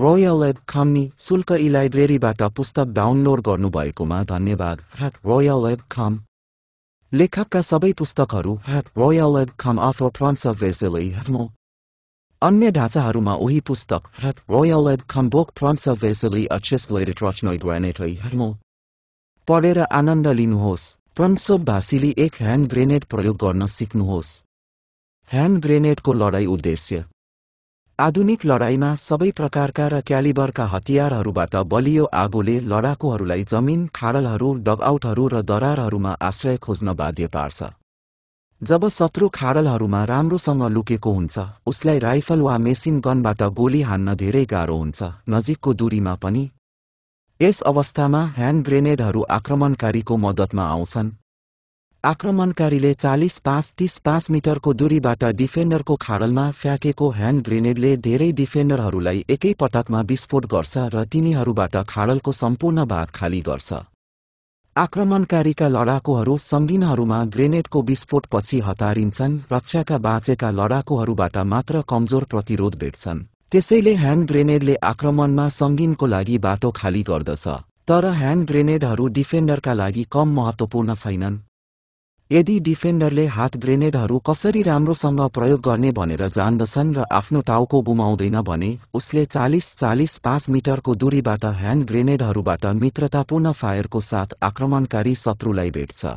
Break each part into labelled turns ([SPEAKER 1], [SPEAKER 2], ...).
[SPEAKER 1] Royal add खाम्नी शुल्क इ लाइब्रेरीबाट पुस्तक download गर्नुभएकोमा धन्यवाद ह्याट रोयल एड खाम लेखकका सबै पुस्तकहरू ह्याट रोयल एड खाम अफ फ्रन्स अफ भेसेल हेर्नु अन्य ढाँचाहरूमा उही पुस्तक ह्याट रोयल एड खाम बोक फ्रन्स अफ भेसेलै अचेस लोइरेट रचनोइ है हेर्नु पढेर आनन्द लिनुहोस् प्रन्सोप भाषीले एक ह्यान्ड ग्रेनेड प्रयोग गर्न सिक्नुहोस् ह्यान्ड ग्रेनेडको लडाई उद्देश्य आधुनिक लडाईँमा सबै प्रकारका र क्यालिबरका हतियारहरूबाट बलियो आगोले लडाकुहरूलाई जमिन खाडलहरू डगआउटहरू र दरारहरूमा आश्रय खोज्न बाध्य पार्छ जब शत्रु खाडलहरूमा राम्रोसँग लुकेको हुन्छ उसलाई राइफल वा मेसिन गनबाट गोली हान्न धेरै गाह्रो हुन्छ नजिकको दूरीमा पनि यस अवस्थामा ह्यान्ड ग्रेनेडहरू आक्रमणकारीको मद्दतमा आउँछन् आक्रमणकारीले चालिस पाँच तीस पाँच मिटरको दूरीबाट डिफेन्डरको खाडलमा फ्याँकेको ह्यान्ड ग्रेनेडले धेरै डिफेन्डरहरूलाई एकै पटकमा विस्फोट गर्छ र तिनीहरूबाट खाडलको सम्पूर्ण भाग खाली गर्छ आक्रमणकारीका लडाकुहरू सङ्गीनहरूमा ग्रेनेडको विस्फोटपछि हतारिन्छन् रक्षाका बाँचेका लडाकुहरूबाट मात्र कमजोर प्रतिरोध भेट्छन् त्यसैले ह्यान्ड ग्रेनेडले आक्रमणमा सङ्गीनको लागि बाटो खाली गर्दछ तर ह्यान्ड ग्रेनेडहरू डिफेन्डरका लागि कम महत्त्वपूर्ण छैनन् यदि डिफेन्डरले हात ग्रेनेडहरू कसरी राम्रोसँग प्रयोग गर्ने भनेर जान्दछन् र आफ्नो टाउको गुमाउँदैन भने उसले चालिस चालिस पाँच मिटरको दूरीबाट ह्यान्ड ग्रेनेडहरूबाट मित्रतापूर्ण फायरको साथ आक्रमणकारी शत्रुलाई भेट्छ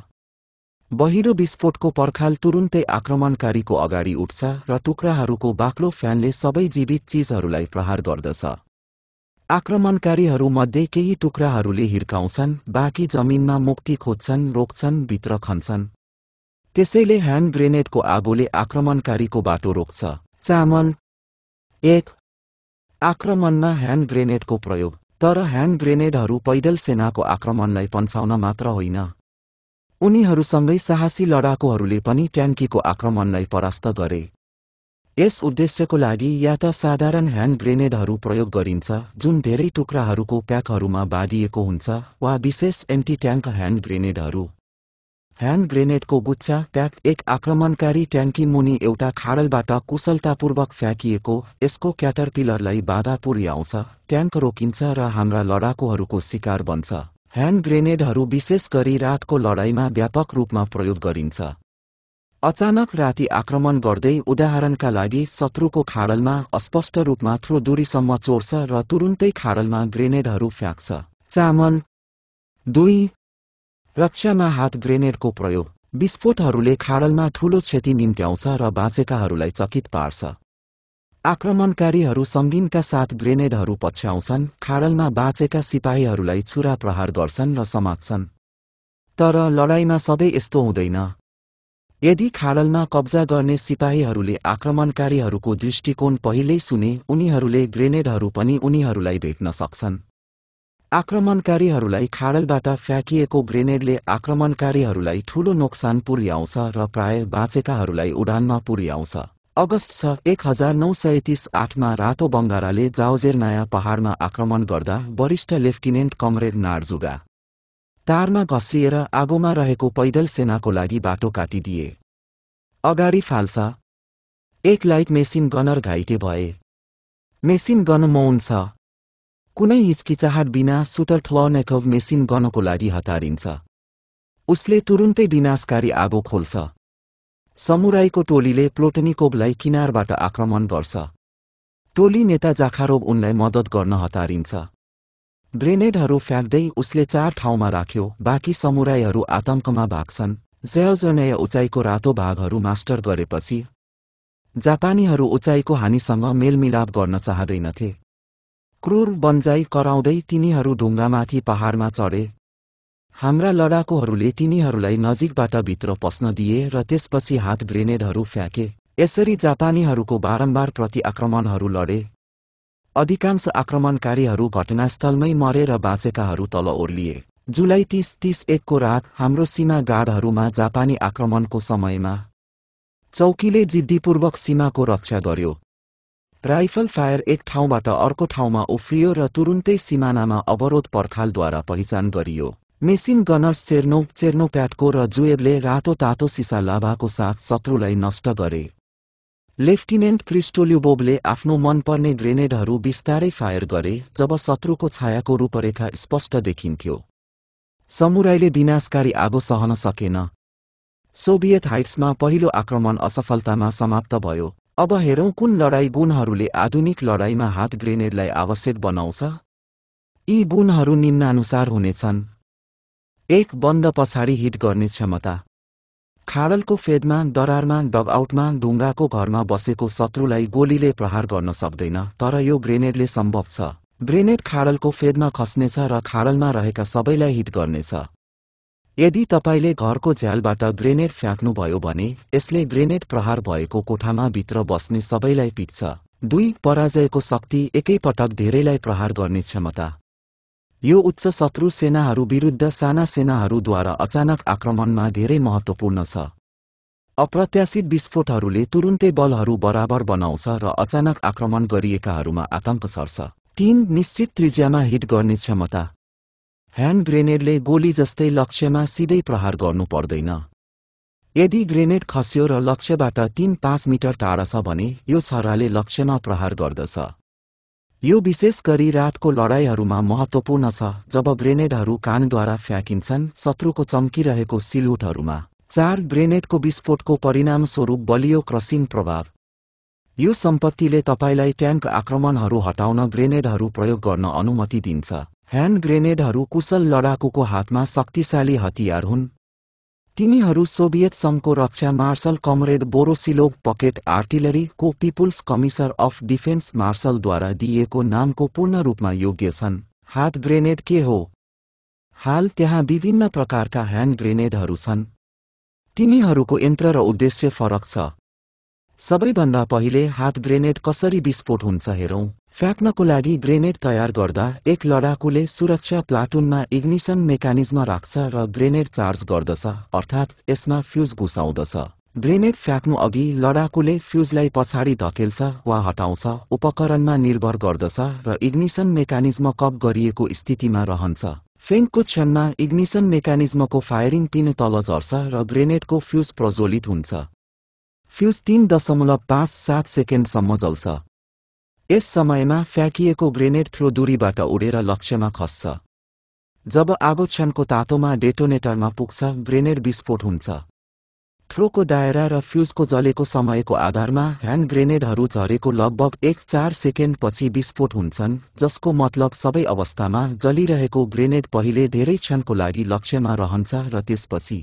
[SPEAKER 1] बहिरो विस्फोटको पर्खाल तुरुन्तै आक्रमणकारीको अगाडि उठ्छ र टुक्राहरूको बाक्लो फ्यानले सबै जीवित चिजहरूलाई प्रहार गर्दछ आक्रमणकारीहरूमध्ये केही टुक्राहरूले हिर्काउँछन् बाँकी जमिनमा मुक्ति खोज्छन् रोक्छन् भित्र खन्छन् त्यसैले ह्यान्ड ग्रेनेडको आगोले आक्रमणकारीको बाटो रोक्छ चामल एक आक्रमणमा ह्यान्ड ग्रेनेडको प्रयोग तर ह्यान्ड ग्रेनेडहरू पैदल सेनाको आक्रमणलाई पन्साउन मात्र होइन उनीहरूसँगै साहसी लडाकुहरूले पनि ट्याङ्कीको आक्रमणलाई परास्त गरे यस उद्देश्यको लागि या त साधारण ह्यान्ड ग्रेनेडहरू प्रयोग गरिन्छ जुन धेरै टुक्राहरूको प्याकहरूमा बाँधिएको हुन्छ वा विशेष एन्टी ट्याङ्क ह्यान्ड ग्रेनेडहरू ह्यान्ड ग्रेनेडको गुच्छा ट्याग एक आक्रमणकारी ट्याङ्की मुनि एउटा खाडलबाट कुशलतापूर्वक फ्याँकिएको यसको क्याटरपिलरलाई बाधा पुर्याउँछ ट्याङ्क रोकिन्छ र हाम्रा लडाकुहरूको शिकार बन्छ ह्यान्ड ग्रेनेडहरू विशेष गरी रातको लडाईँमा व्यापक रूपमा प्रयोग गरिन्छ अचानक राति आक्रमण गर्दै उदाहरणका लागि शत्रुको खाडलमा अस्पष्ट रूपमा थ्रो दूरीसम्म चोर्छ र तुरुन्तै खाडलमा ग्रेनेडहरू फ्याँक्छ चामल दुई रक्षामा हात ग्रेनेडको प्रयोग विस्फोटहरूले खाडलमा ठूलो क्षति निम्त्याउँछ र बाँचेकाहरूलाई चकित पार्छ आक्रमणकारीहरू सङ्गीनका साथ ग्रेनेडहरू पछ्याउँछन् खाडलमा बाँचेका सिपाहीहरूलाई छुरा प्रहार गर्छन् र समात्छन् तर लडाईँमा सधैँ यस्तो हुँदैन यदि खाडलमा कब्जा गर्ने सिपाहीहरूले आक्रमणकारीहरूको दृष्टिकोण पहिल्यै सुने उनीहरूले ग्रेनेडहरू पनि उनीहरूलाई भेट्न सक्छन् आक्रमणकारीहरूलाई खाडलबाट फ्याँकिएको ग्रेनेडले आक्रमणकारीहरूलाई ठूलो नोक्सान पुर्याउँछ र प्राय बाँचेकाहरूलाई उडानमा पुर्याउँछ अगस्त छ एक हजार नौ सय तीस आठमा रातो बङ्गाराले जाओजेर नयाँ पहाडमा आक्रमण गर्दा वरिष्ठ लेफ्टिनेन्ट कमरेड नार्जुगा तारमा घसिएर आगोमा रहेको पैदल सेनाको लागि बाटो काटिदिए अगाडि फाल्छ एक लाइट मेसिन गनर घाइते भए मेसिन गन मौन छ कुनै हिचकिचाहट बिना सुटर थ्लनेकभ मेसिन गर्नको लागि हतारिन्छ उसले तुरुन्तै विनाशकारी आगो खोल्छ समुराईको टोलीले प्लोटनिकोभलाई किनारबाट आक्रमण गर्छ टोली नेता जाखारोभ उनलाई मद्दत गर्न हतारिन्छ ग्रेनेडहरू फ्याँक्दै उसले चार ठाउँमा राख्यो बाँकी समुराईहरू आतंकमा भाग्छन् ज्याजनय उचाइको रातो भागहरू मास्टर गरेपछि जापानीहरू उचाइको हानिसँग मेलमिलाप गर्न चाहँदैनथे क्रूर बन्जाई कराउँदै तिनीहरू ढुङ्गामाथि पहाडमा चढे हाम्रा लडाकुहरूले तिनीहरूलाई नजिकबाट भित्र पस्न दिए र त्यसपछि हात ग्रेनेडहरू फ्याँके यसरी जापानीहरूको बारम्बार प्रति आक्रमणहरू लडे अधिकांश आक्रमणकारीहरू घटनास्थलमै मरे र बाँचेकाहरू तल ओर्लिए जुलाई तीस तीस एकको रात हाम्रो सीमा गार्डहरूमा जापानी आक्रमणको समयमा चौकीले जिद्दीपूर्वक सीमाको रक्षा गर्यो राइफल फायर एक ठाउँबाट अर्को ठाउँमा उफ्रियो र तुरुन्तै सिमानामा अवरोध पर्खालद्वारा पहिचान गरियो मेसिन गनर्स चेर्नो चेर्नो र जुएबले रातो तातो सिसा लाभाको साथ शत्रुलाई नष्ट गरे लेफ्टिनेन्ट क्रिस्टोल्युबोबले आफ्नो मनपर्ने ग्रेनेडहरू बिस्तारै फायर गरे जब शत्रुको छायाको रूपरेखा स्पष्ट देखिन्थ्यो समुराईले विनाशकारी आगो सहन सकेन सोभियत हाइट्समा पहिलो आक्रमण असफलतामा समाप्त भयो अब हेरौँ कुन लडाई गुणहरूले आधुनिक लडाईँमा हात ग्रेनेडलाई आवश्यक बनाउँछ यी गुणहरू निम्नानुसार हुनेछन् एक बन्द पछाडि हिट गर्ने क्षमता खाडलको फेदमा दरारमा डगआउटमा ढुङ्गाको घरमा बसेको शत्रुलाई गोलीले प्रहार गर्न सक्दैन तर यो ग्रेनेडले सम्भव छ ग्रेनेड खाडलको फेदमा खस्नेछ र खाडलमा रहेका सबैलाई हिट गर्नेछ यदि तपाईँले घरको झ्यालबाट ग्रेनेड फ्याँक्नुभयो भने यसले ग्रेनेड प्रहार भएको कोठामा भित्र बस्ने सबैलाई पिक्छ दुई पराजयको शक्ति एकैपटक धेरैलाई प्रहार गर्ने क्षमता यो उच्च शत्रु सेनाहरू विरुद्ध साना सेनाहरूद्वारा अचानक आक्रमणमा धेरै महत्त्वपूर्ण छ अप्रत्याशित विस्फोटहरूले तुरुन्तै बलहरू बराबर बनाउँछ र अचानक आक्रमण गरिएकाहरूमा आतंक छर्छ तीन निश्चित त्रिज्यामा हिट गर्ने क्षमता ह्यान्ड ग्रेनेडले गोली जस्तै लक्ष्यमा सिधै प्रहार गर्नु पर्दैन यदि ग्रेनेड खस्यो र लक्ष्यबाट तीन पाँच मिटर टाढा छ भने यो छराले लक्ष्यमा प्रहार गर्दछ यो विशेष गरी रातको लडाईँहरूमा महत्वपूर्ण छ जब ग्रेनेडहरू कानद्वारा फ्याँकिन्छन् शत्रुको चम्किरहेको सिलुटहरूमा चार ग्रेनेडको विस्फोटको परिणामस्वरूप बलियो क्रसिङ प्रभाव यो सम्पत्तिले तपाईँलाई ट्याङ्क आक्रमणहरू हटाउन ग्रेनेडहरू प्रयोग गर्न अनुमति दिन्छ ह्यान्ड ग्रेनेडहरू कुशल लडाकुको हातमा शक्तिशाली हतियार हुन् तिनीहरू सोभियत सङ्घको रक्षा मार्शल कमरेड बोरोसिलोग पकेट आर्टिलरी को पिपुल्स कमिसर अफ डिफेन्स मार्शलद्वारा दिइएको नामको पूर्ण रूपमा योग्य छन् हात ग्रेनेड के हो हाल त्यहाँ विभिन्न प्रकारका ह्यान्ड ग्रेनेडहरू छन् तिनीहरूको यन्त्र र उद्देश्य फरक छ सबैभन्दा पहिले हात ग्रेनेड कसरी विस्फोट हुन्छ हेरौँ फ्याँक्नको लागि ग्रेनेड तयार गर्दा एक लडाकुले सुरक्षा प्लाटुनमा इग्निसन मेकानिजम राख्छ र ग्रेनेड चार्ज गर्दछ अर्थात् यसमा फ्युज घुसाउँदछ ग्रेनेड फ्याक्नु अघि लडाकुले फ्युजलाई पछाडि धकेल्छ वा हटाउँछ उपकरणमा निर्भर गर्दछ र इग्निसन मेकानिजम कप गरिएको स्थितिमा रहन्छ फेङ्कको क्षणमा इग्निसन मेकानिजमको फायरिङ पिन तल झर्छ र ग्रेनेडको फ्युज प्रज्वलित हुन्छ फ्युज तीन दशमलव पाँच सात सेकेन्डसम्म जल्छ यस समयमा फ्याँकिएको ग्रेनेड थ्रो दूरीबाट उडेर लक्ष्यमा खस्छ जब आगो क्षणको तातोमा डेटोनेटरमा पुग्छ ग्रेनेड विस्फोट हुन्छ थ्रोको दायरा र फ्युजको जलेको समयको आधारमा ह्यान्ड ग्रेनेडहरू झरेको लगभग एक चार सेकेन्डपछि विस्फोट हुन्छन् जसको मतलब सबै अवस्थामा जलिरहेको ग्रेनेड पहिले धेरै क्षणको लागि लक्ष्यमा रहन्छ र त्यसपछि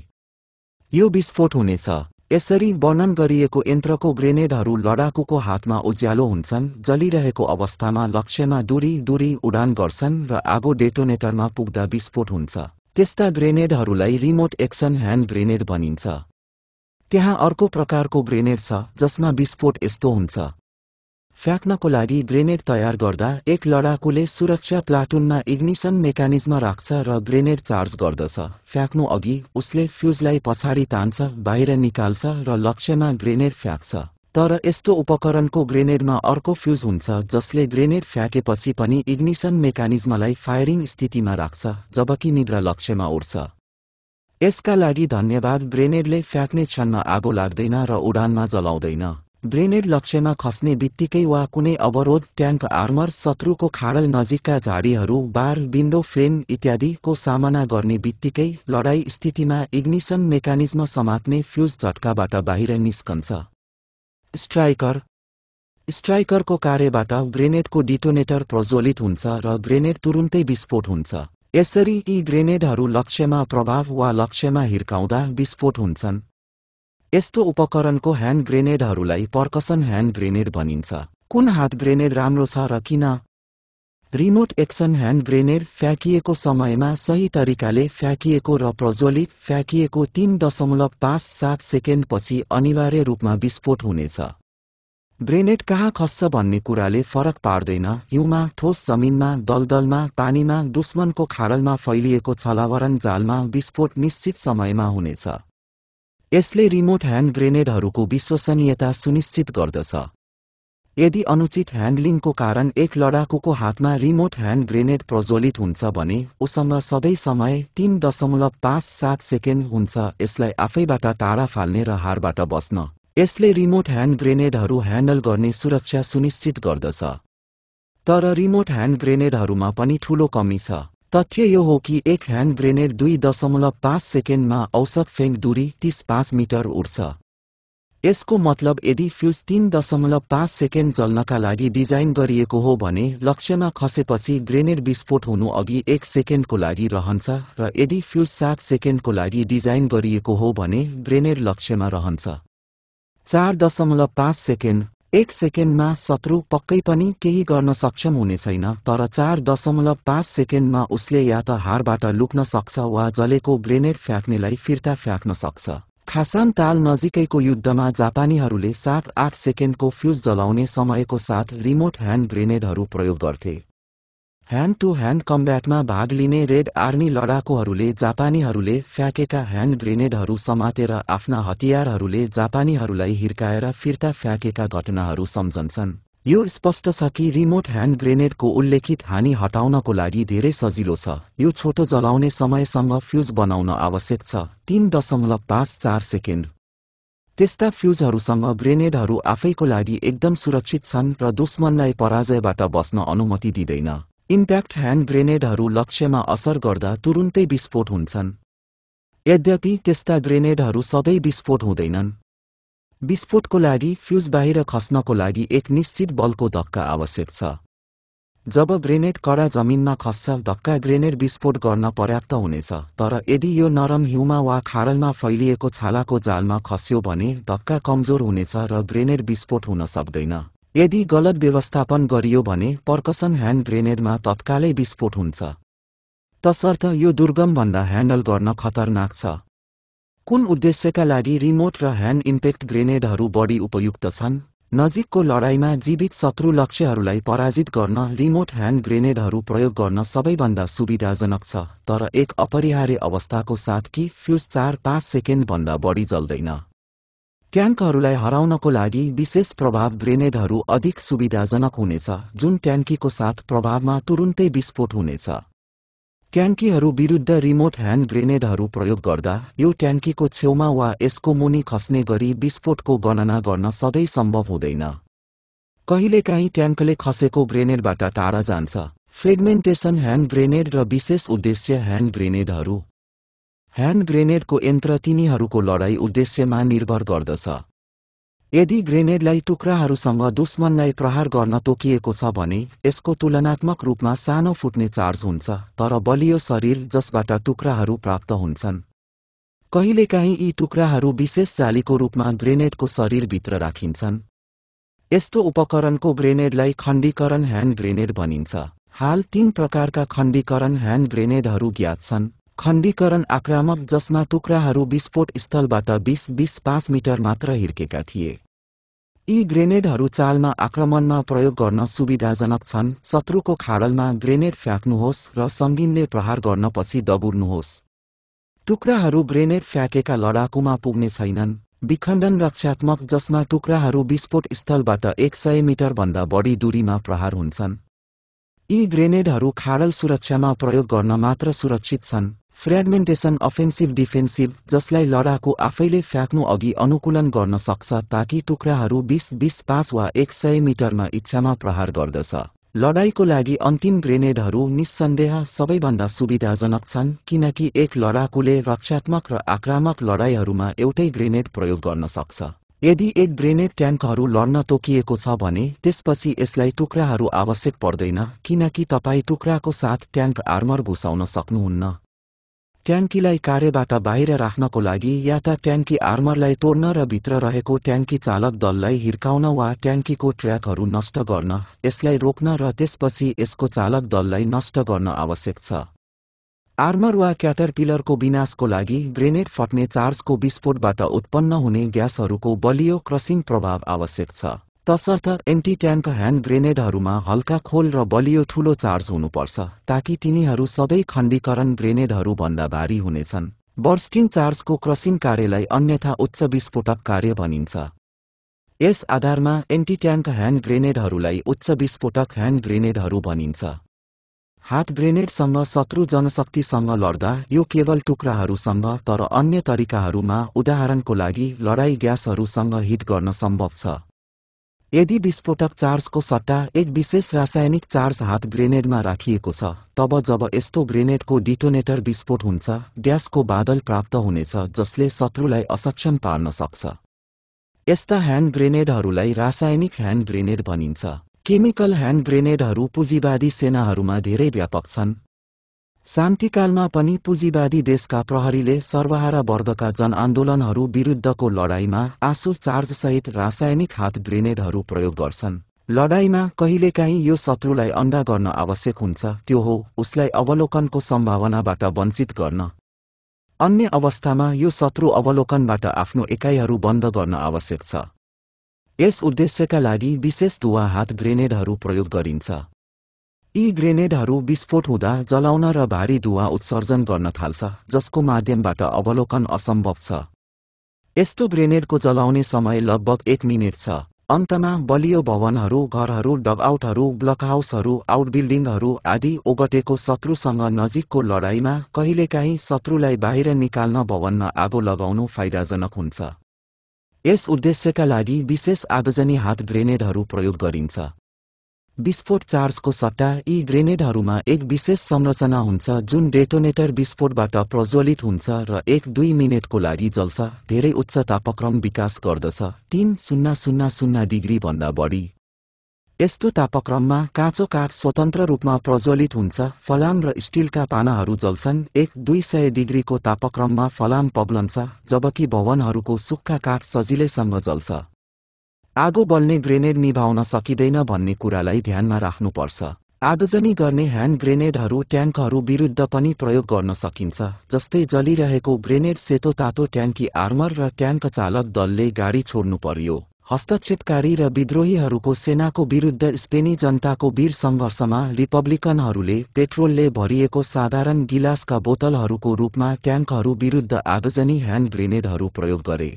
[SPEAKER 1] यो विस्फोट हुनेछ यसरी वर्णन गरिएको यन्त्रको ग्रेनेडहरू लडाकुको हातमा उज्यालो हुन्छन् जलिरहेको अवस्थामा लक्ष्यमा दूरी दूरी उडान गर्छन् र आगो डेटोनेटरमा पुग्दा विस्फोट हुन्छ त्यस्ता ग्रेनेडहरूलाई रिमोट एक्सन ह्यान्ड ग्रेनेड भनिन्छ त्यहाँ अर्को प्रकारको ग्रेनेड छ जसमा विस्फोट यस्तो हुन्छ फ्याँक्नको लागि ग्रेनेड तयार गर्दा एक लडाकुले सुरक्षा प्लाटुनमा इग्निसन मेकानिजम राख्छ र ग्रेनेड चार्ज गर्दछ फ्याँक्नु अघि उसले फ्युजलाई पछाडि तान्छ बाहिर निकाल्छ र लक्ष्यमा ग्रेनेड फ्याँक्छ तर यस्तो उपकरणको ग्रेनेडमा अर्को फ्युज हुन्छ जसले ग्रेनेड फ्याँकेपछि पनि इग्निसन मेकानिजमलाई फायरिङ स्थितिमा राख्छ जबकि निद्रा लक्ष्यमा उड्छ यसका लागि धन्यवाद ग्रेनेडले फ्याँक्ने क्षणमा आगो लाग्दैन र उडानमा जलाउँदैन ग्रेनेड लक्ष्यमा खस्ने बित्तिकै वा कुनै अवरोध ट्याङ्क आर्मर शत्रुको खाडल नजिकका झाडीहरू बार विन्डो फ्रेम इत्यादिको सामना गर्ने बित्तिकै लडाई स्थितिमा इग्निसन मेकानिज्म समात्ने फ्युज झट्काबाट बाहिर निस्कन्छ स्ट्राइकर स्ट्राइकरको कार्यबाट ग्रेनेडको डिटोनेटर प्रज्वलित हुन्छ र ग्रेनेड तुरुन्तै विस्फोट हुन्छ यसरी यी ग्रेनेडहरू लक्ष्यमा प्रभाव वा लक्ष्यमा हिर्काउँदा विस्फोट हुन्छन् यस्तो उपकरणको ह्यान्ड ग्रेनेडहरूलाई पर्कसन ह्यान्ड ग्रेनेड भनिन्छ कुन हात ग्रेनेड राम्रो छ र किन रिमोट एक्सन ह्यान्ड ग्रेनेड फ्याँकिएको समयमा सही तरिकाले फ्याँकिएको र प्रज्वलित फ्याँकिएको तीन दशमलव पाँच सात सेकेन्डपछि अनिवार्य रूपमा विस्फोट हुनेछ ग्रेनेड कहाँ खस्छ भन्ने कुराले फरक पार्दैन हिउँमा ठोस जमिनमा दलदलमा पानीमा दुश्मनको खारलमा फैलिएको छलावरण जालमा विस्फोट निश्चित समयमा हुनेछ यसले रिमोट ह्यान्ड ग्रेनेडहरूको विश्वसनीयता सुनिश्चित गर्दछ यदि अनुचित ह्यान्डलिङको कारण एक लडाकुको हातमा रिमोट ह्यान्ड ग्रेनेड प्रज्वलित हुन्छ भने उसँग सधैँ समय तीन दशमलव पाँच सात सेकेन्ड हुन्छ यसलाई आफैबाट टाढा फाल्ने र हारबाट बस्न यसले रिमोट ह्यान्ड ग्रेनेडहरू ह्यान्डल गर्ने सुरक्षा सुनिश्चित गर्दछ तर रिमोट ह्यान्ड ग्रेनेडहरूमा पनि ठूलो कमी छ तथ्य यो हो कि एक ह्यान्ड ग्रेनेड दुई दशमलव पाँच सेकेन्डमा औसत फेङ दूरी तीस पाँच मिटर उड्छ यसको मतलब यदि फ्युज तीन दशमलव पाँच सेकेन्ड चल्नका लागि डिजाइन गरिएको हो भने लक्ष्यमा खसेपछि ग्रेनेड विस्फोट हुनु अघि एक सेकेन्डको लागि रहन्छ र यदि फ्युज सात सेकेन्डको लागि डिजाइन गरिएको हो भने ग्रेनेड लक्ष्यमा रहन्छ चार दशमलव पाँच सेकेन्ड एक सेकेन्डमा शत्रु पक्कै पनि केही गर्न सक्षम हुने छैन तर चार दशमलव पाँच सेकेन्डमा उसले या त हारबाट लुक्न सक्छ वा जलेको ग्रेनेड फ्याँक्नेलाई फिर्ता फ्याँक्न सक्छ खासान ताल नजिकैको युद्धमा जापानीहरूले सात आठ सेकेन्डको फ्युज जलाउने समयको साथ रिमोट ह्यान्ड ग्रेनेडहरू प्रयोग गर्थे ह्यान्ड टु ह्यान्ड कम्ब्याटमा भाग लिने रेड आर्मी लडाकुहरूले जापानीहरूले फ्याँकेका ह्यान्ड ग्रेनेडहरू समातेर आफ्ना हतियारहरूले जापानीहरूलाई हिर्काएर फिर्ता फ्याँकेका घटनाहरू सम्झन्छन् यो स्पष्ट छ कि रिमोट ह्यान्ड ग्रेनेडको उल्लेखित हानि हटाउनको लागि धेरै सजिलो छ यो छोटो जलाउने समयसँग फ्युज बनाउन आवश्यक छ तीन दशमलव पाँच चार सेकेन्ड त्यस्ता फ्युजहरूसँग ग्रेनेडहरू आफैको लागि एकदम सुरक्षित छन् र दुश्मनलाई पराजयबाट बस्न अनुमति दिँदैन इम्प्याक्ट ह्यान्ड ग्रेनेडहरू लक्ष्यमा असर गर्दा तुरुन्तै विस्फोट हुन्छन् यद्यपि त्यस्ता ग्रेनेडहरू सधैँ विस्फोट हुँदैनन् विस्फोटको लागि फ्युज बाहिर खस्नको लागि एक निश्चित बलको धक्का आवश्यक छ जब ग्रेनेड कडा जमिनमा खस्छ धक्का ग्रेनेड विस्फोट गर्न पर्याप्त हुनेछ तर यदि यो नरम हिउँमा वा खारलमा फैलिएको छालाको जालमा खस्यो भने धक्का कमजोर हुनेछ र ग्रेनेड विस्फोट हुन सक्दैन यदि गलत व्यवस्थापन गरियो भने पर्कसन ह्यान्ड ग्रेनेडमा तत्कालै विस्फोट हुन्छ तसर्थ यो दुर्गमभन्दा ह्यान्डल गर्न खतरनाक छ कुन उद्देश्यका लागि रिमोट र ह्यान्ड इम्पेक्ट ग्रेनेडहरू बढी उपयुक्त छन् नजिकको लडाईँमा जीवित शत्रु लक्ष्यहरूलाई पराजित गर्न रिमोट ह्यान्ड ग्रेनेडहरू प्रयोग गर्न सबैभन्दा सुविधाजनक छ तर एक अपरिहार्य अवस्थाको साथ कि फ्युज चार पाँच सेकेन्डभन्दा बढी जल्दैन ट्याङ्कहरूलाई हराउनको लागि विशेष प्रभाव ग्रेनेडहरू अधिक सुविधाजनक हुनेछ जुन ट्याङ्कीको साथ प्रभावमा तुरुन्तै विस्फोट हुनेछ ट्याङ्कीहरू विरुद्ध रिमोट ह्यान्ड ग्रेनेडहरू प्रयोग गर्दा यो ट्याङ्कीको छेउमा वा यसको मुनि खस्ने गरी विस्फोटको गणना गर्न सधैँ सम्भव हुँदैन कहिलेकाहीँ ट्याङ्कले खसेको ग्रेनेडबाट टाढा जान्छ फ्रेग्मेन्टेशन ह्यान्ड ग्रेनेड र विशेष उद्देश्य ह्यान्ड ग्रेनेडहरू ह्यान्ड ग्रेनेडको यन्त्र तिनीहरूको लडाई उद्देश्यमा निर्भर गर्दछ यदि ग्रेनेडलाई टुक्राहरूसँग दुश्मनलाई प्रहार गर्न तोकिएको छ भने यसको तुलनात्मक रूपमा सानो फुट्ने चार्ज हुन्छ तर बलियो शरीर जसबाट टुक्राहरू प्राप्त हुन्छन् कहिलेकाहीँ यी टुक्राहरू विशेष जालीको रूपमा ग्रेनेडको शरीरभित्र राखिन्छन् यस्तो उपकरणको ग्रेनेडलाई खण्डीकरण ह्यान्ड ग्रेनेड भनिन्छ हाल तीन प्रकारका खण्डीकरण ह्यान्ड ग्रेनेडहरू ज्ञात छन् खण्डीकरण आक्रामक जसमा टुक्राहरू विस्फोट स्थलबाट बीस बीस पाँच मिटर मात्र हिर्केका थिए यी ग्रेनेडहरू चालमा आक्रमणमा प्रयोग गर्न सुविधाजनक छन् शत्रुको खाडलमा ग्रेनेड फ्याँक्नुहोस् र सङ्गीनले प्रहार गर्न पछि दबुर्नुहोस् टुक्राहरू ग्रेनेड फ्याँकेका लडाकुमा पुग्ने छैनन् विखण्डन रक्षात्मक जसमा टुक्राहरू विस्फोट स्थलबाट एक सय मिटरभन्दा बढी दूरीमा प्रहार हुन्छन् यी ग्रेनेडहरू खाडल सुरक्षामा प्रयोग गर्न मात्र सुरक्षित छन् फ्रेगमेन्टेसन अफेन्सिभ डिफेन्सिभ जसलाई लडाकु आफैले फ्याँक्नु अघि अनुकूलन गर्न सक्छ ताकि टुक्राहरू बिस बिस पाँच वा एक सय मिटरमा इच्छामा प्रहार गर्दछ लडाईँको लागि अन्तिम ग्रेनेडहरू निस्सन्देह सबैभन्दा सुविधाजनक छन् किनकि एक लडाकुले रक्षात्मक र आक्रामक लडाईँहरूमा एउटै ग्रेनेड प्रयोग गर्न सक्छ यदि एक ग्रेनेड ट्याङ्कहरू लड्न तोकिएको छ भने त्यसपछि यसलाई टुक्राहरू आवश्यक पर्दैन किनकि तपाईँ टुक्राको साथ ट्याङ्क आर्मर घुसाउन सक्नुहुन्न ट्याङ्कीलाई कार्यबाट बाहिर राख्नको लागि या त ट्याङ्की आर्मरलाई तोड्न र भित्र रहेको ट्याङ्की चालक दललाई हिर्काउन वा ट्याङ्कीको ट्र्याकहरू नष्ट गर्न यसलाई रोक्न र त्यसपछि यसको चालक दललाई नष्ट गर्न आवश्यक छ आर्मर वा क्याटर पिलरको विनाशको लागि ग्रेनेड फट्ने चार्जको विस्फोटबाट उत्पन्न हुने ग्यासहरूको बलियो क्रसिङ प्रभाव आवश्यक छ तसर्थ एन्टी ट्याङ्क ह्यान्ड ग्रेनेडहरूमा हल्का खोल र बलियो ठूलो चार्ज हुनुपर्छ ताकि तिनीहरू सबै खण्डीकरण ग्रेनेडहरूभन्दा भारी हुनेछन् बर्स्टिङ चार्जको क्रसिङ कार्यलाई अन्यथा उच्च विस्फोटक कार्य भनिन्छ यस आधारमा एन्टी ट्याङ्क ह्यान्ड ग्रेनेडहरूलाई उच्च विस्फोटक ह्यान्ड ग्रेनेडहरू भनिन्छ हात ग्रेनेडसँग शत्रु जनशक्तिसँग लड्दा यो केवल टुक्राहरूसँग तर अन्य तरिकाहरूमा उदाहरणको लागि लडाई ग्यासहरूसँग हिट गर्न सम्भव छ यदि विस्फोटक चार्जको सट्टा एक विशेष रासायनिक चार्ज हात ग्रेनेडमा राखिएको छ तब जब यस्तो ग्रेनेडको डिटोनेटर विस्फोट हुन्छ ग्यासको बादल प्राप्त हुनेछ जसले शत्रुलाई असक्षम पार्न सक्छ यस्ता ह्यान्ड ग्रेनेडहरूलाई रासायनिक ह्यान्ड ग्रेनेड भनिन्छ केमिकल ह्यान्ड ग्रेनेडहरू पुँजीवादी सेनाहरूमा धेरै व्यापक छन् शान्तिकालमा पनि पुँजीवादी देशका प्रहरीले सर्वहारा वर्गका जनआन्दोलनहरू विरुद्धको लडाईँमा आँसु चार्जसहित रासायनिक हात ग्रेनेडहरू प्रयोग गर्छन् लडाईँमा कहिलेकाहीँ यो शत्रुलाई अन्डा गर्न आवश्यक हुन्छ त्यो हो उसलाई अवलोकनको सम्भावनाबाट वञ्चित गर्न अन्य अवस्थामा यो शत्रु अवलोकनबाट आफ्नो एकाइहरू बन्द गर्न आवश्यक छ यस उद्देश्यका लागि विशेष धुवा हात ग्रेनेडहरू प्रयोग गरिन्छ यी ग्रेनेडहरू विस्फोट हुँदा जलाउन र भारी धुवा उत्सर्जन गर्न थाल्छ जसको माध्यमबाट अवलोकन असम्भव छ यस्तो ग्रेनेडको जलाउने समय लगभग एक मिनट छ अन्तमा बलियो भवनहरू घरहरू डगआउटहरू ब्लकहाउसहरू आउटबिल्डिङहरू आदि ओगटेको शत्रुसँग नजिकको लडाईँमा कहिलेकाहीँ शत्रुलाई बाहिर निकाल्न भवनमा आगो लगाउनु फाइदाजनक हुन्छ यस उद्देश्यका लागि विशेष आगजनी हात ग्रेनेडहरू प्रयोग गरिन्छ विस्फोट चार्जको सट्टा यी ग्रेनेडहरूमा एक विशेष संरचना हुन्छ जुन डेटोनेटर विस्फोटबाट प्रज्वलित हुन्छ र एक दुई मिनटको लागि जल्छ धेरै उच्च तापक्रम विकास गर्दछ तीन शून्य शून्य शून्य डिग्रीभन्दा बढी यस्तो तापक्रममा काँचो काठ स्वतन्त्र रूपमा प्रज्वलित हुन्छ फलाम र स्टिलका पानाहरू जल्छन् एक दुई सय डिग्रीको तापक्रममा फलाम पग्लन्छ जबकि भवनहरूको सुक्खा काठ सजिलैसँग जल्छ आगो बल्ने ग्रेनेड निभाउन सकिँदैन भन्ने कुरालाई ध्यानमा राख्नुपर्छ आगजनी गर्ने ह्यान्ड ग्रेनेडहरू ट्याङ्कहरू विरुद्ध पनि प्रयोग गर्न सकिन्छ जस्तै जलिरहेको ग्रेनेड सेतो तातो ट्याङ्की आर्मर र ट्याङ्क चालक दलले गाडी छोड्नु पर्यो हस्तक्षेपकारी र विद्रोहीहरूको सेनाको विरुद्ध स्पेनी जनताको वीर सङ्घर्षमा रिपब्लिकनहरूले पेट्रोलले भरिएको साधारण गिलासका बोतलहरूको रूपमा ट्याङ्कहरू विरुद्ध आगजनी ह्यान्ड ग्रेनेडहरू प्रयोग गरे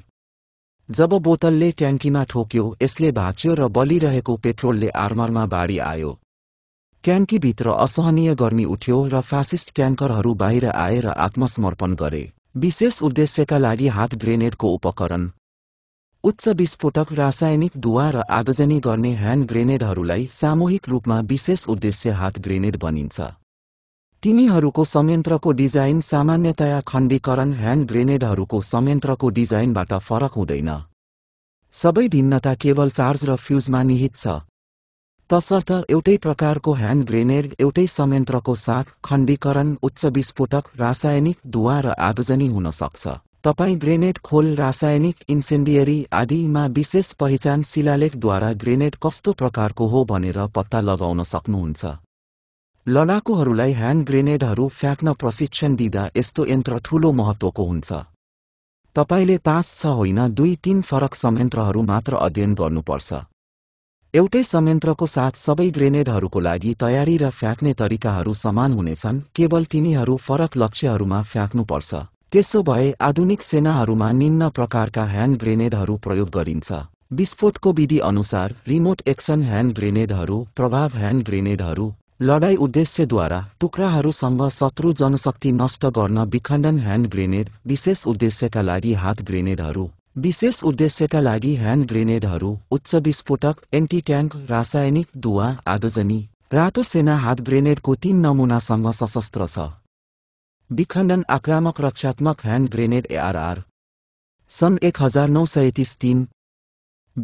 [SPEAKER 1] जब बोतलले ट्याङ्कीमा ठोक्यो यसले भाँच्यो र बलिरहेको पेट्रोलले आर्मरमा बाढी आयो ट्याङ्कीभित्र असहनीय गर्मी उठ्यो र फासिस्ट ट्याङ्करहरू बाहिर आएर आत्मसमर्पण गरे विशेष उद्देश्यका लागि हात ग्रेनेडको उपकरण उच्च विस्फोटक रासायनिक धुवा र आगजनी गर्ने ह्यान्ड ग्रेनेडहरूलाई सामूहिक रूपमा विशेष उद्देश्य हात ग्रेनेड बनिन्छ तिनीहरूको संयन्त्रको डिजाइन सामान्यतया खण्डीकरण ह्यान्ड ग्रेनेडहरूको संयन्त्रको डिजाइनबाट फरक हुँदैन सबै भिन्नता केवल चार्ज र फ्युजमा निहित छ तसर्थ एउटै प्रकारको ह्यान्ड ग्रेनेड एउटै संयन्त्रको साथ खण्डीकरण उच्च विस्फोटक रासायनिक धुवा र आगजनी हुन सक्छ तपाईँ ग्रेनेड खोल रासायनिक इन्सेन्डियरी आदिमा विशेष पहिचान शिलालेखद्वारा ग्रेनेड कस्तो प्रकारको हो भनेर पत्ता लगाउन सक्नुहुन्छ ललाकुहरूलाई ह्यान्ड ग्रेनेडहरू फ्याँक्न प्रशिक्षण दिँदा यस्तो यन्त्र ठूलो महत्वको हुन्छ तपाईँले तास छ होइन दुई तीन फरक संयन्त्रहरू मात्र अध्ययन गर्नुपर्छ एउटै संयन्त्रको साथ सबै ग्रेनेडहरूको लागि तयारी र फ्याँक्ने तरिकाहरू समान हुनेछन् केवल तिनीहरू फरक लक्ष्यहरूमा फ्याँक्नुपर्छ त्यसो भए आधुनिक सेनाहरूमा निम्न प्रकारका ह्यान्ड ग्रेनेडहरू प्रयोग गरिन्छ विस्फोटको विधि अनुसार रिमोट एक्सन ह्यान्ड ग्रेनेडहरू प्रभाव ह्यान्ड ग्रेनेडहरू लडाई उद्देश्यद्वारा टुक्राहरूसँग शत्रु जनशक्ति नष्ट गर्न विखण्डन ह्यान्ड ग्रेनेड विशेष उद्देश्यका लागि हात ग्रेनेडहरू विशेष उद्देश्यका लागि ह्यान्ड ग्रेनेडहरू उच्च विस्फोटक एन्टी रासायनिक दुवा आगजनी रातो सेना हात ग्रेनेडको तीन नमुनासँग सशस्त्र छ विखण्डन आक्रामक रक्षात्मक ह्यान्ड ग्रेनेड एआरआर सन् एक हजार नौ सय तिस तिन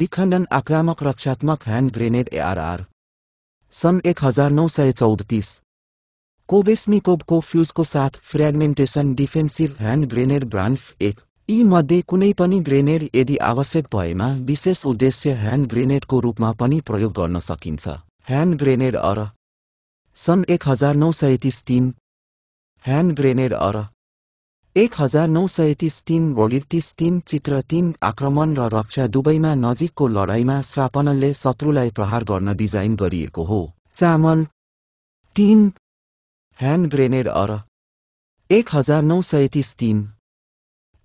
[SPEAKER 1] विखण्डन आक्रामक रक्षात्मक ह्यान्ड ग्रेनेड एआरआर सन् एक हजार नौ सय चौतिस कोबेस्निकोभको फ्युजको साथ फ्रेग्मेन्टेसन डिफेन्सिभ ह्यान्ड ग्रेनेड ब्रान्फ एक यी मध्ये कुनै पनि ग्रेनेड यदि आवश्यक भएमा विशेष उद्देश्य ह्यान्ड ग्रेनेडको रूपमा पनि प्रयोग गर्न सकिन्छ ह्यान्ड ग्रेनेड अर सन् एक हजार नौ सय तिस तिन ह्यान्ड ग्रेनेड अर एक हजार नौ सय तिस तीन भोलि तीन चित्र तीन आक्रमण र रक्षा दुवैमा नजिकको लडाईँमा श्रापनलले शत्रुलाई प्रहार गर्न डिजाइन गरिएको हो चामल तीन ह्यान्ड ग्रेनेड अर एक हजार नौ सय तिस तीन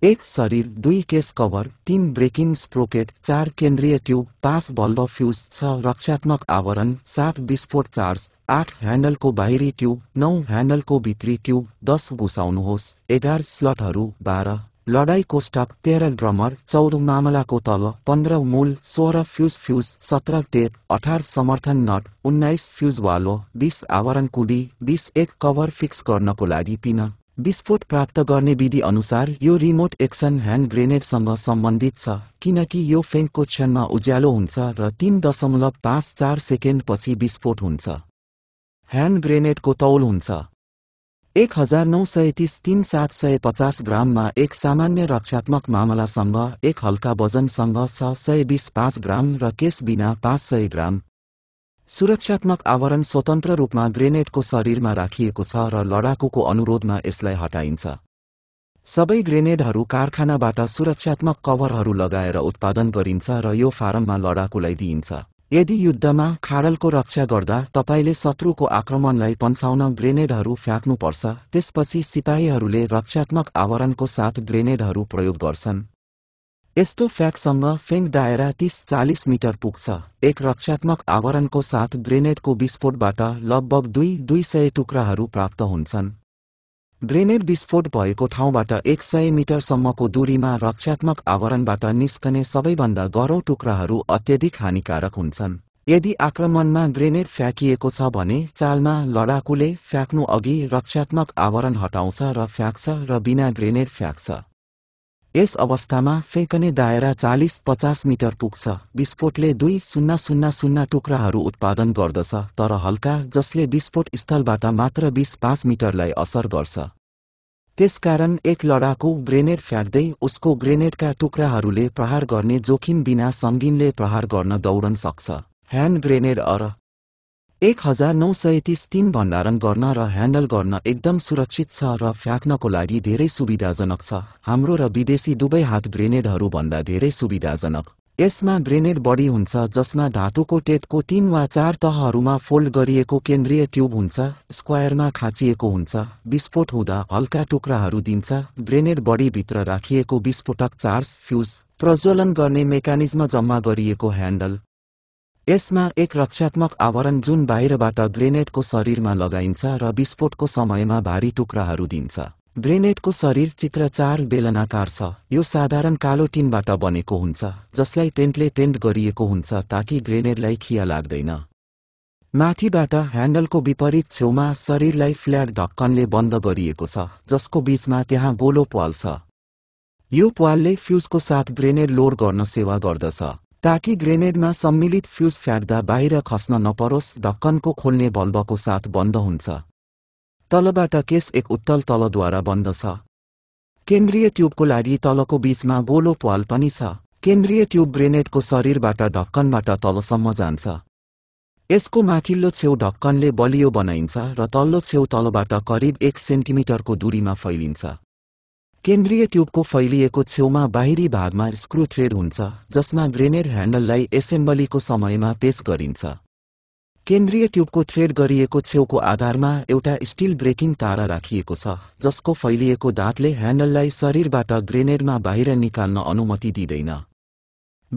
[SPEAKER 1] एक शरीर दुई केस कभर तीन ब्रेकिङ स्प्रोकेट चार केन्द्रीय ट्युब पाँच बल्ब फ्युज छ रक्षात्मक आवरण सात विस्फोट चार्ज आठ ह्यान्डलको बाहिरी ट्युब नौ ह्यान्डलको भित्री ट्युब दस घुसाउनुहोस् एघार स्लटहरू बाह्र लडाईँको स्टक तेह्र ड्रमर चौध मामलाको तल पन्ध्र मूल सोह्र फ्युज फ्युज सत्र टेप अठार समर्थन नट उन्नाइस फ्युज वालो बिस आवरण कुडी बिस एक कभर फिक्स गर्नको लागि पिन विस्फोट प्राप्त गर्ने विधि अनुसार यो रिमोट एक्सन ह्यान्ड ग्रेनेडसँग सम्बन्धित छ किनकि यो फेङ्कको क्षणमा उज्यालो हुन्छ र तीन दशमलव पाँच चार सेकेन्डपछि विस्फोट हुन्छ ह्यान्ड ग्रेनेडको तौल हुन्छ एक हजार नौ सय तिस तिन सात सय पचास ग्राममा एक सामान्य रक्षात्मक मामलासँग एक हल्का वजनसँग छ सय बिस पाँच ग्राम र केस बिना पाँच सय ग्राम सुरक्षात्मक आवरण स्वतन्त्र रूपमा ग्रेनेडको शरीरमा राखिएको छ र लडाकुको अनुरोधमा यसलाई हटाइन्छ सबै ग्रेनेडहरू कारखानाबाट सुरक्षात्मक कभरहरू लगाएर उत्पादन गरिन्छ र यो फारममा लडाकुलाई दिइन्छ यदि युद्धमा खाडलको रक्षा गर्दा तपाईँले शत्रुको आक्रमणलाई पन्साउन ग्रेनेडहरू फ्याँक्नुपर्छ त्यसपछि सिपाहीहरूले रक्षात्मक आवरणको साथ ग्रेनेडहरू प्रयोग गर्छन् यस्तो फ्याक्सँग फेङ दायरा तीस चालिस मिटर पुग्छ एक रक्षात्मक आवरणको साथ ग्रेनेडको विस्फोटबाट लगभग दुई दुई सय टुक्राहरू प्राप्त हुन्छन् ग्रेनेड विस्फोट भएको ठाउँबाट एक सय मिटरसम्मको दूरीमा रक्षात्मक आवरणबाट निस्कने सबैभन्दा गरौँ टुक्राहरू अत्यधिक हानिकारक हुन्छन् यदि आक्रमणमा ग्रेनेड फ्याँकिएको छ भने चालमा लडाकुले फ्याँक्नु अघि रक्षात्मक आवरण हटाउँछ र फ्याँक्छ र बिना ग्रेनेड फ्याँक्छ यस अवस्थामा फेकने दायरा चालिस पचास मिटर पुग्छ विस्फोटले दुई शून्य शून्य शून्य टुक्राहरू उत्पादन गर्दछ तर हल्का जसले विस्फोट स्थलबाट मात्र बिस पाँच मिटरलाई असर गर्छ त्यसकारण एक लडाकु ग्रेनेड फ्याँक्दै उसको ग्रेनेडका टुक्राहरूले प्रहार गर्ने जोखिम बिना सङ्गीनले प्रहार गर्न दौडन सक्छ ह्यान्ड ग्रेनेड अर एक हजार नौ सय तीस तीन भण्डारण गर्न र ह्यान्डल गर्न एकदम सुरक्षित छ र फ्याँक्नको लागि धेरै सुविधाजनक छ हाम्रो र विदेशी दुवै हात ग्रेनेडहरू ग्रेनेडहरूभन्दा धेरै सुविधाजनक यसमा ग्रेनेड बढी हुन्छ जसमा धातुको टेटको तीन वा चार तहहरूमा फोल्ड गरिएको केन्द्रीय ट्युब हुन्छ स्क्वायरमा खाँचिएको हुन्छ विस्फोट हुँदा हल्का टुक्राहरू दिन्छ ग्रेनेड बढीभित्र राखिएको विस्फोटक चार्ज फ्युज प्रज्वलन गर्ने मेकानिजमा जम्मा गरिएको ह्यान्डल यसमा एक रक्षात्मक आवरण जुन बाहिरबाट ग्रेनेडको शरीरमा लगाइन्छ र विस्फोटको समयमा भारी टुक्राहरू दिन्छ ग्रेनेडको शरीर चित्र चार बेलनाकार छ यो साधारण कालो टिनबाट बनेको हुन्छ जसलाई टेन्टले टेन्ट गरिएको हुन्छ ताकि ग्रेनेडलाई खिया लाग्दैन माथिबाट ह्यान्डलको विपरीत छेउमा शरीरलाई फ्ल्याट ढक्कनले बन्द गरिएको छ जसको बीचमा त्यहाँ गोलो प्वाल छ यो प्वालले फ्युजको साथ ग्रेनेड लोड गर्न सेवा गर्दछ ताकि ग्रेनेडमा सम्मिलित फ्युज फ्याँक्दा बाहिर खस्न नपरोस् ढक्कनको खोल्ने बल्बको साथ बन्द हुन्छ तलबाट केस एक उत्तल तलद्वारा बन्द छ केन्द्रीय ट्युबको लागि तलको बीचमा गोलो प्वाल पनि छ केन्द्रीय ट्युब ग्रेनेडको शरीरबाट ढक्कनबाट तलसम्म जान्छ यसको माथिल्लो छेउ ढक्कनले बलियो बनाइन्छ र तल्लो छेउ तलबाट करिब एक सेन्टिमिटरको दूरीमा फैलिन्छ केन्द्रीय ट्युबको फैलिएको छेउमा बाहिरी भागमा थ्रेड हुन्छ जसमा ग्रेनेड ह्यान्डललाई एसेम्बलीको समयमा पेश गरिन्छ केन्द्रीय ट्युबको थ्रेड गरिएको छेउको आधारमा एउटा स्टिल ब्रेकिङ तारा राखिएको छ जसको फैलिएको दाँतले ह्यान्डललाई शरीरबाट ग्रेनेडमा बाहिर निकाल्न अनुमति दिँदैन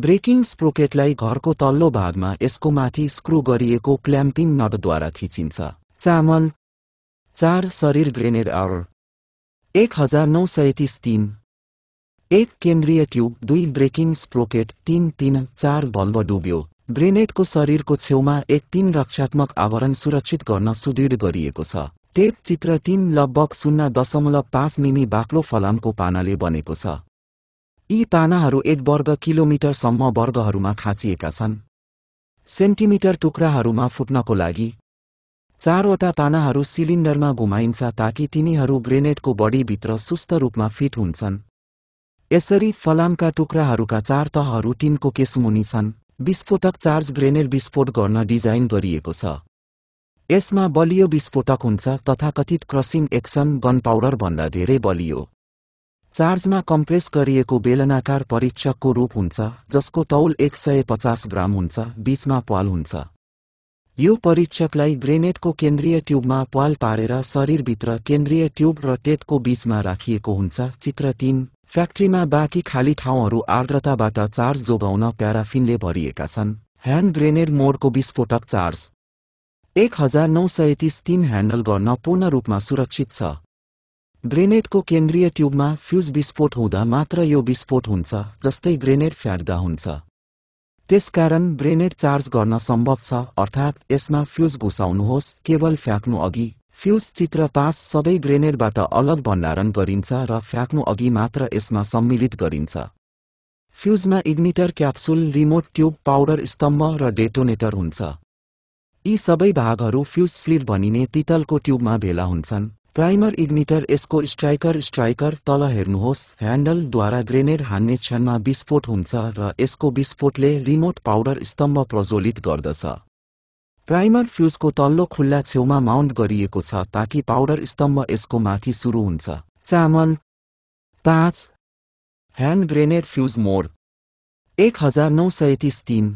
[SPEAKER 1] ब्रेकिङ स्प्रोकेटलाई घरको तल्लो भागमा यसको माथि स्क्रु गरिएको क्ल्याम्पिङ नटद्वारा थिचिन्छ चामल चार शरीर ग्रेनेड आवर एक हजार नौ सय तिस तिन एक केन्द्रीय ट्युब दुई ब्रेकिङ स्प्रोकेट तीन तीन चार बल्ब डुब्यो ब्रेनेटको शरीरको छेउमा एक तीन रक्षात्मक आवरण सुरक्षित गर्न सुदृढ गरिएको छ टेप चित्र तीन लगभग शून्य दशमलव पाँच मिमी बाक्लो फलामको पानाले बनेको छ यी पानाहरू एक वर्ग किलोमिटरसम्म वर्गहरूमा खाँचिएका छन् सेन्टिमिटर टुक्राहरूमा फुट्नको लागि चारवटा तानाहरू सिलिन्डरमा घुमाइन्छ ताकि तिनीहरू ग्रेनेडको बडीभित्र सुस्त रूपमा फिट हुन्छन् यसरी फलामका टुक्राहरूका चार तहहरू टिनको केसमुनि छन् विस्फोटक चार्ज ग्रेनेड विस्फोट गर्न डिजाइन गरिएको छ यसमा बलियो विस्फोटक हुन्छ तथा कथित क्रसिङ एक्सन गन पाउडर भन्दा धेरै बलियो चार्जमा कम्प्रेस गरिएको बेलनाकार परीक्षकको रूप हुन्छ जसको तौल एक सय पचास ग्राम हुन्छ बीचमा प्वाल हुन्छ यो परीक्षकलाई ग्रेनेडको केन्द्रीय ट्युबमा प्वाल पारेर शरीरभित्र केन्द्रीय ट्युब र टेटको बीचमा राखिएको हुन्छ चित्र तीन फ्याक्ट्रीमा बाँकी खाली ठाउँहरू आर्द्रताबाट चार्ज जोगाउन प्याराफिनले भरिएका छन् ह्यान्ड ग्रेनेड मोडको विस्फोटक चार्ज एक हजार नौ सय तिस तीन ह्यान्डल गर्न पूर्ण रूपमा सुरक्षित छ ग्रेनेडको केन्द्रीय ट्युबमा फ्युज विस्फोट हुँदा मात्र यो विस्फोट हुन्छ जस्तै ग्रेनेड फ्याँक्दा हुन्छ त्यसकारण ब्रेनेड चार्ज गर्न सम्भव छ अर्थात् यसमा फ्युज घुसाउनुहोस् केवल फ्याँक्नु अघि फ्युज चित्र पास सबै ग्रेनेडबाट अलग भण्डारण गरिन्छ र फ्याँक्नु अघि मात्र यसमा सम्मिलित गरिन्छ फ्युजमा igniter capsule remote tube powder स्तम्भ र डेटोनेटर हुन्छ यी सबै भागहरू फ्युज स्लिभ भनिने पितलको ट्युबमा भेला हुन्छन् प्राइमर इग्निटर यसको स्ट्राइकर स्ट्राइकर तल हेर्नुहोस् ह्यान्डलद्वारा ग्रेनेड हान्ने क्षणमा विस्फोट हुन्छ र यसको विस्फोटले रिमोट पाउडर स्तम्भ प्रज्वलित गर्दछ प्राइमर फ्युजको तल्लो खुल्ला छेउमा माउन्ट गरिएको छ ताकि पाउडर स्तम्भ यसको माथि सुरु हुन्छ चामल पाँच ह्यान्ड ग्रेनेड फ्युज मोड एक हजार नौ सय तिस तिन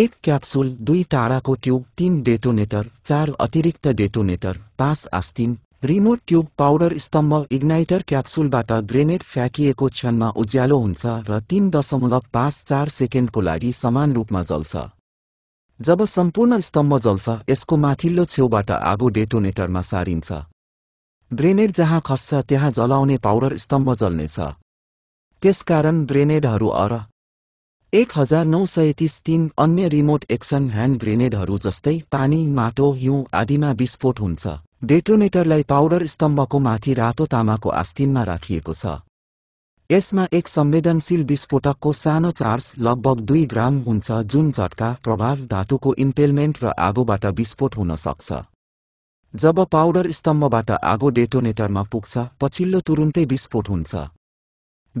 [SPEAKER 1] एक क्याप्सुल दुई टाढाको ट्युब तीन डेटोनेटर चार अतिरिक्त डेटोनेटर पाँच आस्तिन रिमोट ट्युब पाउडर स्तम्भ इग्नाइटर क्याप्सुलबाट ग्रेनेड फ्याँकिएको क्षणमा उज्यालो हुन्छ र तीन दशमलव पाँच चार सेकेन्डको लागि समान रूपमा जल्छ जब सम्पूर्ण स्तम्भ जल्छ यसको माथिल्लो छेउबाट आगो डेटोनेटरमा सारिन्छ ग्रेनेड जहाँ खस्छ त्यहाँ जलाउने पाउडर स्तम्भ जल्नेछ त्यसकारण ग्रेनेडहरू अर एक हजार नौ सय तिस तीन अन्य रिमोट एक्सन ह्यान्ड ग्रेनेडहरू जस्तै पानी माटो हिउँ आदिमा विस्फोट हुन्छ डेटोनेटरलाई पाउडर स्तम्भको माथि रातो तामाको आस्तिनमा राखिएको छ यसमा एक संवेदनशील विस्फोटकको सानो चार्ज लगभग दुई ग्राम हुन्छ जुन झट्का प्रभाव धातुको इम्पेलमेन्ट र आगोबाट विस्फोट हुन सक्छ जब पाउडर स्तम्भबाट आगो डेटोनेटरमा पुग्छ पछिल्लो तुरुन्तै विस्फोट हुन्छ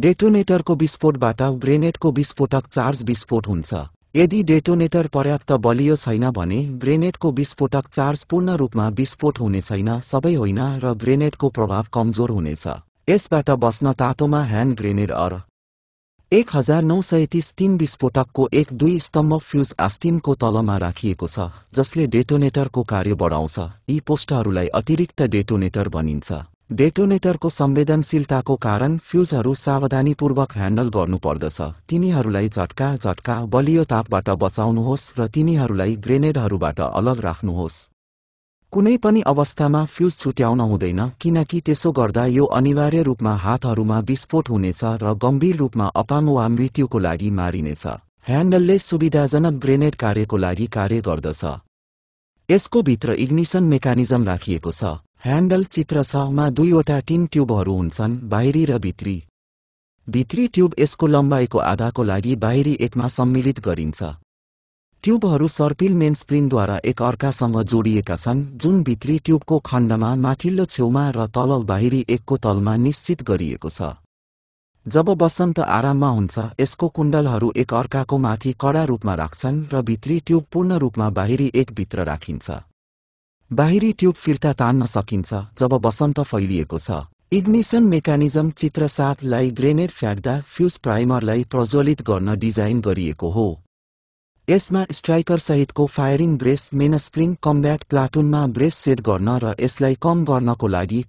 [SPEAKER 1] डेटोनेटरको विस्फोटबाट ग्रेनेडको विस्फोटक चार्ज विस्फोट हुन्छ यदि डेटोनेटर पर्याप्त बलियो छैन भने ग्रेनेडको विस्फोटक चार्ज पूर्ण रूपमा विस्फोट हुने छैन सबै होइन र ग्रेनेडको प्रभाव कमजोर हुनेछ यसबाट बस्न तातोमा ह्यान्ड ग्रेनेड अर एक हजार नौ सय तिस तीन विस्फोटकको एक दुई स्तम्भ फ्युज आस्तिनको तलमा राखिएको छ जसले डेटोनेटरको कार्य बढाउँछ यी पोस्टहरूलाई अतिरिक्त डेटोनेटर भनिन्छ डेटोनेटरको संवेदनशीलताको कारण फ्युजहरू सावधानीपूर्वक ह्यान्डल गर्नुपर्दछ तिनीहरूलाई झट्का झट्का बलियो तापबाट बचाउनुहोस् र तिनीहरूलाई ग्रेनेडहरूबाट अलग राख्नुहोस् कुनै पनि अवस्थामा फ्युज छुट्याउन हुँदैन किनकि त्यसो गर्दा यो अनिवार्य रूपमा हातहरूमा विस्फोट हुनेछ र गम्भीर रूपमा अपाङ वा मृत्युको लागि मारिनेछ ह्यान्डलले सुविधाजनक ग्रेनेड कार्यको लागि कार्य गर्दछ यसको भित्र इग्निसन मेकानिजम राखिएको छ ह्यान्डल चित्र छमा दुईवटा टिन ट्युबहरू हुन्छन् बाहिरी र भित्री भित्री ट्युब यसको लम्बाइको आधाको लागि बाहिरी एकमा सम्मिलित गरिन्छ ट्युबहरू सर्पिल मेन्सप्रिनद्वारा एक अर्कासँग जोडिएका छन् जुन भित्री ट्युबको खण्डमा माथिल्लो छेउमा र तल बाहिरी एकको तलमा निश्चित गरिएको छ जब बसन्त आराममा हुन्छ यसको कुण्डलहरू एक अर्काको माथि कडा रूपमा राख्छन् र भित्री ट्युब पूर्ण रूपमा बाहिरी एकभित्र राखिन्छ बाहिरी ट्युब फिर्ता तान्न सकिन्छ जब वसन्त फैलिएको छ इग्निसन मेकानिजम चित्र सातलाई ग्रेनेड फ्याँक्दा फ्युज प्राइमरलाई प्रज्वलित गर्न डिजाइन गरिएको हो यसमा स्ट्राइकर सहितको फायरिङ ब्रेस मेनस्प्रिङ कम्ब्याट प्लाटुनमा ब्रेस सेट गर्न र यसलाई कम गर्नको लागि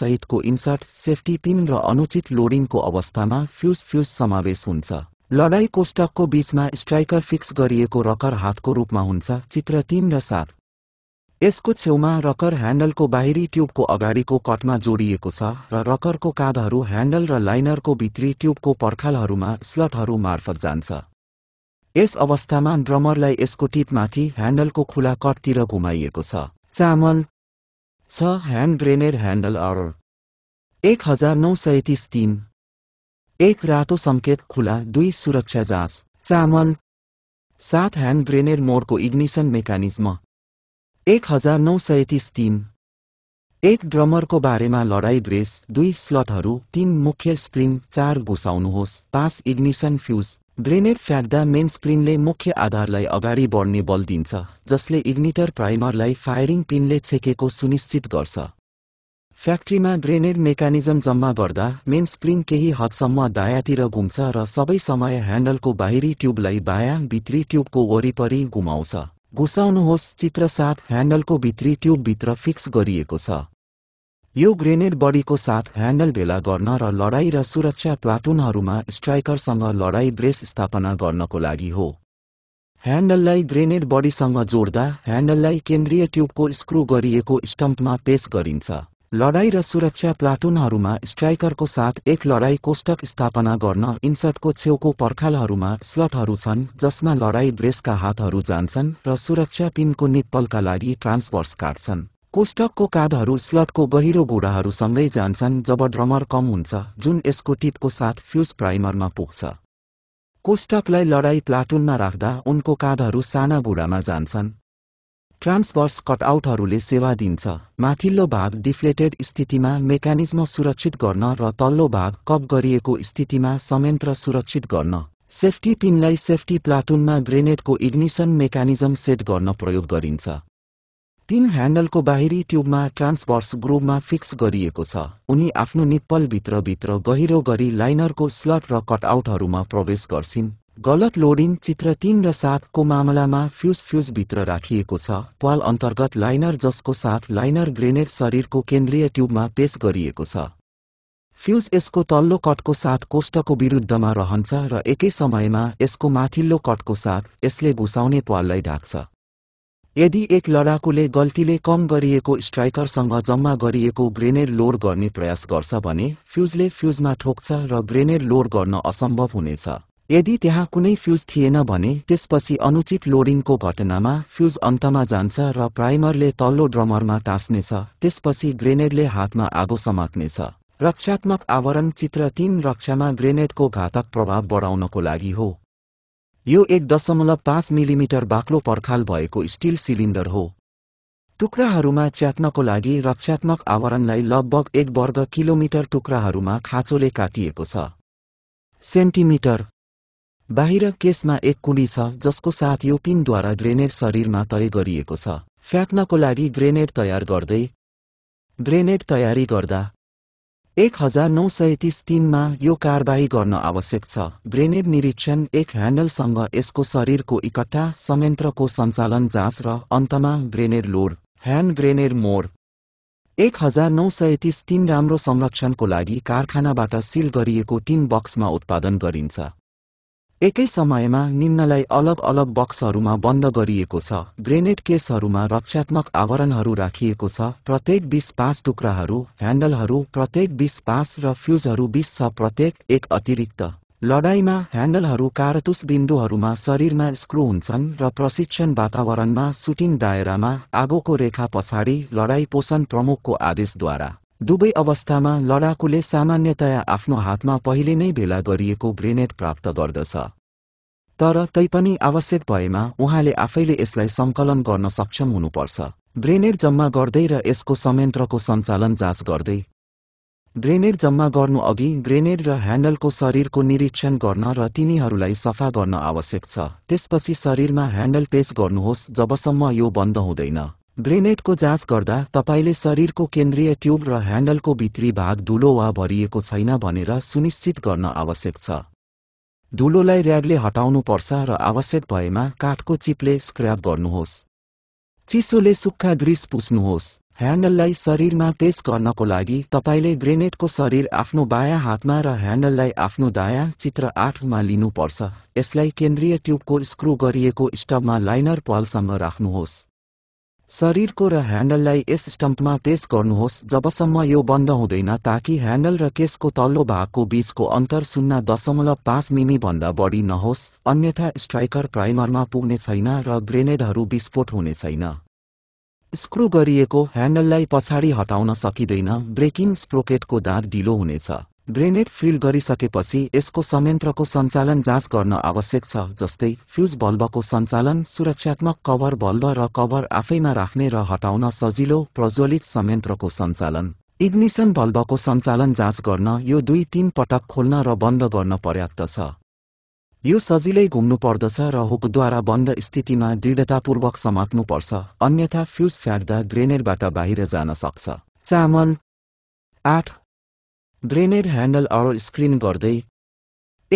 [SPEAKER 1] सहितको इन्सर्ट सेफ्टी पिन र अनुचित लोडिङको अवस्थामा फ्युज फ्युज समावेश हुन्छ लडाई कोष्टकको बीचमा स्ट्राइकर फिक्स गरिएको रकर हातको रूपमा हुन्छ चित्र तीन र सात यसको छेउमा रकर ह्यान्डलको बाहिरी ट्युबको अगाडिको कटमा जोडिएको छ र रकरको काँधहरू ह्यान्डल र लाइनरको भित्री ट्युबको पर्खालहरूमा स्लटहरू मार्फत जान्छ यस अवस्थामा ड्रमरलाई यसको टिपमाथि ह्यान्डलको खुला कटतिर घुमाइएको छ चामल छ ह्यान्ड ग्रेनेड ह्यान्डल अर एक हजार नौ सय तिस तिन एक रातो सङ्केत खुला दुई सुरक्षा जाँच चामल सात ह्यान्ड ग्रेनेड मोडको इग्निसन मेकानिजम एक हजार नौ सय तिस तिन एक ड्रमरको बारेमा लडाई ड्रेस दुई स्लटहरू तीन मुख्य स्क्रिन चार घुसाउनुहोस् पाँच इग्निसन फ्युज ग्रेनेड फ्याँक्दा मेन स्क्रिनले मुख्य आधारलाई अगाडि बढ्ने बल दिन्छ जसले इग्निटर प्राइमरलाई फायरिङ पिनले छेकेको सुनिश्चित गर्छ फ्याक्ट्रीमा ग्रेनेड मेकानिजम जम्मा गर्दा मेन स्क्रिन केही हदसम्म दायातिर घुम्छ र सबै समय ह्यान्डलको बाहिरी ट्युबलाई बायाँ भित्री ट्युबको वरिपरि घुमाउँछ घुसाउनुहोस् चित्र साथ ह्यान्डलको भित्री ट्युबभित्र फिक्स गरिएको छ यो ग्रेनेड बडीको साथ ह्यान्डल भेला गर्न र लडाई र सुरक्षा प्लाटुनहरूमा स्ट्राइकरसँग लडाई ब्रेस स्थापना गर्नको लागि हो ह्यान्डललाई ग्रेनेड बडीसँग जोड्दा ह्यान्डललाई केन्द्रीय ट्युबको स्क्रू गरिएको स्टम्पमा पेस गरिन्छ लडाई र सुरक्षा प्लाटुनहरूमा स्ट्राइकरको साथ एक लडाई कोष्टक स्थापना गर्न इन्सर्टको छेउको पर्खालहरूमा स्लटहरू छन् जसमा लडाई ड्रेसका हातहरू जान्छन् र सुरक्षा पिनको निप्पलका लागि ट्रान्सभर्स काट्छन् कोष्टकको काँधहरू स्लटको गहिरो गोडाहरूसँगै जान्छन् जब ड्रमर कम हुन्छ जुन यसको टिपको साथ फ्युज प्राइमरमा पुग्छ कोष्टकलाई लडाई प्लाटुनमा राख्दा उनको काँधहरू साना गुडामा जान्छन् ट्रान्सभर्स कटआउटहरूले सेवा दिन्छ माथिल्लो भाग डिफ्लेटेड स्थितिमा मेकानिज्म सुरक्षित गर्न र तल्लो भाग कप गरिएको स्थितिमा संयन्त्र सुरक्षित गर्न सेफ्टी पिनलाई सेफ्टी प्लाटुनमा ग्रेनेडको इग्निसन मेकानिजम सेट गर्न प्रयोग गरिन्छ तीन ह्यान्डलको बाहिरी ट्युबमा ट्रान्सभर्स ग्रुपमा फिक्स गरिएको छ उनी आफ्नो निप्पलभित्रभित्र गहिरो गरी लाइनरको स्लट र कटआउटहरूमा प्रवेश गर्छिन् गलत लोडिङ चित्र तीन र सातको मामलामा फ्युज फ्युजभित्र राखिएको छ प्वाल अन्तर्गत लाइनर जसको साथ लाइनर ग्रेनेड शरीरको केन्द्रीय ट्युबमा पेश गरिएको छ फ्युज यसको तल्लो कटको साथ कोष्ठको विरुद्धमा रहन्छ र एकै समयमा यसको माथिल्लो कटको साथ यसले घुसाउने प्वाललाई ढाक्छ यदि एक लडाकुले गल्तीले कम गरिएको स्ट्राइकरसँग जम्मा गरिएको ग्रेनेड लोड गर्ने प्रयास गर्छ भने फ्युजले फ्युजमा ठोक्छ र ग्रेनेड लोड गर्न असम्भव हुनेछ यदि त्यहाँ कुनै फ्युज थिएन भने त्यसपछि अनुचित लोडिङको घटनामा फ्युज अन्तमा जान्छ र प्राइमरले तल्लो ड्रमरमा टाँस्नेछ त्यसपछि ग्रेनेडले हातमा आगो समात्नेछ रक्षात्मक आवरण चित्र तीन रक्षामा ग्रेनेडको घातक प्रभाव बढाउनको लागि हो यो एक दशमलव पाँच मिलिमिटर बाक्लो पर्खाल भएको स्टिल सिलिन्डर हो टुक्राहरूमा च्यात्नको लागि रक्षात्मक आवरणलाई लगभग एक वर्ग किलोमिटर टुक्राहरूमा खाँचोले काटिएको छ सेन्टिमिटर बाहिर केसमा एक कुडी छ जसको साथ यो पिनद्वारा ग्रेनेड शरीरमा तय गरिएको छ फ्याँक्नको लागि ग्रेनेड तयार गर्दै ग्रेनेड तयारी गर्दा एक हजार नौ सय तिस तिनमा यो कारवाही गर्न आवश्यक छ ग्रेनेड निरीक्षण एक ह्यान्डलसँग यसको शरीरको इकट्ठा संयन्त्रको सञ्चालन जाँच र अन्तमा grenade load hand grenade mode एक हजार नौ सय तिस तिन राम्रो संरक्षणको लागि कारखानाबाट सिल गरिएको तीन बक्समा उत्पादन गरिन्छ एकै समयमा निम्नलाई अलग अलग बक्सहरूमा बन्द गरिएको छ ग्रेनेड केसहरूमा रक्षात्मक आवरणहरू राखिएको छ प्रत्येक बिस पाँच टुक्राहरू ह्यान्डलहरू प्रत्येक बिस पाँच र फ्युजहरू बिस छ प्रत्येक एक अतिरिक्त लडाईँमा ह्यान्डलहरू कारतुस बिन्दुहरूमा शरीरमा स्क्रु हुन्छन् र प्रशिक्षण वातावरणमा सुटिङ दायरामा आगोको रेखा पछाडि लडाई पोषण प्रमुखको आदेशद्वारा दुवै अवस्थामा लडाकुले सामान्यतया आफ्नो हातमा पहिले नै भेला गरिएको ग्रेनेड प्राप्त गर्दछ तर तैपनि आवश्यक भएमा उहाँले आफैले यसलाई संकलन गर्न सक्षम हुनुपर्छ ग्रेनेड जम्मा गर्दै र यसको संयन्त्रको सञ्चालन जाँच गर्दै ग्रेनेड जम्मा गर्नु अघि ग्रेनेड र ह्यान्डलको शरीरको निरीक्षण गर्न र तिनीहरूलाई सफा गर्न आवश्यक छ त्यसपछि शरीरमा ह्यान्डल पेस गर्नुहोस् जबसम्म यो बन्द हुँदैन ग्रेनेडको जाँच गर्दा तपाईँले शरीरको केन्द्रीय ट्युब र ह्यान्डलको भित्री भाग धुलो वा भरिएको छैन भनेर सुनिश्चित गर्न आवश्यक छ धुलोलाई ऱ्यागले हटाउनुपर्छ र आवश्यक भएमा काठको चिपले स्क्र्याप गर्नुहोस् चिसोले सुक्खा ग्रिस पुस्नुहोस् ह्यान्डललाई शरीरमा पेस गर्नको लागि तपाईँले ग्रेनेडको शरीर आफ्नो बायाँ हातमा र ह्यान्डललाई आफ्नो दायाँ चित्र आठमा लिनुपर्छ यसलाई केन्द्रीय ट्युबको स्क्रू गरिएको स्टबमा लाइनर पलसँग राख्नुहोस् शरीरको र ह्यान्डललाई यस स्टम्पमा पेस गर्नुहोस् जबसम्म यो बन्द हुँदैन ताकि ह्यान्डल र केसको तल्लो भागको बीचको अन्तर शून्य दशमलव पाँच मिमीभन्दा बढी नहोस् अन्यथा स्ट्राइकर प्राइमरमा पुग्ने छैन र ग्रेनेडहरू विस्फोट हुने छैन स्क्रू गरिएको ह्यान्डललाई पछाडि हटाउन सकिँदैन ब्रेकिङ स्प्रोकेटको दाँत ढिलो हुनेछ ग्रेनेड फिल गरिसकेपछि यसको संयन्त्रको सञ्चालन जाँच गर्न आवश्यक छ जस्तै फ्युज बल्बको सञ्चालन सुरक्षात्मक कभर बल्ब र कभर आफैमा राख्ने र हटाउन सजिलो प्रज्वलित संयन्त्रको सञ्चालन इग्निसन बल्बको सञ्चालन जाँच गर्न यो दुई तीन पटक खोल्न र बन्द गर्न पर्याप्त छ यो सजिलै घुम्नु पर्दछ र हुकद्वारा बन्द स्थितिमा दृढतापूर्वक समात्नुपर्छ अन्यथा फ्युज फ्याँक्दा ग्रेनेडबाट बाहिर जान सक्छ चामल आठ ग्रेनेड ह्यान्डल अर स्क्रिन गर्दै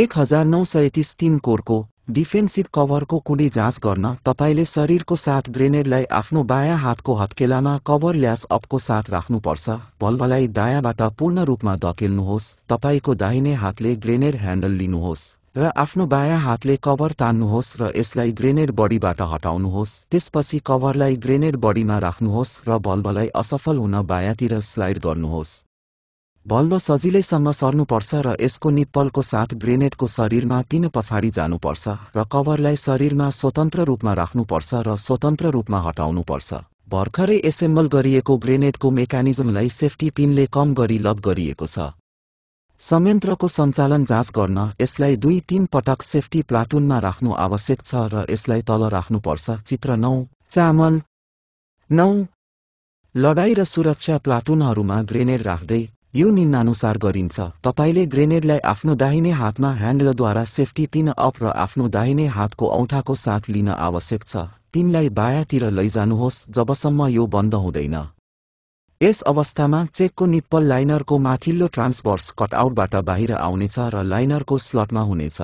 [SPEAKER 1] एक हजार नौ सय तिस तिन कोरको डिफेन्सिभ कभरको कुडी जाँच गर्न तपाईँले शरीरको साथ ग्रेनेडलाई आफ्नो बायाँ हातको हत्केलामा कभर ल्यास अपको साथ राख्नुपर्छ बल्बलाई दायाँबाट पूर्ण रूपमा धकेल्नुहोस् तपाईँको दाहिने हातले ग्रेनेड ह्यान्डल लिनुहोस् र आफ्नो बायाँ हातले कभर तान्नुहोस् र यसलाई ग्रेनेड बडीबाट हटाउनुहोस् त्यसपछि कभरलाई ग्रेनेड बडीमा राख्नुहोस् र बल्बलाई असफल हुन बायाँतिर स्लाइड गर्नुहोस् बल्ल सजिलैसँग सर्नुपर्छ र यसको निप्पलको साथ ग्रेनेडको शरीरमा पिन पछाडि जानुपर्छ र कभरलाई शरीरमा स्वतन्त्र रूपमा राख्नुपर्छ र स्वतन्त्र रूपमा हटाउनुपर्छ भर्खरै एसेम्बल गरिएको ग्रेनेडको मेकानिजमलाई सेफ्टी पिनले कम गरी लक गरिएको छ संयन्त्रको सञ्चालन जाँच गर्न यसलाई दुई तीन पटक सेफ्टी प्लाटुनमा राख्नु आवश्यक छ र यसलाई तल राख्नुपर्छ चित्र नौ चामल नौ लडाई र सुरक्षा प्लाटुनहरूमा ग्रेनेड राख्दै यो निम्नानुसार गरिन्छ तपाईँले ग्रेनेडलाई आफ्नो दाहिने हातमा ह्यान्डलद्वारा सेफ्टी पिन अप र आफ्नो दाहिने हातको औठाको साथ लिन आवश्यक छ पिनलाई बायातिर लैजानुहोस् जबसम्म यो बन्द हुँदैन यस अवस्थामा चेकको निप्पल लाइनरको माथिल्लो ट्रान्सभर्स कटआउटबाट बाहिर आउनेछ र लाइनरको स्लटमा हुनेछ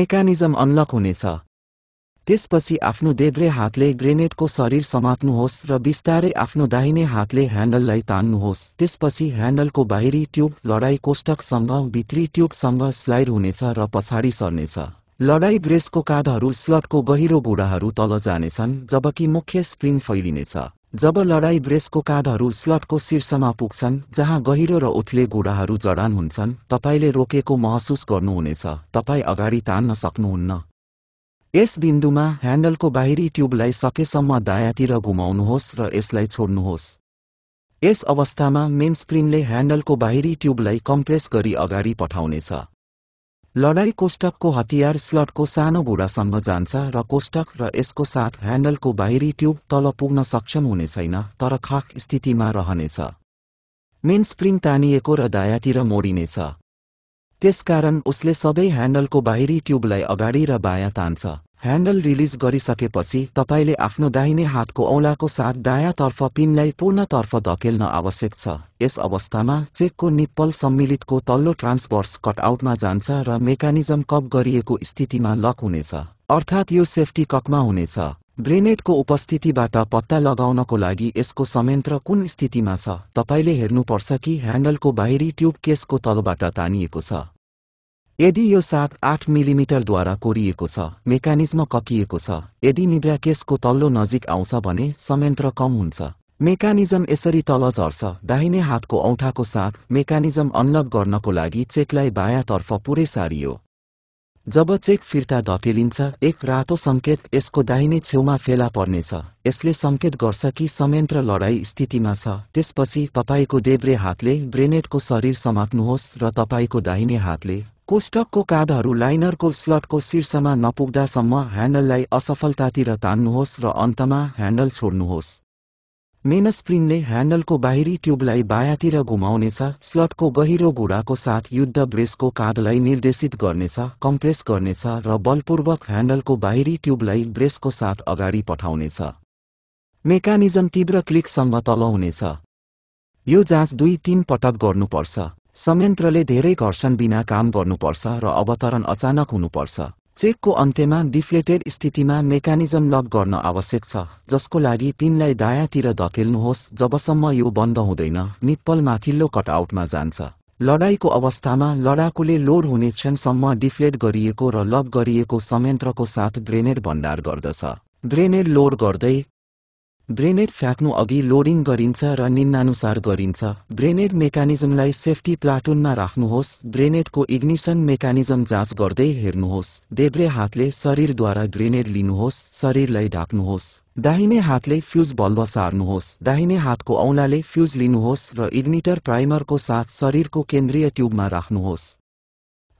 [SPEAKER 1] मेकानिजम अनलक हुनेछ त्यसपछि आफ्नो देब्रे हातले ग्रेनेडको शरीर समात्नुहोस् र बिस्तारै आफ्नो दाहिने हातले ह्यान्डललाई तान्नुहोस् त्यसपछि ह्यान्डलको बाहिरी ट्युब लडाई कोष्टकसँग भित्री ट्युबसँग स्लाइड हुनेछ र पछाडि सर्नेछ लडाई ब्रेसको काँधहरू स्लटको गहिरो गुडाहरू तल जानेछन् जबकि मुख्य स्प्रिङ फैलिनेछ जब लडाई ब्रेसको काँधहरू स्लटको शीर्षमा पुग्छन् जहाँ गहिरो र उथले गुडाहरू जडान हुन्छन् तपाईँले रोकेको महसुस गर्नुहुनेछ तपाईँ अगाडि तान्न सक्नुहुन्न यस बिन्दुमा ह्यान्डलको बाहिरी ट्युबलाई सकेसम्म दायाँतिर घुमाउनुहोस् र यसलाई छोड्नुहोस् यस अवस्थामा मेन स्क्रिनले ह्यान्डलको बाहिरी ट्युबलाई कम्प्रेस गरी अगाडि पठाउनेछ लडाई कोष्टकको हतियार स्लटको सानो बुढासँग जान्छ र कोष्टक र यसको साथ ह्यान्डलको बाहिरी ट्युब तल पुग्न सक्षम हुने छैन तर खाक स्थितिमा रहनेछ मेन मेनस्क्रिन तानिएको र दायाँतिर मोडिनेछ त्यसकारण उसले सधैँ ह्यान्डलको बाहिरी ट्युबलाई अगाडि र बायाँ तान्छ ह्यान्डल रिलिज गरिसकेपछि तपाईँले आफ्नो दाहिने हातको औलाको साथ दायाँतर्फ पिनलाई पूर्णतर्फ धकेल्न आवश्यक छ यस अवस्थामा चेकको निप्पल सम्मिलितको तल्लो ट्रान्सवर्स कटआउटमा जान्छ र मेकानिजम कप गरिएको स्थितिमा लक हुनेछ अर्थात् यो सेफ्टी ककमा हुनेछ ग्रेनेडको उपस्थितिबाट पत्ता लगाउनको लागि यसको संयन्त्र कुन स्थितिमा छ तपाईँले हेर्नुपर्छ कि ह्यान्डलको बाहिरी ट्युब केसको तलबाट तानिएको छ यदि यो सात आठ मिलिमिटरद्वारा कोरिएको छ मेकानिजम ककिएको छ यदि निद्रा केसको तल्लो नजिक आउँछ भने संयन्त्र कम हुन्छ मेकानिजम यसरी तल झर्छ दाहिने हातको औठाको साथ मेकानिजम अनलक गर्नको लागि चेकलाई बायाँतर्फ पुरै सारियो जब चेक फिर्ता धकेलिन्छ एक रातो संकेत यसको दाहिने छेउमा फेला पर्नेछ यसले संकेत गर्छ कि संयन्त्र लडाई स्थितिमा छ त्यसपछि तपाईँको देब्रे हातले ब्रेनेटको शरीर समात्नुहोस् र तपाईँको दाहिने हातले कोष्टकको काँधहरू लाइनरको स्लटको शीर्षमा नपुग्दासम्म ह्यान्डललाई असफलतातिर तान्नुहोस् र अन्तमा ह्यान्डल छोड्नुहोस् मेन स्प्रिनले ह्यान्डलको बाहिरी ट्युबलाई बायाँतिर घुमाउनेछ स्लटको गहिरो घुँडाको साथ युद्ध ब्रेसको काँधलाई निर्देशित गर्नेछ कम्प्रेस गर्नेछ र बलपूर्वक ह्यान्डलको बाहिरी ट्युबलाई ब्रेसको साथ अगाडि पठाउनेछ मेकानिजम तीव्र क्लिकसँग तल हुनेछ यो जाँच दुई तीन पटक गर्नुपर्छ संयन्त्रले धेरै घर्षण बिना काम गर्नुपर्छ र अवतरण अचानक हुनुपर्छ चेकको अन्त्यमा डिफ्लेटेड स्थितिमा मेकानिजम लक गर्न आवश्यक छ जसको लागि तिनलाई दायाँतिर धकेल्नुहोस् जबसम्म यो बन्द हुँदैन निप्पल माथिल्लो कटआउटमा जान्छ लडाईँको अवस्थामा लडाकुले लोड हुने क्षणसम्म डिफ्लेट गरिएको र लक गरिएको संयन्त्रको साथ ग्रेनेड भण्डार गर्दछ ग्रेनेड लोड गर्दै ब्रेनेड फ्याँक्नु अघि लोडिङ गरिन्छ र निम्नानुसार गरिन्छ ब्रेनेड मेकानिजमलाई सेफ्टी प्लाटुनमा राख्नुहोस् ब्रेनेडको इग्निसन मेकानिजम जाँच गर्दै हेर्नुहोस् देब्रे हातले शरीरद्वारा ग्रेनेड लिनुहोस् शरीरलाई ढाक्नुहोस् दाहिने हातले फ्युज बल्ब सार्नुहोस् दाहिने हातको औँलाले फ्युज लिनुहोस् र इग्निटर प्राइमरको साथ शरीरको केन्द्रीय ट्युबमा राख्नुहोस्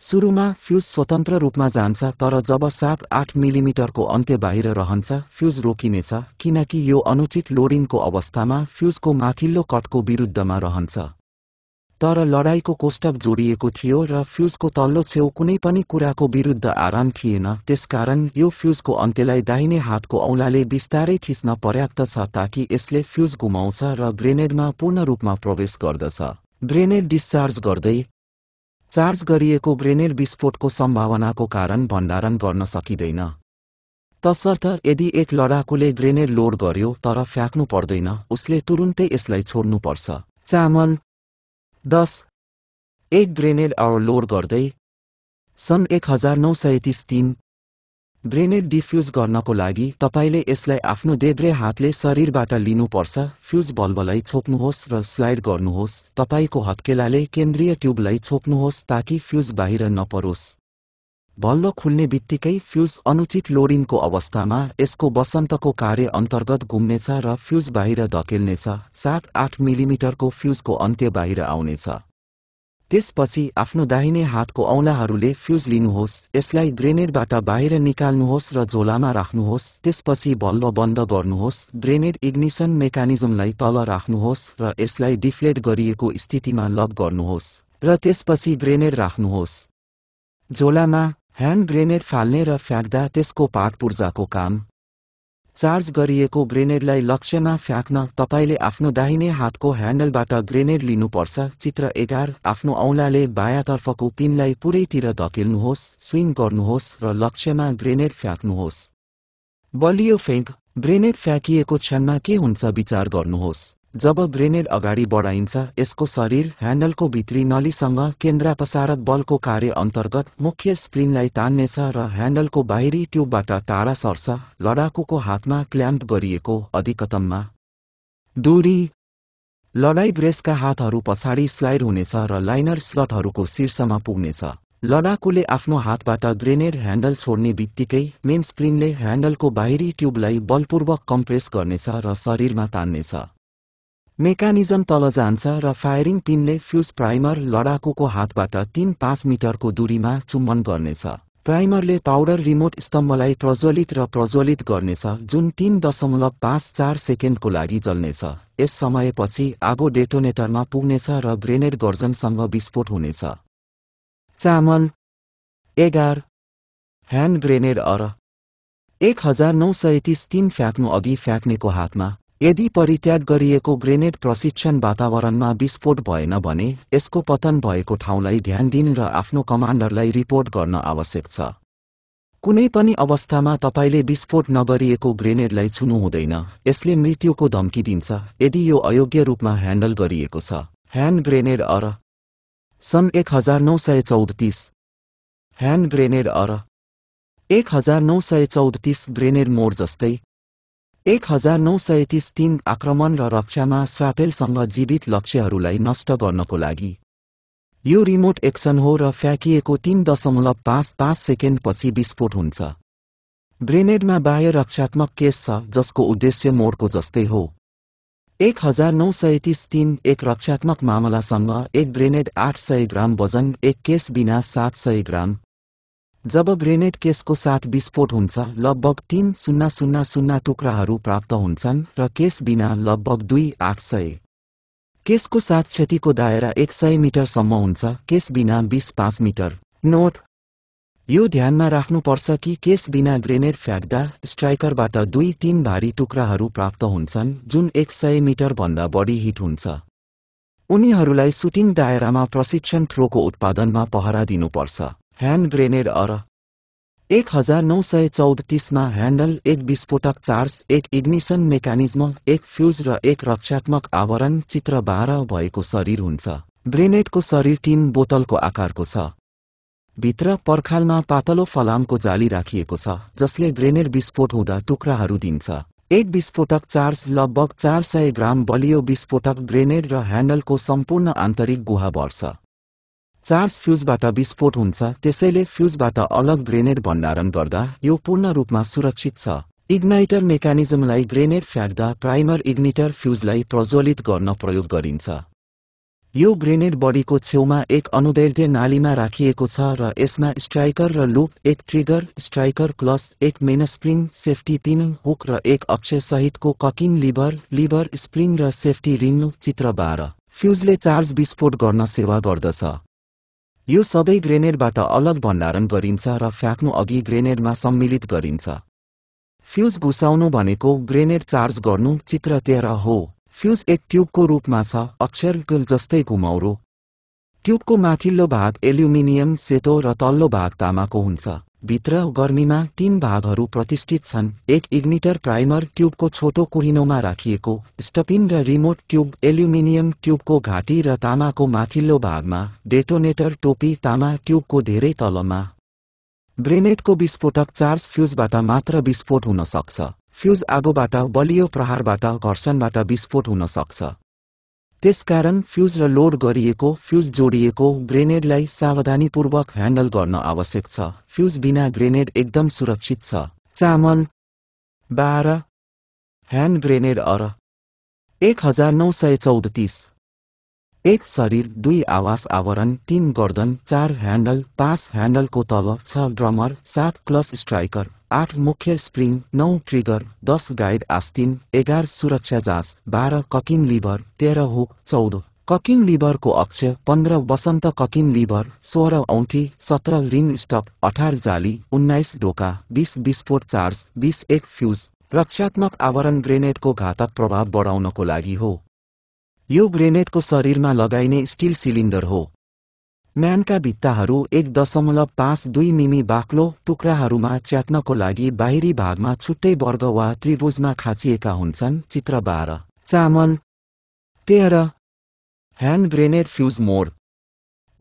[SPEAKER 1] सुरुमा फ्युज स्वतन्त्र रूपमा जान्छ तर जब सात आठ मिलिमिटरको अन्त्य बाहिर रहन्छ फ्युज रोकिनेछ किनकि यो अनुचित लोडिङको अवस्थामा फ्युजको माथिल्लो कटको विरुद्धमा रहन्छ तर लडाईँको कोष्टक जोडिएको थियो र फ्युजको तल्लो छेउ कुनै पनि कुराको विरुद्ध आराम थिएन त्यसकारण यो फ्युजको अन्त्यलाई दाहिने हातको औंलाले बिस्तारै थिच्न पर्याप्त छ ताकि यसले फ्युज गुमाउँछ र ग्रेनेडमा पूर्ण रूपमा प्रवेश गर्दछ ग्रेनेड डिस्चार्ज गर्दै चार्ज गरिएको ग्रेनेड विस्फोटको सम्भावनाको कारण भण्डारण गर्न सकिँदैन तसर्थ यदि एक लडाकुले ग्रेनेड लोड गर्यो तर फ्याँक्नु पर्दैन उसले तुरुन्तै यसलाई छोड्नुपर्छ चामल दस एक ग्रेनेड आवर लोड गर्दै सन् एक हजार नौ सय तिस तिन ब्रेनेड डिफ्युज गर्नको लागि तपाईँले यसलाई आफ्नो देब्रे हातले शरीरबाट लिनुपर्छ फ्युज बल्बलाई छोप्नुहोस् र स्लाइड गर्नुहोस् तपाईँको हत्केलाले केन्द्रीय ट्युबलाई छोप्नुहोस् ताकि फ्युज बाहिर नपरोस् बल्ल खुल्ने बित्तिकै फ्युज अनुचित लोडिनको अवस्थामा यसको वसन्तको कार्य अन्तर्गत घुम्नेछ र फ्युज बाहिर धकेल्नेछ सात आठ मिलिमिटरको फ्युजको अन्त्य बाहिर आउनेछ त्यसपछि आफ्नो दाहिने हातको औलाहरूले फ्युज लिनुहोस् यसलाई ग्रेनेडबाट बाहिर निकाल्नुहोस् र झोलामा राख्नुहोस् त्यसपछि बल्ब बन्द गर्नुहोस् ग्रेनेड इग्निसन मेकानिजमलाई तल राख्नुहोस् र यसलाई डिफ्लेट गरिएको स्थितिमा लक गर्नुहोस् र त्यसपछि ग्रेनेड राख्नुहोस् झोलामा ह्यान्ड ग्रेनेड फाल्ने र फ्याँक्दा त्यसको पाठ पूर्जाको काम चार्ज गरिएको ग्रेनेडलाई लक्ष्यमा फ्याँक्न तपाईँले आफ्नो दाहिने हातको ह्यान्डलबाट ग्रेनेड लिनुपर्छ चित्र एघार आफ्नो औँलाले बायाँतर्फको पिनलाई पुरैतिर धकेल्नुहोस् स्विङ गर्नुहोस् र लक्ष्यमा ग्रेनेड फ्याँक्नुहोस् बलियो फेङ्क ग्रेनेड फ्याँकिएको क्षणमा के हुन्छ विचार गर्नुहोस् जब ग्रेनेड अगाडि बढाइन्छ यसको शरीर ह्यान्डलको भित्री नलीसँग केन्द्रापसारक बलको कार्य अन्तर्गत मुख्य स्क्रिनलाई तान्नेछ र ह्यान्डलको बाहिरी ट्युबबाट टाढा सर्छ लडाकुको हातमा क्ल्याम्प गरिएको अधिकतममा दूरी लडाई ब्रेसका हातहरू पछाडि स्लाइड हुनेछ र लाइनर स्लटहरूको शीर्षमा पुग्नेछ लडाकुले आफ्नो हातबाट ग्रेनेड ह्यान्डल छोड्ने बित्तिकै मेन स्क्रिनले ह्यान्डलको बाहिरी ट्युबलाई बलपूर्वक कम्प्रेस गर्नेछ र शरीरमा तान्नेछ मेकानिजम तल जान्छ र फायरिङ पिनले फ्युज प्राइमर लडाकुको हातबाट तीन पाँच मिटरको दूरीमा चुम्बन गर्नेछ प्राइमरले पाउडर रिमोट स्तम्भलाई प्रज्वलित र प्रज्वलित गर्नेछ जुन तीन दशमलव पाँच चार सेकेन्डको लागि जल्नेछ यस समयपछि आगो डेटोनेटरमा पुग्नेछ र ग्रेनेड गर्जनसँग विस्फोट हुनेछ चामल एघार ह्यान्ड ग्रेनेड अर एक हजार नौ सय तिस तिन फ्याँक्नु अघि फ्याँक्नेको हातमा यदि परित्याग गरिएको ग्रेनेड प्रशिक्षण वातावरणमा विस्फोट भएन भने यसको पतन भएको ठाउँलाई ध्यान दिन र आफ्नो कमान्डरलाई रिपोर्ट गर्न आवश्यक छ कुनै पनि अवस्थामा तपाईँले विस्फोट नगरिएको ग्रेनेडलाई छुनु हुँदैन यसले मृत्युको धम्की दिन्छ यदि यो अयोग्य रूपमा ह्यान्डल गरिएको छ ह्यान्ड ग्रेनेड अर सन् एक हजार नौ सय चौतिस ह्यान्ड ग्रेनेड अर एक हजार नौ सय चौतिस ग्रेनेड मोड जस्तै एक हजार नौ सय तिस तीन आक्रमण र रक्षामा स्वापेलसँग जीवित लक्ष्यहरूलाई नष्ट गर्नको लागि यो रिमोट एक्सन हो र फ्याँकिएको तीन दशमलव पाँच पाँच सेकेन्डपछि विस्फोट हुन्छ ग्रेनेडमा बाह्य रक्षात्मक केस छ जसको उद्देश्य मोडको जस्तै हो एक हजार नौ सय तिस तीन एक रक्षात्मक मामलासँग एक ग्रेनेड आठ सय ग्राम वजन एक केस बिना सात सय ग्राम जब ग्रेनेड केसको साथ विस्फोट हुन्छ लगभग तीन शून्य शून्य शून्य टुक्राहरू प्राप्त हुन्छन् र केस बिना लगभग दुई आठ सय केसको साथ क्षतिको दायरा एक सय मिटरसम्म हुन्छ केस बिना बिस पाँच मिटर नोट यो ध्यानमा राख्नुपर्छ कि केस बिना ग्रेनेड फ्याँक्दा स्ट्राइकरबाट दुई तीन भारी टुक्राहरू प्राप्त हुन्छन् जुन एक सय मिटरभन्दा बढी हिट हुन्छ उनीहरूलाई सुटिङ दायरामा प्रशिक्षण थ्रोको उत्पादनमा पहरा दिनुपर्छ ह्यान्ड ग्रेनेड अर एक हजार नौ सय चौतिसमा ह्यान्डल एक विस्फोटक चार्ज एक इग्निसन मेकानिज्म एक फ्युज र एक रक्षात्मक आवरण चित्र बाह्र भएको शरीर हुन्छ ग्रेनेडको शरीर टिन बोतलको आकारको छ भित्र पर्खालमा पातलो फलामको जाली राखिएको छ जसले ग्रेनेड विस्फोट हुँदा टुक्राहरू दिन्छ एक विस्फोटक चार्ज लगभग चार सय ग्राम बलियो विस्फोटक ग्रेनेड र ह्यान्डलको सम्पूर्ण आन्तरिक गुहा बढ्छ चार्ज फ्युजबाट विस्फोट हुन्छ त्यसैले फ्युजबाट अलग ग्रेनेड भण्डारण गर्दा यो पूर्ण रूपमा सुरक्षित छ इग्नाइटर मेकानिजमलाई ग्रेनेड फ्याँक्दा प्राइमर इग्निटर फ्युजलाई प्रज्वलित गर्न प्रयोग गरिन्छ यो ग्रेनेड बडीको छेउमा एक अनुदैर्ध्य नालीमा राखिएको छ र यसमा स्ट्राइकर र लुप एक ट्रिगर स्ट्राइकर क्लस एक main mainspring safety pin hook र एक अक्षयसहितको ककिन लिभर लिभर स्प्रिङ र सेफ्टी रिङ चित्र बाह्र फ्युजले चार्ज विस्फोट गर्न सेवा गर्दछ यो सबै ग्रेनेडबाट अलग भण्डारण गरिन्छ र फ्याँक्नु अघि ग्रेनेडमा सम्मिलित गरिन्छ फ्युज घुसाउनु भनेको ग्रेनेड चार्ज गर्नु चित्र तेह्र हो फ्युज एक ट्युबको रूपमा छ अक्षर गुल जस्तै घुमाउरो ट्युबको माथिल्लो भाग एल्युमिनियम सेतो र तल्लो भाग तामाको हुन्छ भित्र गर्मीमा तीन भागहरू प्रतिष्ठित छन् एक इग्निटर प्राइमर ट्युबको छोटो कुहिनोमा राखिएको स्टपिन र रिमोट ट्युब एल्युमिनियम ट्युबको घाँटी र तामाको माथिल्लो भागमा डेटोनेटर टोपी तामा ट्युबको धेरै तलमा ग्रेनेडको विस्फोटक चार्ज फ्युजबाट मात्र विस्फोट हुन सक्छ फ्युज आगोबाट बलियो प्रहारबाट घर्षणबाट विस्फोट हुन सक्छ त्यसकारण फ्युज र लोड गरिएको फ्युज जोडिएको ग्रेनेडलाई सावधानीपूर्वक ह्यान्डल गर्न आवश्यक छ फ्युज बिना ग्रेनेड एकदम सुरक्षित छ चामल बाह्र ह्यान्ड ग्रेनेड अर एक हजार नौ सय चौध एक शरीर दुई आवास आवरण तीन गर्दन चार ह्यान्डल पाँच ह्यान्डलको तल छ ड्रमर सात प्लस स्ट्राइकर आठ मुख्य स्प्रिङ नौ ट्रिगर दस गाइड आस्तिन एघार सुरक्षा जाँच बाह्र ककिङ लिभर तेह्र हुक चौध ककिङ लिभरको अक्ष पन्ध्र वसन्त ककिङ लिभर सोह्र औठी सत्र रिङ स्टक अठार जाली उन्नाइस ढोका बिस विस्फोट चार्ज बिस एक फ्युज रक्षात्मक आवरण ग्रेनेडको घातक प्रभाव बढाउनको लागि हो यो ग्रेनेडको शरीरमा लगाइने स्टिल सिलिन्डर हो म्यानका भित्ताहरू एक दशमलव पाँच दुई मिमी बाक्लो टुक्राहरूमा च्यात्नको लागि बाहिरी भागमा छुट्टै वर्ग वा त्रिभुजमा खाँचिएका हुन्छन् चित्र बाह्र चामल तेह्र ह्यान्ड ग्रेनेड फ्युज मोड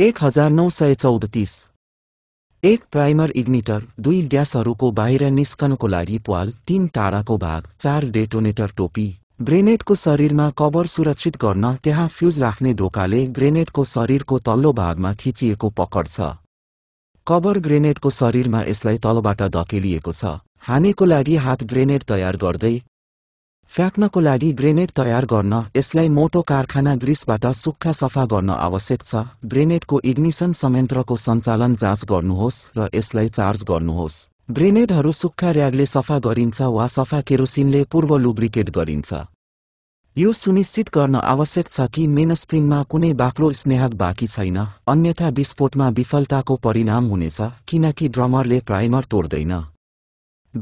[SPEAKER 1] एक हजार नौ सय चौधतिस एक प्राइमर इग्निटर दुई ग्यासहरूको बाहिर निस्कनको लागि प्वाल तीन टाढाको भाग चार डेटोनेटर टोपी ग्रेनेडको शरीरमा कबर सुरक्षित गर्न त्यहाँ फ्युज राख्ने ढोकाले ग्रेनेडको शरीरको तल्लो भागमा थिचिएको पकड छ कबर ग्रेनेडको शरीरमा यसलाई तलबाट धकेलिएको छ हानेको लागि हात ग्रेनेड तयार गर्दै फ्याँक्नको लागि ग्रेनेड तयार गर्न यसलाई मोटो कारखाना ग्रिसबाट सुक्खा सफा गर्न आवश्यक छ ग्रेनेडको इग्निसन संयन्त्रको सञ्चालन जाँच गर्नुहोस् र यसलाई चार्ज गर्नुहोस् ग्रेनेडहरू सुक्खा ऱ्यागले सफा गरिन्छ वा सफा केरोसिनले पूर्व लुब्रिकेट गरिन्छ यो सुनिश्चित गर्न आवश्यक छ कि मेनस्प्रिनमा कुनै बाक्लो स्नेहक बाँकी छैन अन्यथा विस्फोटमा विफलताको परिणाम हुनेछ किनकि ड्रमरले प्राइमर तोड्दैन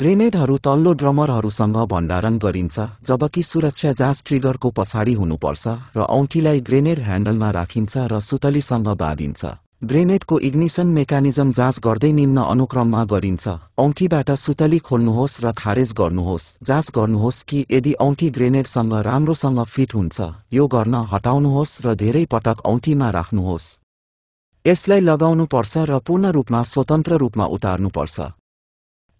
[SPEAKER 1] ग्रेनेडहरू तल्लो ड्रमरहरूसँग भण्डारण गरिन्छ जबकि सुरक्षा जाँच ट्रिगरको पछाडि हुनुपर्छ र औँठीलाई ग्रेनेड ह्यान्डलमा राखिन्छ र सुतलीसँग बाँधिन्छ ग्रेनेडको इग्निसन मेकानिजम जाँच गर्दै निम्न अनुक्रममा गरिन्छ औँठीबाट सुतली खोल्नुहोस् र खारेज गर्नुहोस् जाँच गर्नुहोस् कि यदि औँठी ग्रेनेडसँग राम्रोसँग फिट हुन्छ यो गर्न हटाउनुहोस् र धेरै पटक औँठीमा राख्नुहोस् यसलाई लगाउनुपर्छ र पूर्ण रूपमा स्वतन्त्र रूपमा उतार्नुपर्छ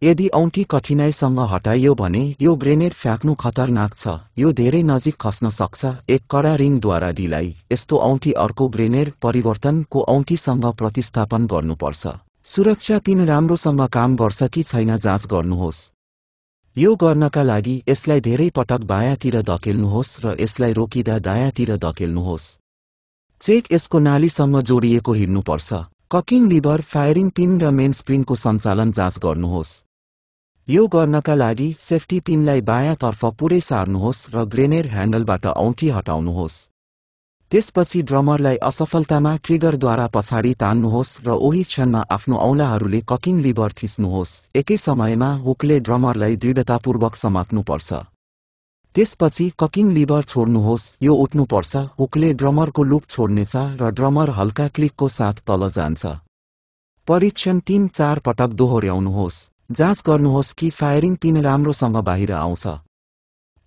[SPEAKER 1] यदि औँठी कठिनाइसँग हटाइयो भने यो ग्रेनेड फ्याँक्नु खतरनाक छ यो धेरै नजिक खस्न सक्छ एक कडा रिङद्वारा दिलाई यस्तो औँठी अर्को ग्रेनेड परिवर्तनको औँठीसँग प्रतिस्थापन गर्नुपर्छ सुरक्षा पिन राम्रोसँग काम गर्छ कि छैन जाँच गर्नुहोस् यो गर्नका लागि यसलाई धेरै पटक बायाँतिर धकेल्नुहोस् र यसलाई रोकिँदा दायाँतिर धकेल्नुहोस् चेक यसको नालीसँग जोडिएको हिँड्नुपर्छ ककिङ लिभर फायरिङ पिन र मेन स्क्रिनको सञ्चालन जाँच गर्नुहोस् यो गर्नका लागि सेफ्टी पिनलाई बायाँतर्फ पुरै सार्नुहोस् र ग्रेनेड ह्यान्डलबाट औँठी हटाउनुहोस् त्यसपछि ड्रमरलाई असफलतामा ट्रिगरद्वारा पछाडि तान्नुहोस् र उही क्षणमा आफ्नो औँलाहरूले ककिङ लिभर थिच्नुहोस् एकै समयमा हुकले ड्रमरलाई दृढतापूर्वक समात्नुपर्छ त्यसपछि ककिङ लिभर छोड्नुहोस् यो उठ्नुपर्छ हुकले ड्रमरको लुप छोड्नेछ र ड्रमर हल्का क्लिकको साथ तल जान्छ परीक्षण तीन चार पटक दोहोऱ्याउनुहोस् जाँच गर्नुहोस् कि फायरिङ पिन राम्रोसँग बाहिर आउँछ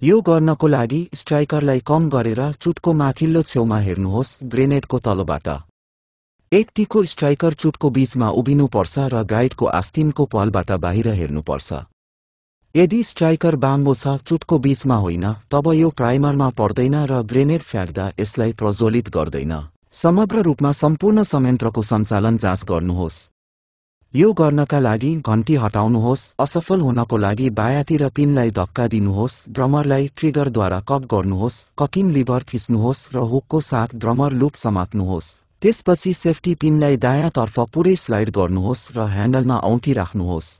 [SPEAKER 1] यो गर्नको लागि स्ट्राइकरलाई कम गरेर चुटको माथिल्लो छेउमा हेर्नुहोस् ग्रेनेडको तलबाट एक स्ट्राइकर चुटको बीचमा उभिनुपर्छ र गाइडको आस्तिनको पलबाट बाहिर हेर्नुपर्छ यदि स्ट्राइकर बाङ्गो छ चुटको बीचमा होइन तब यो प्राइमरमा पर्दैन र ग्रेनेड फ्याँक्दा यसलाई प्रज्वलित गर्दैन समग्र रूपमा सम्पूर्ण संयन्त्रको सञ्चालन जाँच गर्नुहोस् यो गर्नका लागि घन्टी हटाउनुहोस् असफल हुनको लागि बायातिर पिनलाई धक्का दिनुहोस् ड्रमरलाई ट्रिगरद्वारा कप गर्नुहोस् ककिन लिभर थिच्नुहोस् र हुकको साथ ड्रमर लुप समात्नुहोस् त्यसपछि सेफ्टी पिनलाई दायाँतर्फ पुरै स्लाइड गर्नुहोस् र ह्यान्डलमा औँठी राख्नुहोस्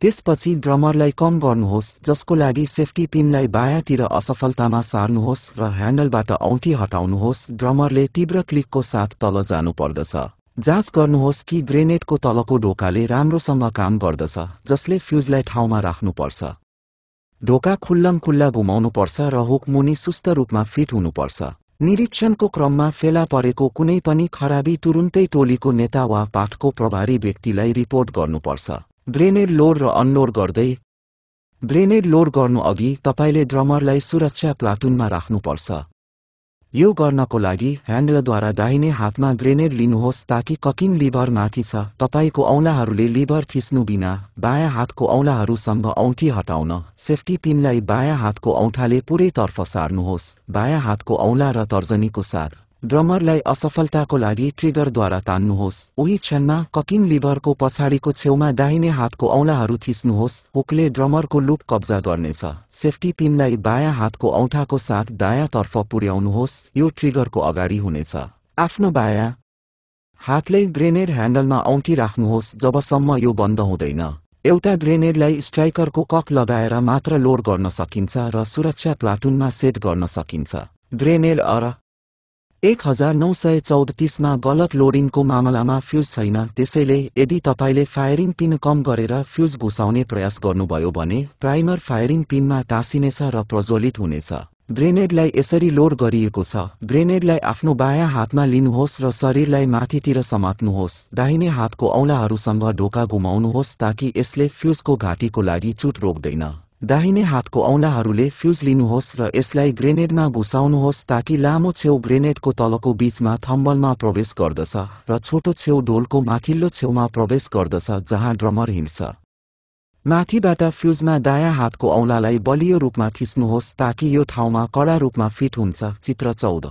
[SPEAKER 1] त्यसपछि ड्रमरलाई कम गर्नुहोस् जसको लागि सेफ्टी पिनलाई बायाँतिर असफलतामा सार्नुहोस् र ह्यान्डलबाट औँठी हटाउनुहोस् ड्रमरले तीव्र क्लिकको साथ तल जानुपर्दछ जाँच गर्नुहोस् कि ग्रेनेडको तलको ढोकाले राम्रोसँग काम गर्दछ जसले फ्युजलाई ठाउँमा राख्नुपर्छ ढोका खुल्लम खुल्ला घुमाउनुपर्छ र हुकमुनि सुस्त रूपमा फिट हुनुपर्छ निरीक्षणको क्रममा फेला परेको कुनै पनि खराबी तुरुन्तै टोलीको नेता वा पाठको प्रभारी व्यक्तिलाई रिपोर्ट गर्नुपर्छ ग्रेनेड लोड र अनलोड गर्दै ग्रेनेड लोड गर्नु अघि तपाईँले ड्रमरलाई सुरक्षा प्लाटुनमा राख्नुपर्छ यो गर्नको लागि ह्यान्डलद्वारा दाहिने हातमा ग्रेनेड लिनुहोस् ताकि ककिन लिभर माथि छ तपाईँको औँलाहरूले लिभर थिच्नु बिना बायाँ हातको औँलाहरूसँग औँठी हटाउन सेफ्टी पिनलाई बायाँ हातको औँठाले पूरैतर्फ सार्नुहोस् बायाँ हातको औँला र तर्जनीको साथ ड्रमरलाई असफलताको लागि ट्रिगरद्वारा तान्नुहोस् उही क्षणमा ककिन लिभरको पछाडिको छेउमा दाहिने हातको औँलाहरू थिच्नुहोस् हुकले ड्रमरको लुप कब्जा गर्नेछ सेफ्टी पिनलाई दायाँ हातको औँठाको साथ दायाँतर्फ पुर्याउनुहोस् यो ट्रिगरको अगाडि हुनेछ आफ्नो बायाँ हातले ग्रेनेड ह्यान्डलमा औँठी राख्नुहोस् जबसम्म यो बन्द हुँदैन एउटा ग्रेनेडलाई स्ट्राइकरको कक लगाएर मात्र लोड गर्न सकिन्छ र सुरक्षा प्लाटुनमा सेट गर्न सकिन्छ ग्रेनेड अर एक हजार नौ सय चौतिसमा गलत लोडिङको मामलामा फ्युज छैन त्यसैले यदि तपाईँले फायरिङ पिन कम गरेर फ्युज घुसाउने प्रयास गर्नुभयो भने प्राइमर फायरिङ पिनमा टाँसिनेछ र प्रज्वलित हुनेछ ग्रेनेडलाई यसरी लोड गरिएको छ ग्रेनेडलाई आफ्नो बायाँ हातमा लिनुहोस् र शरीरलाई माथितिर समात्नुहोस् दाहिने हातको औँलाहरूसँग ढोका घुमाउनुहोस् ताकि यसले फ्युजको घाँटीको लागि चुट रोक्दैन दाहिने हातको औँलाहरूले फ्युज लिनुहोस् र यसलाई ग्रेनेडमा घुसाउनुहोस् ताकि लामो छेउ ग्रेनेडको तलको बीचमा थम्बलमा प्रवेश गर्दछ र छोटो छेउ डोलको माथिल्लो छेउमा प्रवेश गर्दछ जहाँ ड्रमर हिँड्छ माथिबाट फ्युजमा दायाँ हातको औँलालाई बलियो रूपमा थिच्नुहोस् ताकि यो ठाउँमा कडा रूपमा फिट हुन्छ चित्र चौध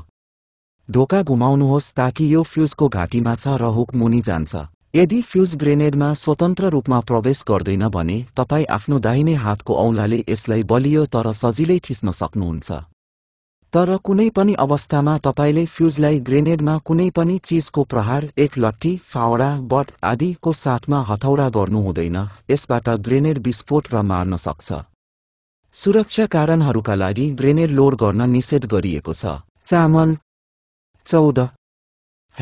[SPEAKER 1] ढोका घुमाउनुहोस् ताकि यो फ्युजको घाँटीमा छ र हुक मुनि जान्छ यदि फ्युज ग्रेनेडमा स्वतन्त्र रूपमा प्रवेश गर्दैन भने तपाईँ आफ्नो दाहिने हातको औँलाले यसलाई बलियो तर सजिलै थिच्न सक्नुहुन्छ तर कुनै पनि अवस्थामा तपाईँले फ्युजलाई ग्रेनेडमा कुनै पनि चिजको प्रहार एक लट्ठी फावडा बट आदिको साथमा हथौडा गर्नुहुँदैन यसबाट ग्रेनेड विस्फोट र मार्न सक्छ सुरक्षा कारणहरूका लागि ग्रेनेड लोड गर्न निषेध गरिएको छ चामल चौध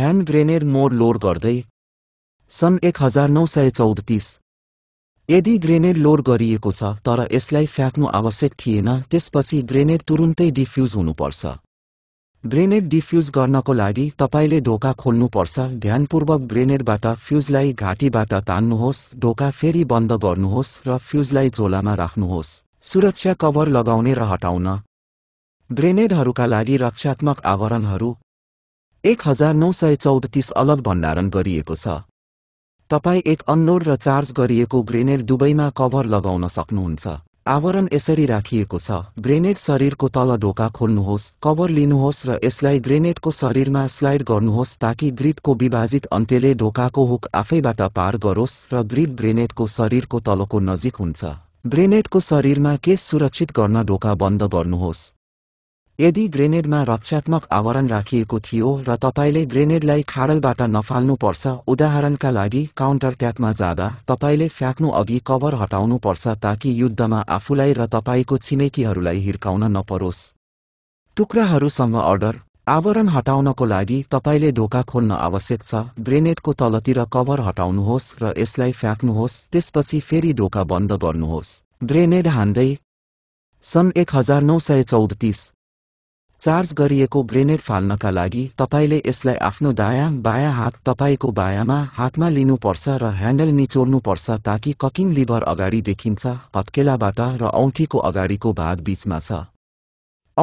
[SPEAKER 1] ह्यान्ड ग्रेनेड मोड लोड गर्दै सन् एक हजार नौ सय चौतिस यदि ग्रेनेड लोड गरिएको छ तर यसलाई फ्याँक्नु आवश्यक थिएन त्यसपछि ग्रेनेड तुरुन्तै डिफ्युज हुनुपर्छ ग्रेनेड डिफ्युज गर्नको लागि तपाईँले ढोका खोल्नुपर्छ ध्यानपूर्वक ग्रेनेडबाट फ्युजलाई घाँटीबाट तान्नुहोस् ढोका फेरि बन्द गर्नुहोस् र फ्युजलाई झोलामा राख्नुहोस् सुरक्षा कभर लगाउने र हटाउन ग्रेनेडहरूका लागि रक्षात्मक आवरणहरू एक हजार नौ सय चौतिस अलग भण्डारण गरिएको छ तपाईँ एक अन्नोड र चार्ज गरिएको ग्रेनेड दुवैमा कभर लगाउन सक्नुहुन्छ आवरण यसरी राखिएको छ ग्रेनेड शरीरको तल ढोका खोल्नुहोस् कभर लिनुहोस् र यसलाई ग्रेनेडको शरीरमा स्लाइड गर्नुहोस् ताकि ग्रिडको विभाजित अन्त्यले ढोकाको हुक आफैबाट पार गरोस् र ग्रिड ग्रेनेडको शरीरको तलको नजिक हुन्छ ग्रेनेडको शरीरमा केस सुरक्षित गर्न ढोका बन्द गर्नुहोस् यदि ग्रेनेडमा रक्षात्मक आवरण राखिएको थियो र तपाईँले ग्रेनेडलाई खाडलबाट नफाल्नुपर्छ उदाहरणका लागि काउन्टर ट्याकमा जाँदा तपाईँले फ्याँक्नु अघि कभर हटाउनुपर्छ ताकि युद्धमा आफूलाई र तपाईँको छिमेकीहरूलाई हिर्काउन नपरोस् टुक्राहरूसँग अर्डर आवरण हटाउनको लागि तपाईँले ढोका खोल्न आवश्यक छ ग्रेनेडको तलतिर कभर हटाउनुहोस् र यसलाई फ्याँक्नुहोस् त्यसपछि फेरि ढोका बन्द गर्नुहोस् ग्रेनेड हान्दै सन् एक हजार नौ सय चौतिस चार्ज गरिएको ग्रेनेड फाल्नका लागि तपाईँले यसलाई आफ्नो दायाँ बायाँ हात तपाईँको बायाँमा हातमा लिनुपर्छ र ह्यान्डल निचोड्नुपर्छ ताकि ककिङ लिभर अगाडि देखिन्छ हत्केलाबाट र औँठीको अगाडिको भाग बीचमा छ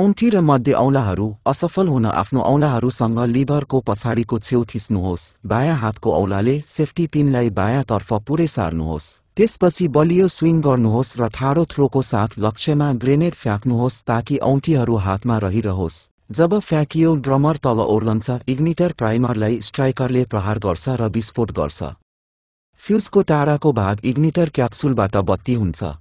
[SPEAKER 1] औँठी र मध्य औँलाहरू असफल हुन आफ्नो औँलाहरूसँग लिभरको पछाडिको छेउ थिच्नुहोस् बायाँ हातको औँलाले सेफ्टी पिनलाई बायाँतर्फ पुरै सार्नुहोस् त्यसपछि बलियो स्विङ गर्नुहोस् र ठाडो थ्रोको साथ लक्ष्यमा ग्रेनेड फ्याँक्नुहोस् ताकि औँठीहरू हातमा रहिरहोस् जब फ्याँकियो ड्रमर तल ओर्लन्छ इग्निटर प्राइमरलाई स्ट्राइकरले प्रहार गर्छ र विस्फोट गर्छ फ्युजको टाढाको भाग इग्निटर क्याप्सुलबाट बत्ती हुन्छ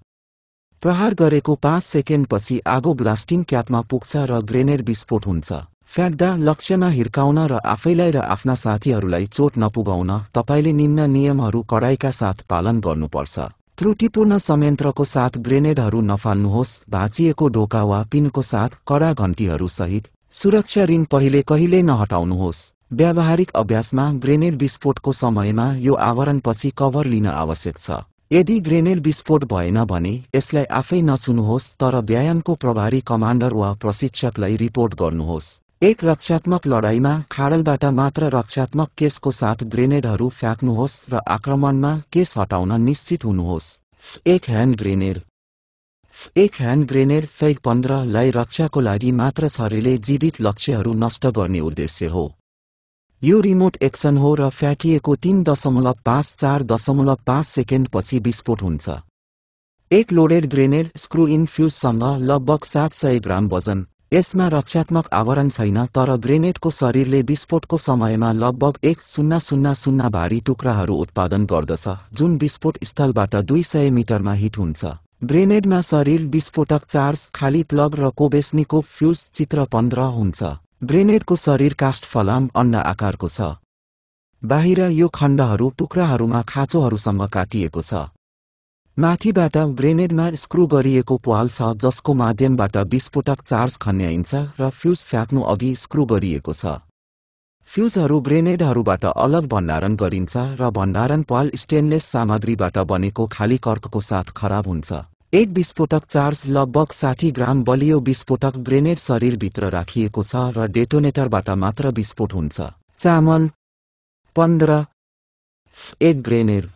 [SPEAKER 1] प्रहार गरेको पाँच सेकेन्डपछि आगो ब्लास्टिङ क्यापमा पुग्छ र ग्रेनेड विस्फोट हुन्छ फ्याँक्दा लक्ष्यमा हिर्काउन र आफैलाई र आफ्ना साथीहरूलाई चोट नपुगाउन तपाईँले निम्न नियमहरू कडाईका साथ पालन गर्नुपर्छ त्रुटिपूर्ण संयन्त्रको साथ ग्रेनेडहरू नफाल्नुहोस् भाँचिएको ढोका वा पिनको साथ कडा घन्टीहरू सहित सुरक्षा ऋण पहिले कहिल्यै नहटाउनुहोस् व्यावहारिक अभ्यासमा ग्रेनेड विस्फोटको समयमा यो आवरणपछि कभर लिन आवश्यक छ यदि ग्रेनेड विस्फोट भएन भने यसलाई आफै नछुनुहोस् तर व्यायामको प्रभारी कमान्डर वा प्रशिक्षकलाई रिपोर्ट गर्नुहोस् एक रक्षात्मक लडाईँमा खाडलबाट मात्र रक्षात्मक केसको साथ ग्रेनेडहरू फ्याँक्नुहोस् र आक्रमणमा केस हटाउन निश्चित हुनुहोस् एक ह्यान्ड ग्रेनेड एक ह्यान्ड ग्रेनेड फेक पन्ध्रलाई रक्षाको लागि मात्र छरीले जीवित लक्ष्यहरू नष्ट गर्ने उद्देश्य हो यो रिमोट एक्सन हो र फ्याँकिएको तीन दशमलव पाँच चार दशमलव पाँच सेकेन्डपछि विस्फोट हुन्छ एक लोडेड ग्रेनेड स्क्रु इन्फ्युजसँग लगभग सात सय ग्राम वजन यसमा रक्षात्मक आवरण छैन तर ग्रेनेडको शरीरले विस्फोटको समयमा लगभग एक शून्य शून्य शून्य भारी टुक्राहरू उत्पादन गर्दछ जुन विस्फोट स्थलबाट दुई सय मिटरमा हिट हुन्छ ग्रेनेडमा शरीर विस्फोटक चार्ज खाली प्लग र कोबेस्नीको फ्युज चित्र पन्ध्र हुन्छ ग्रेनेडको शरीर कास्ट फलाम अन्न आकारको छ बाहिर यो खण्डहरू टुक्राहरूमा खाँचोहरूसँग काटिएको छ माथिबाट ग्रेनेडमा स्क्रु गरिएको प्वाल छ जसको माध्यमबाट विस्फोटक चार्ज खन्याइन्छ र फ्युज फ्याँक्नु अघि स्क्रु गरिएको छ फ्युजहरू ग्रेनेडहरूबाट अलग भण्डारण गरिन्छ र भण्डारण प्वाल स्टेनलेस सामग्रीबाट बनेको खाली कर्कको साथ खराब हुन्छ एक विस्फोटक चार्ज लगभग साठी ग्राम बलियो विस्फोटक ग्रेनेड शरीरभित्र राखिएको छ र डेटोनेटरबाट मात्र विस्फोट हुन्छ चामल पन्ध्र एक ग्रेनेड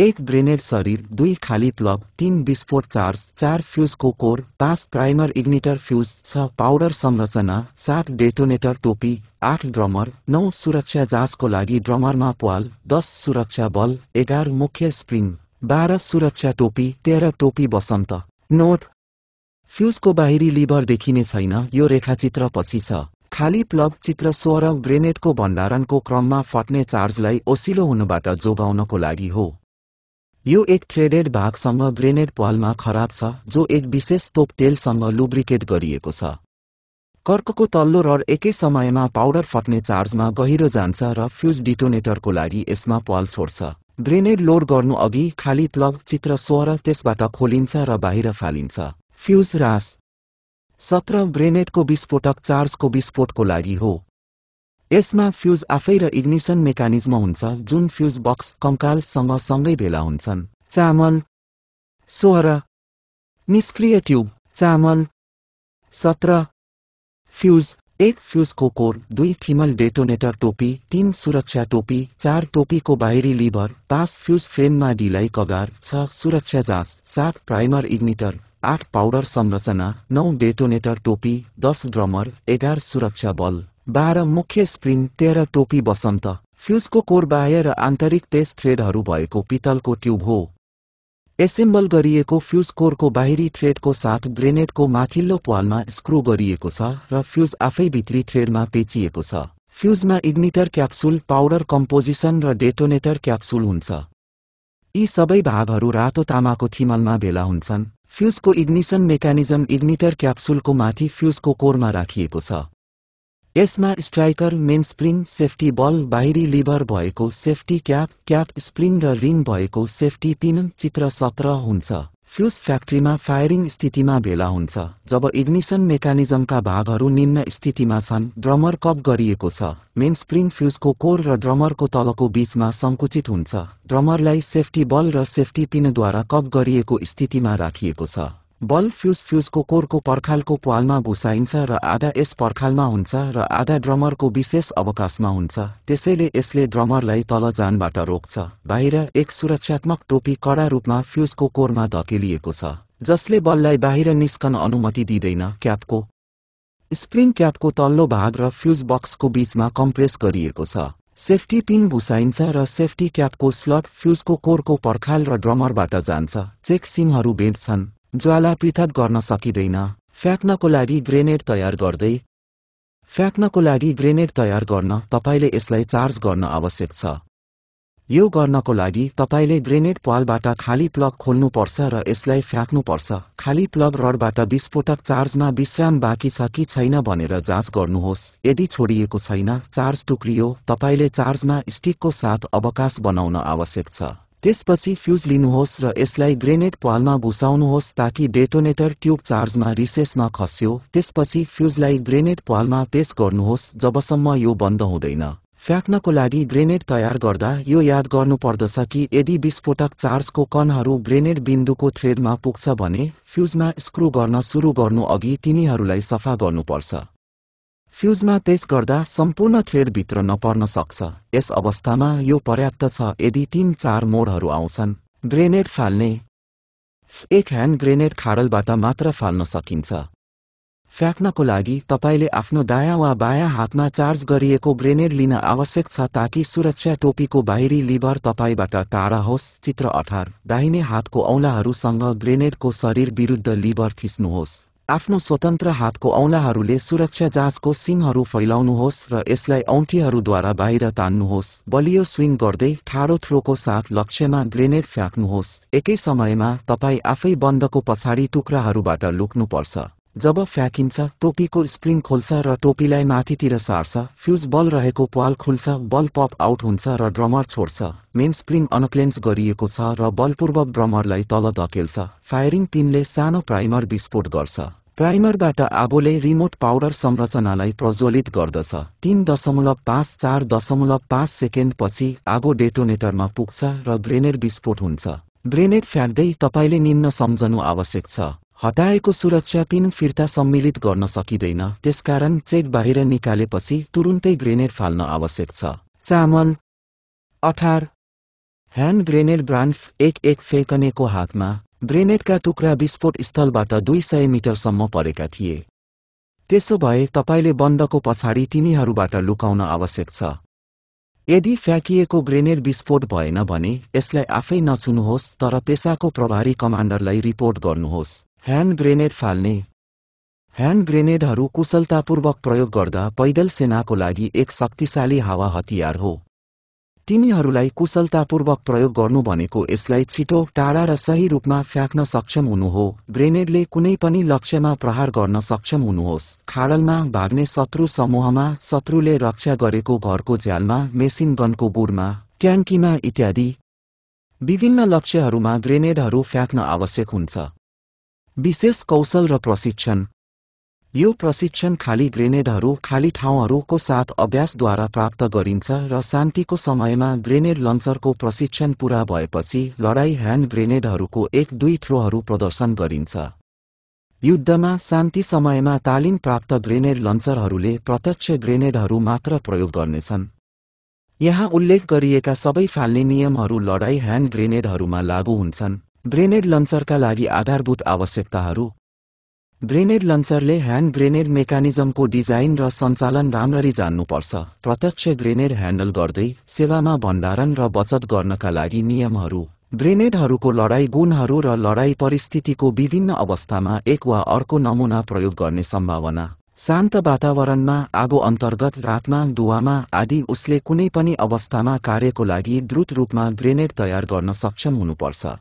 [SPEAKER 1] एक ब्रेनेड शरीर दुई खाली प्लब तीन विस्फोट चार्ज चार फ्युजको कोर पाँच प्राइमर इग्निटर फ्युज छ पाउडर संरचना सात डेटोनेटर टोपी आठ ड्रमर नौ सुरक्षा जाँचको लागि ड्रमरमा पाल दस सुरक्षा बल एघार मुख्य स्प्रिङ बाह्र सुरक्षा टोपी तेह्र टोपी बसन्त नोट फ्युजको बाहिरी लिभर देखिने छैन यो रेखाचित्र पछि छ खाली प्लब चित्र सोह्र ग्रेनेडको भण्डारणको क्रममा फट्ने चार्जलाई ओसिलो हुनबाट जोगाउनको लागि हो यो एक थ्रेडेड भागसँग ग्रेनेड पालमा खराब छ जो एक विशेष तोप तेलसँग लुब्रिकेट गरिएको छ कर्कको तल्लो रड एकै समयमा पाउडर फट्ने चार्जमा गहिरो जान्छ र फ्युज डिटोनेटरको लागि यसमा पाल छोड्छ ग्रेनेड लोड गर्नु अघि खाली प्लग चित्र सोह्र त्यसबाट खोलिन्छ र बाहिर फालिन्छ फ्युज रास सत्र ग्रेनेडको विस्फोटक चार्जको विस्फोटको लागि हो यसमा फ्युज आफै र इग्निसन मेकानिजम हुन्छ जुन फ्युज बक्स कङ्कालसँग सँगै भेला हुन्छन् चामल सोह्र निष्क्रिय ट्युब चामल सत्र फ्युज एक फ्युजको कोकोर दुई थिमल डेटोनेटर टोपी तीन सुरक्षा टोपी चार टोपीको बाहिरी लिभर पाँच फ्युज फ्रेममा ढिलाइ कगार छ सुरक्षा जाँच सात प्राइमर इग्निटर आठ पाउडर संरचना नौ डेटोनेटर टोपी दस ड्रमर एघार सुरक्षा बल बाह्र मुख्य स्क्रिन तेह्र टोपी बसन्त फ्युजको कोर बाह्य र आन्तरिक पेस थ्रेडहरू भएको पितलको ट्युब हो एसेम्बल गरिएको फ्युज कोरको बाहिरी थ्रेडको साथ ग्रेनेडको माथिल्लो प्वालमा स्क्रू गरिएको छ र फ्युज आफै भित्री थ्रेडमा पेचिएको छ फ्युजमा इग्निटर क्याप्सुल पाउडर कम्पोजिसन र डेटोनेटर क्याप्सुल हुन्छ यी सबै भागहरू रातो तामाको थिमलमा भेला हुन्छन् फ्युजको इग्निसन मेकानिजम इग्निटर क्याप्सुलको माथि फ्युजको कोरमा राखिएको छ यसमा स्ट्राइकर मेन स्प्रिन सेफ्टी बल बाहिरी लिभर भएको सेफ्टी क्याप क्याप स्प्रिन र रिङ भएको सेफ्टी पिन चित्र सत्र हुन्छ फ्युज फ्याक्ट्रीमा फायरिङ स्थितिमा भेला हुन्छ जब इग्निसन मेकानिजमका भागहरू निम्न स्थितिमा छन् ड्रमर कप गरिएको छ मेन मेनस्प्रिङ फ्युजको कोर र ड्रमरको तलको बीचमा सङ्कुचित हुन्छ ड्रमरलाई सेफ्टी बल र सेफ्टी पिनद्वारा कप गरिएको स्थितिमा राखिएको छ बल फ्युज फ्युजको कोरको पर्खालको प्वालमा घुसाइन्छ र आधा यस पर्खालमा हुन्छ र आधा ड्रमरको विशेष अवकाशमा हुन्छ त्यसैले यसले ड्रमरलाई तल जानबाट रोक्छ बाहिर एक सुरक्षात्मक टोपी कडा रूपमा फ्युजको कोरमा धकेलिएको छ जसले बललाई बाहिर निस्कन अनुमति दिँदैन क्यापको स्प्रिङ क्यापको तल्लो भाग र फ्युज बक्सको बीचमा कम्प्रेस गरिएको छ सेफ्टी पिन भुसाइन्छ र सेफ्टी क्यापको स्लट फ्युजको कोरको पर्खाल र ड्रमरबाट जान्छ चेक सिमहरू भेट्छन् ज्वाला पृथक गर्न सकिँदैन फ्याँक्नको लागि ग्रेनेड तयार गर्दै फ्याँक्नको लागि ग्रेनेड तयार गर्न तपाईँले यसलाई चार्ज गर्न आवश्यक छ यो गर्नको लागि तपाईँले ग्रेनेड पालबाट खाली प्लग खोल्नुपर्छ र यसलाई फ्याँक्नुपर्छ खाली प्लग रडबाट विस्फोटक चार्जमा विश्राम बाँकी छ कि छैन भनेर जाँच गर्नुहोस् यदि छोडिएको छैन चार्ज टुक्रियो तपाईँले चार्जमा स्टिकको साथ अवकाश बनाउन आवश्यक छ त्यसपछि फ्युज लिनुहोस् र यसलाई ग्रेनेड प्वालमा घुसाउनुहोस् ताकि डेटोनेटर ट्युब चार्जमा रिसेसमा खस्यो त्यसपछि फ्युजलाई ग्रेनेड प्वालमा पेस गर्नुहोस् जबसम्म यो बन्द हुँदैन फ्याँक्नको लागि ग्रेनेड तयार गर्दा यो याद गर्नुपर्दछ कि यदि विस्फोटक चार्जको कणहरू ग्रेनेड बिन्दुको थ्रेडमा पुग्छ भने फ्युजमा स्क्रू गर्न सुरु गर्नु अघि तिनीहरूलाई सफा गर्नुपर्छ फ्युजमा त्यस गर्दा सम्पूर्ण थ्रेडभित्र नपर्न सक्छ यस अवस्थामा यो पर्याप्त छ यदि तीन चार मोडहरू आउँछन् ग्रेनेड फाल्ने एक ह्यान्ड ग्रेनेड खाडलबाट मात्र फाल्न सकिन्छ फ्याँक्नको लागि तपाईँले आफ्नो दायाँ वा बायाँ हातमा चार्ज गरिएको ग्रेनेड लिन आवश्यक छ ताकि सुरक्षा टोपीको बाहिरी लिभर तपाईँबाट टाढा होस् चित्र अठार दाहिने हातको औँलाहरूसँग ग्रेनेडको शरीर विरुद्ध लिभर थिच्नुहोस् आफ्नो स्वतन्त्र हातको औनाहरूले सुरक्षा जाँचको सिमहरू फैलाउनुहोस् र यसलाई औँठीहरूद्वारा बाहिर तान्नुहोस् बलियो स्विङ गर्दै ठाडो थ्रोको साथ लक्ष्यमा ग्रेनेड फ्याँक्नुहोस् एकै समयमा तपाईँ आफै बन्दको पछाडि टुक्राहरूबाट लुक्नुपर्छ जब फ्याँकिन्छ टोपीको स्प्रिङ खोल्छ र टोपीलाई माथितिर सार्छ फ्युज बल रहेको प्वाल खुल्छ बल पप आउट हुन्छ र ड्रमर छोड्छ मेन स्प्रिङ अनक्लेन्स गरिएको छ र बलपूर्वक ड्रमरलाई तल धकेल्छ फायरिङ पिनले सानो प्राइमर विस्फोट गर्छ प्राइमरबाट आबोले रिमोट पाउडर संरचनालाई प्रज्वलित गर्दछ तीन दशमलव पाँच चार दशमलव पाँच सेकेन्ड पछि आगो डेटोनेटरमा पुग्छ र ग्रेनेड विस्फोट हुन्छ ग्रेनेड फ्याँक्दै तपाईँले निम्न सम्झनु आवश्यक छ हटाएको सुरक्षा पिन फिर्ता सम्मिलित गर्न सकिँदैन त्यसकारण चेक बाहिर निकालेपछि तुरुन्तै ग्रेनेड फाल्न आवश्यक छ चामल अठार ह्यान्ड ग्रेनेड ब्रान्ड एक एक फेकनेको हातमा ग्रेनेडका टुक्रा विस्फोट स्थलबाट दुई सय मिटरसम्म परेका थिए त्यसो भए तपाईँले बन्दको पछाडि तिमीहरूबाट लुकाउन आवश्यक छ यदि फ्याँकिएको ग्रेनेड विस्फोट भएन भने यसलाई आफै नछुनुहोस् तर पेसाको प्रभारी कमान्डरलाई रिपोर्ट गर्नुहोस् ह्यान्ड ग्रेनेड फाल्ने ह्यान्ड ग्रेनेडहरू कुशलतापूर्वक प्रयोग गर्दा पैदल सेनाको लागि एक शक्तिशाली हावा हतियार हो तिनीहरूलाई कुशलतापूर्वक प्रयोग गर्नु भनेको यसलाई छिटो टाढा र सही रूपमा फ्याँक्न सक्षम हुनु हो ग्रेनेडले कुनै पनि लक्ष्यमा प्रहार गर्न सक्षम हुनुहोस् खाडलमा भाग्ने शत्रु समूहमा शत्रुले रक्षा गरेको घरको झ्यालमा मेसिन गनको बुडमा ट्याङ्कीमा इत्यादि विभिन्न लक्ष्यहरूमा ग्रेनेडहरू फ्याँक्न आवश्यक हुन्छ विशेष कौशल र प्रशिक्षण यो प्रशिक्षण खाली ग्रेनेडहरू खाली ठाउँहरूको साथ अभ्यासद्वारा प्राप्त गरिन्छ र शान्तिको समयमा ग्रेनेड लन्चरको प्रशिक्षण पूरा भएपछि लडाई ह्यान्ड ग्रेनेडहरूको एक दुई थ्रोहरू प्रदर्शन गरिन्छ युद्धमा शान्ति समयमा तालिम प्राप्त ग्रेनेड लन्चरहरूले प्रत्यक्ष ग्रेनेडहरू मात्र प्रयोग गर्नेछन् यहाँ उल्लेख गरिएका सबै फाल्ने नियमहरू लडाई ह्यान्ड ग्रेनेडहरूमा लागू हुन्छन् ग्रेनेड लन्चरका लागि आधारभूत आवश्यकताहरू ग्रेनेड लन्चरले ह्यान्ड ग्रेनेड मेकानिजमको डिजाइन र सञ्चालन राम्ररी जान्नुपर्छ प्रत्यक्ष ग्रेनेड ह्यान्डल गर्दै सेवामा भण्डारण र बचत गर्नका लागि नियमहरू ग्रेनेडहरूको लडाई गुणहरू र लडाई परिस्थितिको विभिन्न अवस्थामा एक वा अर्को नमुना प्रयोग गर्ने सम्भावना शान्त वातावरणमा आगो अन्तर्गत रातमा दुवामा आदि उसले कुनै पनि अवस्थामा कार्यको लागि द्रुत रूपमा ग्रेनेड तयार गर्न सक्षम हुनुपर्छ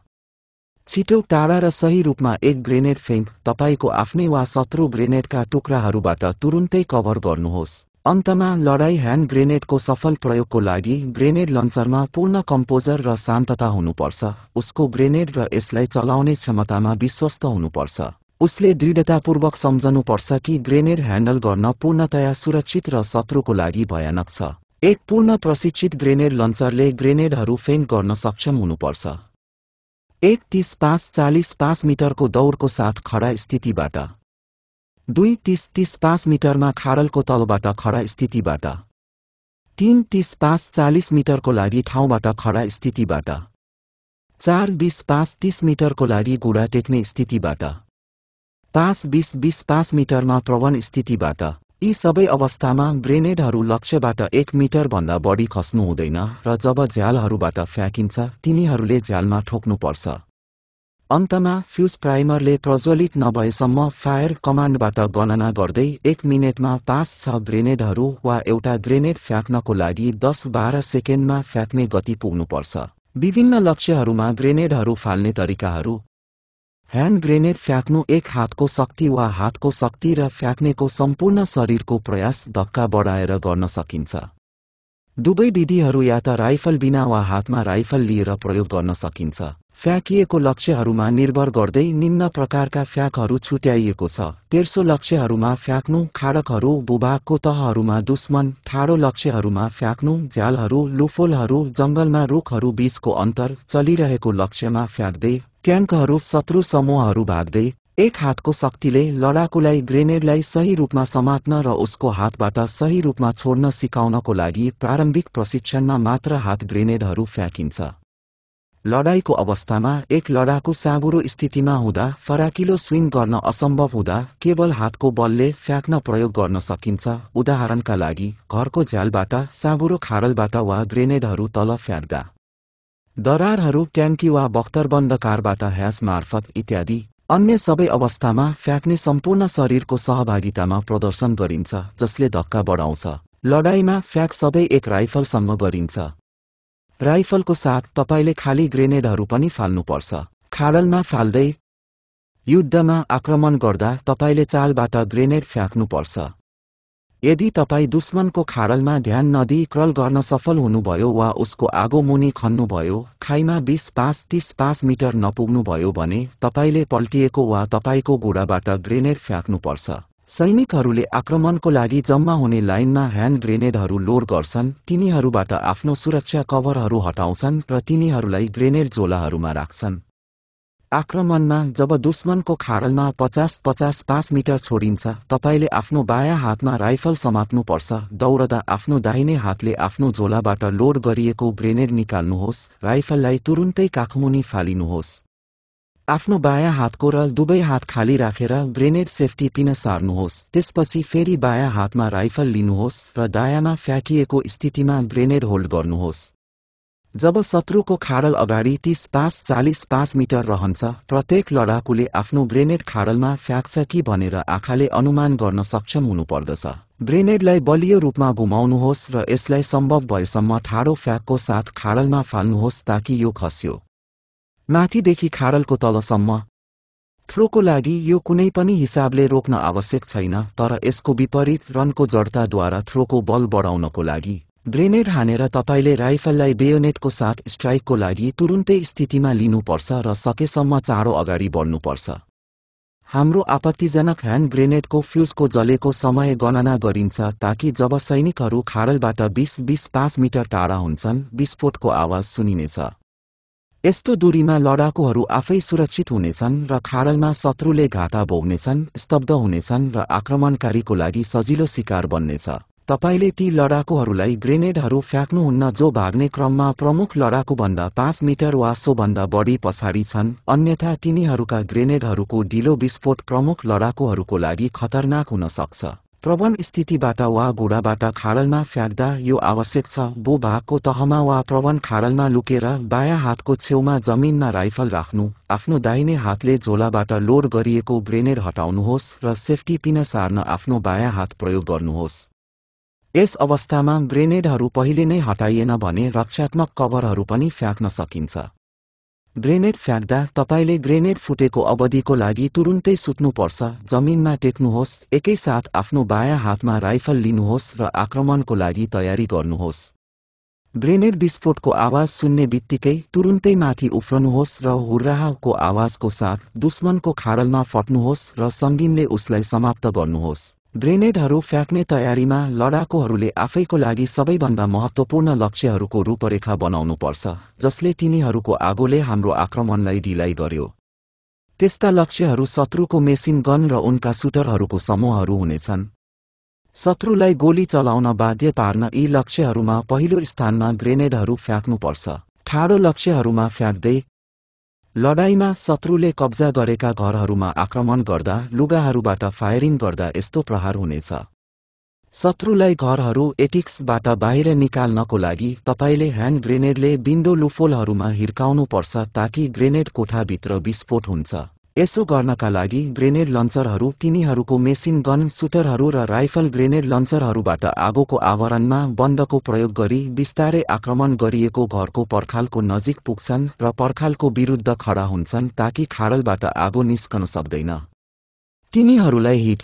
[SPEAKER 1] छिटो टाढा र सही रूपमा एक ग्रेनेड फेङ्क तपाईँको आफ्नै वा शत्रु ग्रेनेडका टुक्राहरूबाट तुरुन्तै कभर गर्नुहोस् अन्तमा लडाई ह्यान्ड ग्रेनेडको सफल प्रयोगको लागि ग्रेनेड लन्चरमा पूर्ण कम्पोजर र शान्तता हुनुपर्छ उसको ग्रेनेड र यसलाई चलाउने क्षमतामा विश्वस्त हुनुपर्छ उसले दृढतापूर्वक सम्झनुपर्छ कि ग्रेनेड ह्यान्डल गर्न पूर्णतया सुरक्षित र शत्रुको लागि भयानक छ एक पूर्ण प्रशिक्षित ग्रेनेड लन्चरले ग्रेनेडहरू फेन्ट गर्न सक्षम हुनुपर्छ एक तिस पाँच चालिस पाँच मिटरको दौडको साथ खडा स्थितिबाट दुई तिस तिस पाँच मिटरमा खारलको तलबाट खडा स्थितिबाट तीन तिस पाँच चालिस मिटरको लागि ठाउँबाट खडा स्थितिबाट चार बिस पाँच तिस मिटरको लागि गुडा टेक्ने स्थितिबाट पाँच बिस बिस पाँच मिटरमा प्रवण स्थितिबाट यी सबै अवस्थामा ग्रेनेडहरू लक्ष्यबाट एक मिटरभन्दा बढी खस्नु हुँदैन र जब झ्यालहरूबाट फ्याँकिन्छ तिनीहरूले झ्यालमा ठोक्नुपर्छ अन्तमा फ्युज प्राइमरले प्रज्वलित नभएसम्म फायर कमान्डबाट गणना गर्दै एक मिनेटमा पाँच छ ग्रेनेडहरू वा एउटा ग्रेनेड फ्याँक्नको लागि दस बाह्र सेकेन्डमा फ्याँक्ने गति पुग्नुपर्छ विभिन्न लक्ष्यहरूमा ग्रेनेडहरू फाल्ने तरिकाहरू ह्यान्ड ग्रेनेड फ्याँक्नु एक हातको शक्ति वा हातको शक्ति र फ्याँक्नेको सम्पूर्ण शरीरको प्रयास धक्का बढाएर गर्न सकिन्छ दुवै विधिहरू या त राइफल बिना वा हातमा राइफल लिएर प्रयोग गर्न सकिन्छ फ्याँकिएको लक्ष्यहरूमा निर्भर गर्दै निम्न प्रकारका फ्याँकहरू छुट्याइएको छ तेर्सो लक्ष्यहरूमा फ्याँक्नु खाडकहरू भूभागको तहहरूमा दुश्मन ठाडो लक्ष्यहरूमा फ्याँक्नु झ्यालहरू लुफोलहरू जङ्गलमा रुखहरू बीचको अन्तर चलिरहेको लक्ष्यमा फ्याँक्दै ट्याङ्कहरू शत्रु समूहहरू भाग्दै एक हातको शक्तिले लडाकुलाई ग्रेनेडलाई सही रूपमा समात्न र उसको हातबाट सही रूपमा छोड्न सिकाउनको लागि प्रारम्भिक प्रशिक्षणमा मात्र हात ग्रेनेडहरू फ्याँकिन्छ लडाईँको अवस्थामा एक लडाकु साँगुरो स्थितिमा हुँदा फराकिलो स्विङ गर्न असम्भव हुँदा केवल हातको बलले फ्याँक्न प्रयोग गर्न सकिन्छ उदाहरणका लागि घरको झ्यालबाट साँगुरो खारलबाट वा ग्रेनेडहरू तल फ्याँक्दा दरारहरू ट्याङ्की वा बख्तरबन्द कारबाट ह्यास मार्फत इत्यादि अन्य सबै अवस्थामा फ्याँक्ने सम्पूर्ण शरीरको सहभागितामा प्रदर्शन गरिन्छ जसले धक्का बढाउँछ लडाईँमा फ्याँक सधैँ एक राइफलसम्म गरिन्छ राइफलको साथ तपाईँले खाली ग्रेनेडहरू पनि फाल्नुपर्छ खाडलमा फाल्दै युद्धमा आक्रमण गर्दा तपाईँले चालबाट ग्रेनेड फ्याँक्नुपर्छ यदि तपाईँ दुश्मनको खाडलमा ध्यान नदी क्रल गर्न सफल हुनुभयो वा उसको आगो मुनि खन्नुभयो खाइमा बिस पाँच तीस पाँच मिटर नपुग्नुभयो भने तपाईँले पल्टिएको वा तपाईँको घुँडाबाट ग्रेनेड फ्याँक्नुपर्छ सैनिकहरूले आक्रमणको लागि जम्मा हुने लाइनमा ह्यान्ड ग्रेनेडहरू लोड गर्छन् तिनीहरूबाट आफ्नो सुरक्षा कभरहरू हटाउँछन् र तिनीहरूलाई ग्रेनेड झोलाहरूमा राख्छन् आक्रमणमा जब दुश्मनको खारलमा पचास पचास पाँच मिटर छोडिन्छ तपाईँले आफ्नो बायाँ हातमा राइफल समात्नुपर्छ दौडदा आफ्नो दाहिने हातले आफ्नो झोलाबाट लोड गरिएको ग्रेनेड निकाल्नुहोस् राइफललाई तुरुन्तै काखमुनि फालिनुहोस् आफ्नो बायाँ हातको र दुवै हात खाली राखेर ग्रेनेड सेफ्टी पिन सार्नुहोस् त्यसपछि फेरि बायाँ हातमा राइफल लिनुहोस् र दायाँमा फ्याँकिएको स्थितिमा ग्रेनेड होल्ड गर्नुहोस् जब शत्रुको खाडल अगाडि तीस पाँच चालिस पाँच मिटर रहन्छ प्रत्येक लडाकुले आफ्नो ग्रेनेड खाडलमा फ्याँक्छ कि भनेर आँखाले अनुमान गर्न सक्षम हुनुपर्दछ ग्रेनेडलाई बलियो रूपमा घुमाउनुहोस् र यसलाई सम्भव भएसम्म ठाडो फ्याँकको साथ खाडलमा फाल्नुहोस् ताकि यो खस्यो माथिदेखि खाडलको तलसम्म थ्रोको लागि यो कुनै पनि हिसाबले रोक्न आवश्यक छैन तर यसको विपरीत रनको जडताद्वारा थ्रोको बल बढाउनको लागि ग्रेनेड हानेर तपाईँले राइफललाई बेयोनेटको साथ स्ट्राइकको लागि तुरुन्तै स्थितिमा लिनुपर्छ र सकेसम्म चाँडो अगाडि बढ्नुपर्छ हाम्रो आपत्तिजनक ह्यान्ड ग्रेनेडको फ्युजको जलेको समय गणना गरिन्छ ताकि जब सैनिकहरू खाडलबाट बिस बिस पाँच मिटर टाढा हुन्छन् विस्फोटको आवाज सुनिनेछ यस्तो दूरीमा लडाकुहरू आफै सुरक्षित हुनेछन् र खाडलमा शत्रुले घाटा भोग्नेछन् स्तब्ध हुनेछन् र आक्रमणकारीको लागि सजिलो शिकार बन्नेछ तपाईँले ती लडाकुहरूलाई ग्रेनेडहरू फ्याँक्नुहुन्न जो भाग्ने क्रममा प्रमुख लडाकुभन्दा पाँच मिटर वा सोभन्दा बढी पछाडि छन् अन्यथा तिनीहरूका ग्रेनेडहरूको ढिलो विस्फोट प्रमुख लडाकुहरूको लागि खतरनाक हुन सक्छ प्रबल स्थितिबाट वा घुँडाबाट खाडलमा फ्याँक्दा यो आवश्यक छ भागको तहमा वा प्रबल खाडलमा लुकेर बायाँ हातको छेउमा जमिनमा राइफल राख्नु आफ्नो दाहिने हातले झोलाबाट लोड गरिएको ग्रेनेड हटाउनुहोस् र सेफ्टी पिन सार्न आफ्नो बायाँ हात प्रयोग गर्नुहोस् यस अवस्थामा ग्रेनेडहरू पहिले नै हटाइएन भने रक्षात्मक कभरहरू पनि फ्याँक्न सकिन्छ ग्रेनेड फ्याँक्दा तपाईँले ग्रेनेड फुटेको अवधिको लागि तुरुन्तै सुत्नुपर्छ जमिनमा टेक्नुहोस् एकैसाथ आफ्नो बायाँ हातमा राइफल लिनुहोस् र आक्रमणको लागि तयारी गर्नुहोस् ग्रेनेड विस्फोटको आवाज सुन्ने बित्तिकै तुरुन्तै माथि उफ्रनुहोस् र हुर्राहको आवाजको साथ दुश्मनको खारलमा फट्नुहोस् र सङ्गीनले उसलाई समाप्त गर्नुहोस् ग्रेनेडहरू फ्याँक्ने तयारीमा लडाकुहरूले आफैको लागि सबैभन्दा महत्वपूर्ण लक्ष्यहरूको रूपरेखा बनाउनुपर्छ जसले तिनीहरूको आगोले हाम्रो आक्रमणलाई ढिलाइ गर्यो त्यस्ता लक्ष्यहरू शत्रुको मेसिन गन र उनका सुटरहरूको समूहहरू हुनेछन् शत्रुलाई गोली चलाउन बाध्य पार्न यी लक्ष्यहरूमा पहिलो स्थानमा ग्रेनेडहरू फ्याँक्नुपर्छ ठाडो लक्ष्यहरूमा फ्याँक्दै लडाईँमा शत्रुले कब्जा गरेका घरहरूमा आक्रमण गर्दा लुगाहरूबाट फायरिङ गर्दा यस्तो प्रहार हुनेछ शत्रुलाई घरहरू एटिक्सबाट बाहिर निकाल्नको लागि तपाईँले ह्यान्ड ग्रेनेडले बिन्दो लुफोलहरूमा हिर्काउनुपर्छ ताकि ग्रेनेड कोठाभित्र विस्फोट हुन्छ यसो गर्नका लागि ग्रेनेड लन्चरहरू तिनीहरूको मेसिन गन सुटरहरू र राइफल ग्रेनेड लन्चरहरूबाट आगोको आवरणमा बन्दको प्रयोग गरी बिस्तारै आक्रमण गरिएको घरको पर्खालको नजिक पुग्छन् र पर्खालको विरुद्ध खडा हुन्छन् ताकि खाडलबाट आगो निस्कन सक्दैन तिनीहरूलाई हिट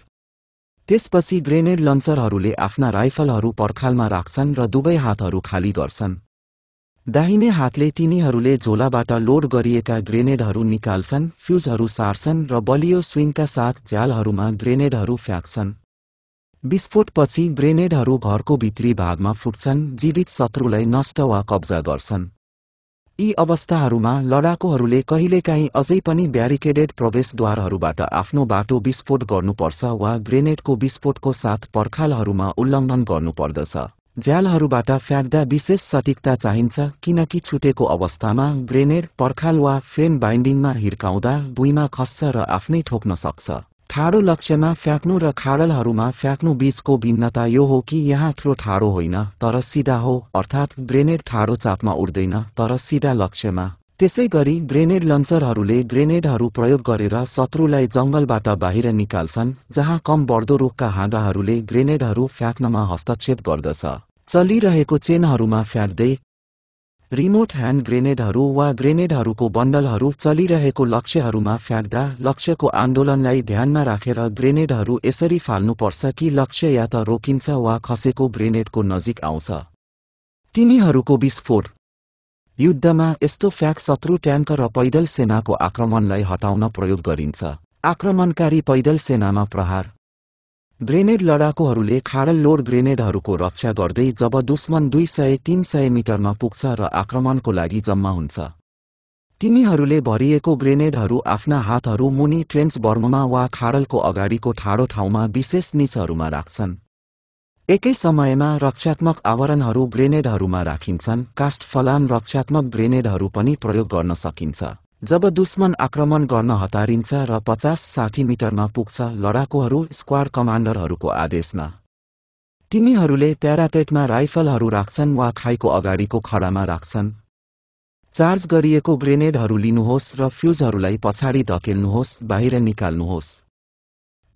[SPEAKER 1] त्यसपछि ग्रेनेड लन्चरहरूले आफ्ना राइफलहरू पर्खालमा राख्छन् र दुवै हातहरू खाली गर्छन् दाहिने हातले तिनीहरूले झोलाबाट लोड गरिएका ग्रेनेडहरू निकाल्छन् फ्युजहरू सार्छन् र बलियो स्विङका साथ झ्यालहरूमा ग्रेनेडहरू फ्याँक्छन् विस्फोटपछि ग्रेनेडहरू घरको भित्री भागमा फुट्छन् जीवित शत्रुलाई नष्ट वा कब्जा गर्छन् यी अवस्थाहरूमा लडाकुहरूले कहिलेकाहीँ अझै पनि ब्यारिकेडेड प्रवेशद्वारहरूबाट आफ्नो बाटो विस्फोट गर्नुपर्छ वा ग्रेनेडको विस्फोटको साथ पर्खालहरूमा उल्लङ्घन गर्नुपर्दछ ज्यालहरूबाट फ्याँक्दा विशेष सटिकता चाहिन्छ किनकि छुटेको अवस्थामा ग्रेनेड पर्खाल वा फेन बाइन्डिङमा हिर्काउँदा भुइँमा खस्छ र आफ्नै ठोक्न सक्छ ठाडो लक्ष्यमा फ्याँक्नु र खाडलहरूमा फ्याँक्नु बीचको भिन्नता यो हो कि यहाँ थ्रो ठाडो होइन तर सिधा हो अर्थात् ग्रेनेड ठाडो चापमा उड्दैन तर सिधा लक्ष्यमा त्यसै गरी ग्रेनेड लन्चरहरूले ग्रेनेडहरू प्रयोग गरेर शत्रुलाई जंगलबाट बाहिर निकाल्छन् जहाँ कम बढ्दो रुखका हाँगाहरूले ग्रेनेडहरू फ्याँक्नमा हस्तक्षेप गर्दछ चलिरहेको चेनहरूमा फ्याँक्दै रिमोट ह्यान्ड ग्रेनेडहरू वा ग्रेनेडहरूको बन्डलहरू चलिरहेको लक्ष्यहरूमा फ्याँक्दा लक्ष्यको आन्दोलनलाई ध्यानमा राखेर ग्रेनेडहरू यसरी फाल्नुपर्छ कि लक्ष्य या त रोकिन्छ वा खसेको ग्रेनेडको नजिक आउँछ तिनीहरूको विस्फोट युद्धमा यस्तो फ्याक शत्रु ट्याङ्क र पैदल सेनाको आक्रमणलाई हटाउन प्रयोग गरिन्छ आक्रमणकारी पैदल सेनामा प्रहार ग्रेनेड लडाकुहरूले खाडल लोड ग्रेनेडहरूको रक्षा गर्दै जब दुश्मन दुई सय तीन सय मिटरमा पुग्छ र आक्रमणको लागि जम्मा हुन्छ तिमीहरूले भरिएको ग्रेनेडहरू आफ्ना हातहरू मुनि ट्रेन्च बर्ममा वा खाडलको अगाडिको ठाडो ठाउँमा विशेष निचहरूमा राख्छन् एकै समयमा रक्षात्मक आवरणहरू ग्रेनेडहरूमा राखिन्छन् कास्ट फलाम रक्षात्मक ग्रेनेडहरू पनि प्रयोग गर्न सकिन्छ जब दुश्मन आक्रमण गर्न हतारिन्छ र पचास साठी मिटरमा पुग्छ लडाकुहरू स्क्वाड कमान्डरहरूको आदेशमा तिमीहरूले प्याराटेटमा राइफलहरू राख्छन् वा खाइको अगाडिको खडामा राख्छन् चार्ज गरिएको ग्रेनेडहरू लिनुहोस् र फ्युजहरूलाई पछाडि धकेल्नुहोस् बाहिर निकाल्नुहोस्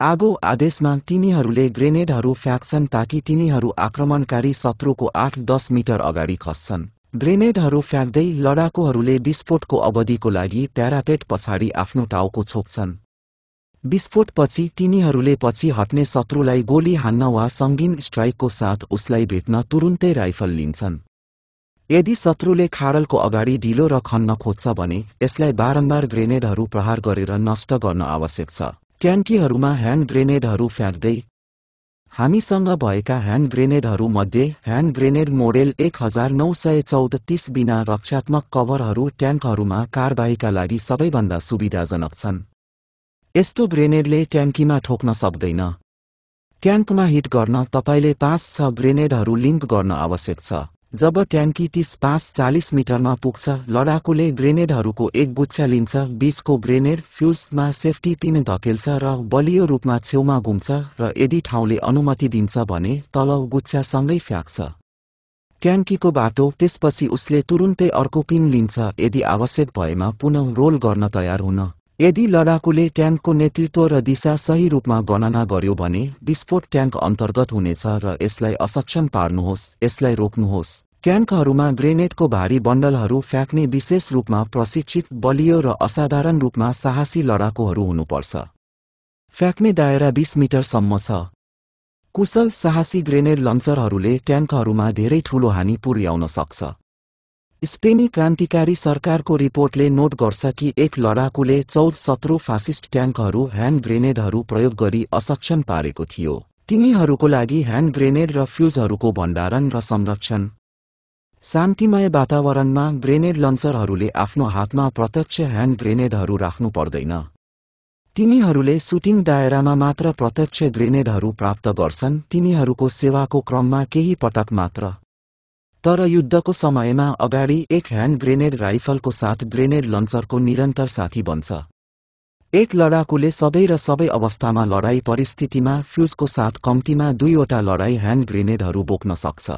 [SPEAKER 1] आगो आदेशमा तिनीहरूले ग्रेनेडहरू फ्याँक्छन् ताकि तिनीहरू आक्रमणकारी शत्रुको आठ दस मिटर अगाडि खस्छन् ग्रेनेडहरू फ्याँक्दै लडाकुहरूले विस्फोटको अवधिको लागि प्यारापेट पछाडि आफ्नो टाउको छोप्छन् विस्फोटपछि तिनीहरूले पछि हट्ने शत्रुलाई गोली हान्न वा सङ्गीन स्ट्राइकको साथ उसलाई भेट्न तुरुन्तै राइफल लिन्छन् यदि शत्रुले खारलको अगाडि ढिलो र खन्न खोज्छ भने यसलाई बारम्बार ग्रेनेडहरू प्रहार गरेर नष्ट गर्न आवश्यक छ ट्याङ्कीहरूमा ह्यान्ड ग्रेनेडहरू फ्याँक्दै हामीसँग भएका ह्यान्ड ग्रेनेडहरूमध्ये ह्यान्ड ग्रेनेड मोडेल एक हजार नौ सय चौततिस बिना रक्षात्मक कभरहरू ट्याङ्कहरूमा कारबाहीका लागि सबैभन्दा सुविधाजनक छन् यस्तो ग्रेनेडले ट्याङ्कीमा ठोक्न सक्दैन ट्याङ्कमा हिट गर्न तपाईँले पाँच छ ग्रेनेडहरू लिङ्क गर्न आवश्यक छ जब ट्याङ्की तिस पाँच चालिस मिटरमा पुग्छ लडाकुले ग्रेनेडहरूको एक गुच्छा लिन्छ बीचको ग्रेनेड फ्युजमा सेफ्टी पिन धकेल्छ र बलियो रूपमा छेउमा घुम्छ र यदि ठाउँले अनुमति दिन्छ भने तल गुच्छासँगै फ्याँक्छ ट्याङ्कीको बाटो त्यसपछि उसले तुरुन्तै अर्को पिन लिन्छ यदि आवश्यक भएमा पुनः रोल गर्न तयार हुन यदि लडाकुले ट्याङ्कको नेतृत्व र दिशा सही रूपमा गणना गर्यो भने विस्फोट ट्याङ्क अन्तर्गत हुनेछ र यसलाई असक्षम पार्नुहोस् यसलाई रोक्नुहोस् ट्याङ्कहरूमा ग्रेनेडको भारी बण्डलहरू फ्याँक्ने विशेष रूपमा प्रशिक्षित बलियो र असाधारण रूपमा साहसी लडाकुहरू हुनुपर्छ फ्याँक्ने दायरा बीस मिटरसम्म छ कुशल साहसी ग्रेनेड लन्चरहरूले ट्याङ्कहरूमा धेरै ठूलो हानि पुर्याउन सक्छ स्पेनी क्रान्तिकारी सरकारको रिपोर्टले नोट गर्छ कि एक लडाकुले चौध सत्रु फासिस्ट ट्याङ्कहरू ह्यान्ड ग्रेनेडहरू प्रयोग गरी असक्षम पारेको थियो तिनीहरूको लागि ह्यान्ड ग्रेनेड र फ्युजहरूको भण्डारण र संरक्षण शान्तिमय वातावरणमा ग्रेनेड लन्चरहरूले आफ्नो हातमा प्रत्यक्ष ह्यान्ड ग्रेनेडहरू राख्नु पर्दैन तिनीहरूले सुटिङ दायरामा मात्र प्रत्यक्ष ग्रेनेडहरू प्राप्त गर्छन् तिनीहरूको सेवाको क्रममा केही पटक मात्र तर युद्धको समयमा अगाडि एक ह्यान्ड ग्रेनेड राइफलको साथ ग्रेनेड लन्चरको निरन्तर साथी बन्छ एक लडाकुले सधैँ र सबै अवस्थामा लडाई परिस्थितिमा फ्युजको साथ कम्तीमा दुईवटा लडाई ह्यान्ड ग्रेनेडहरू बोक्न सक्छ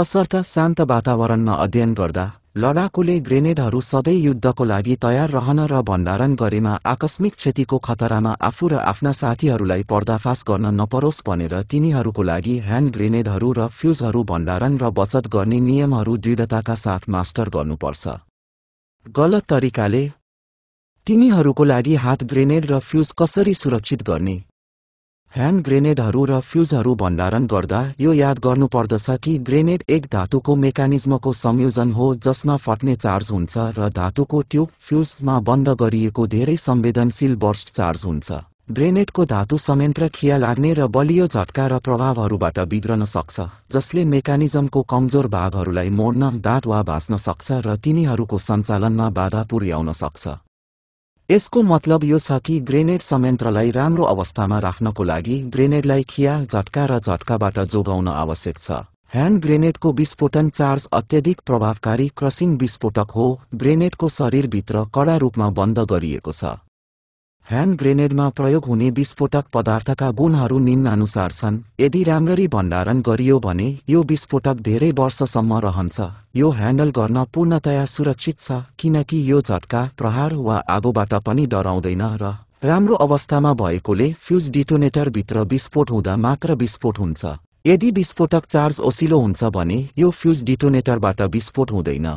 [SPEAKER 1] तसर्थ शान्त वातावरणमा अध्ययन गर्दा लडाकुले ग्रेनेडहरू सधैँ युद्धको लागि तयार रहन र भण्डारण गरेमा आकस्मिक क्षतिको खतरामा आफू र आफ्ना साथीहरूलाई पर्दाफास गर्न नपरोस् भनेर तिनीहरूको लागि ह्यान्ड ग्रेनेडहरू र फ्युजहरू भण्डारण र बचत गर्ने नियमहरू दृढताका साथ मास्टर गर्नुपर्छ गलत तरिकाले तिमीहरूको लागि हात ग्रेनेड र फ्युज कसरी सुरक्षित गर्ने ह्यान्ड ग्रेनेडहरू र फ्युजहरू भण्डारण गर्दा यो याद गर्नुपर्दछ कि ग्रेनेड एक धातुको मेकानिजमको संयोजन हो जसमा फट्ने चार्ज हुन्छ र धातुको ट्युब फ्युजमा बन्द गरिएको धेरै संवेदनशील बर्स्ट चार्ज हुन्छ ग्रेनेडको धातु संयन्त्र खिया लाग्ने र बलियो झट्का र प्रभावहरूबाट बिग्रन सक्छ जसले मेकानिजमको कमजोर भागहरूलाई मोड्न दाँत वा भाँच्न सक्छ र तिनीहरूको सञ्चालनमा बाधा पुर्याउन सक्छ यसको मतलब यो छ कि ग्रेनेड संयन्त्रलाई राम्रो अवस्थामा राख्नको लागि ग्रेनेडलाई खिया झट्का र झट्काबाट जोगाउन आवश्यक छ ह्यान्ड ग्रेनेडको विस्फोटन चार्ज अत्यधिक प्रभावकारी क्रसिङ विस्फोटक हो ग्रेनेडको शरीरभित्र कडा रूपमा बन्द गरिएको छ ह्यान्ड ग्रेनेडमा प्रयोग हुने विस्फोटक पदार्थका गुणहरू निम्नानुसार छन् यदि राम्ररी भण्डारण गरियो भने यो विस्फोटक धेरै वर्षसम्म रहन्छ यो ह्यान्डल गर्न पूर्णतया सुरक्षित छ किनकि यो झट्का प्रहार वा आगोबाट पनि डराउँदैन र राम्रो अवस्थामा भएकोले फ्युज डिटोनेटरभित्र विस्फोट हुँदा मात्र विस्फोट हुन्छ यदि विस्फोटक चार्ज ओसिलो हुन्छ भने यो फ्युज डिटोनेटरबाट विस्फोट हुँदैन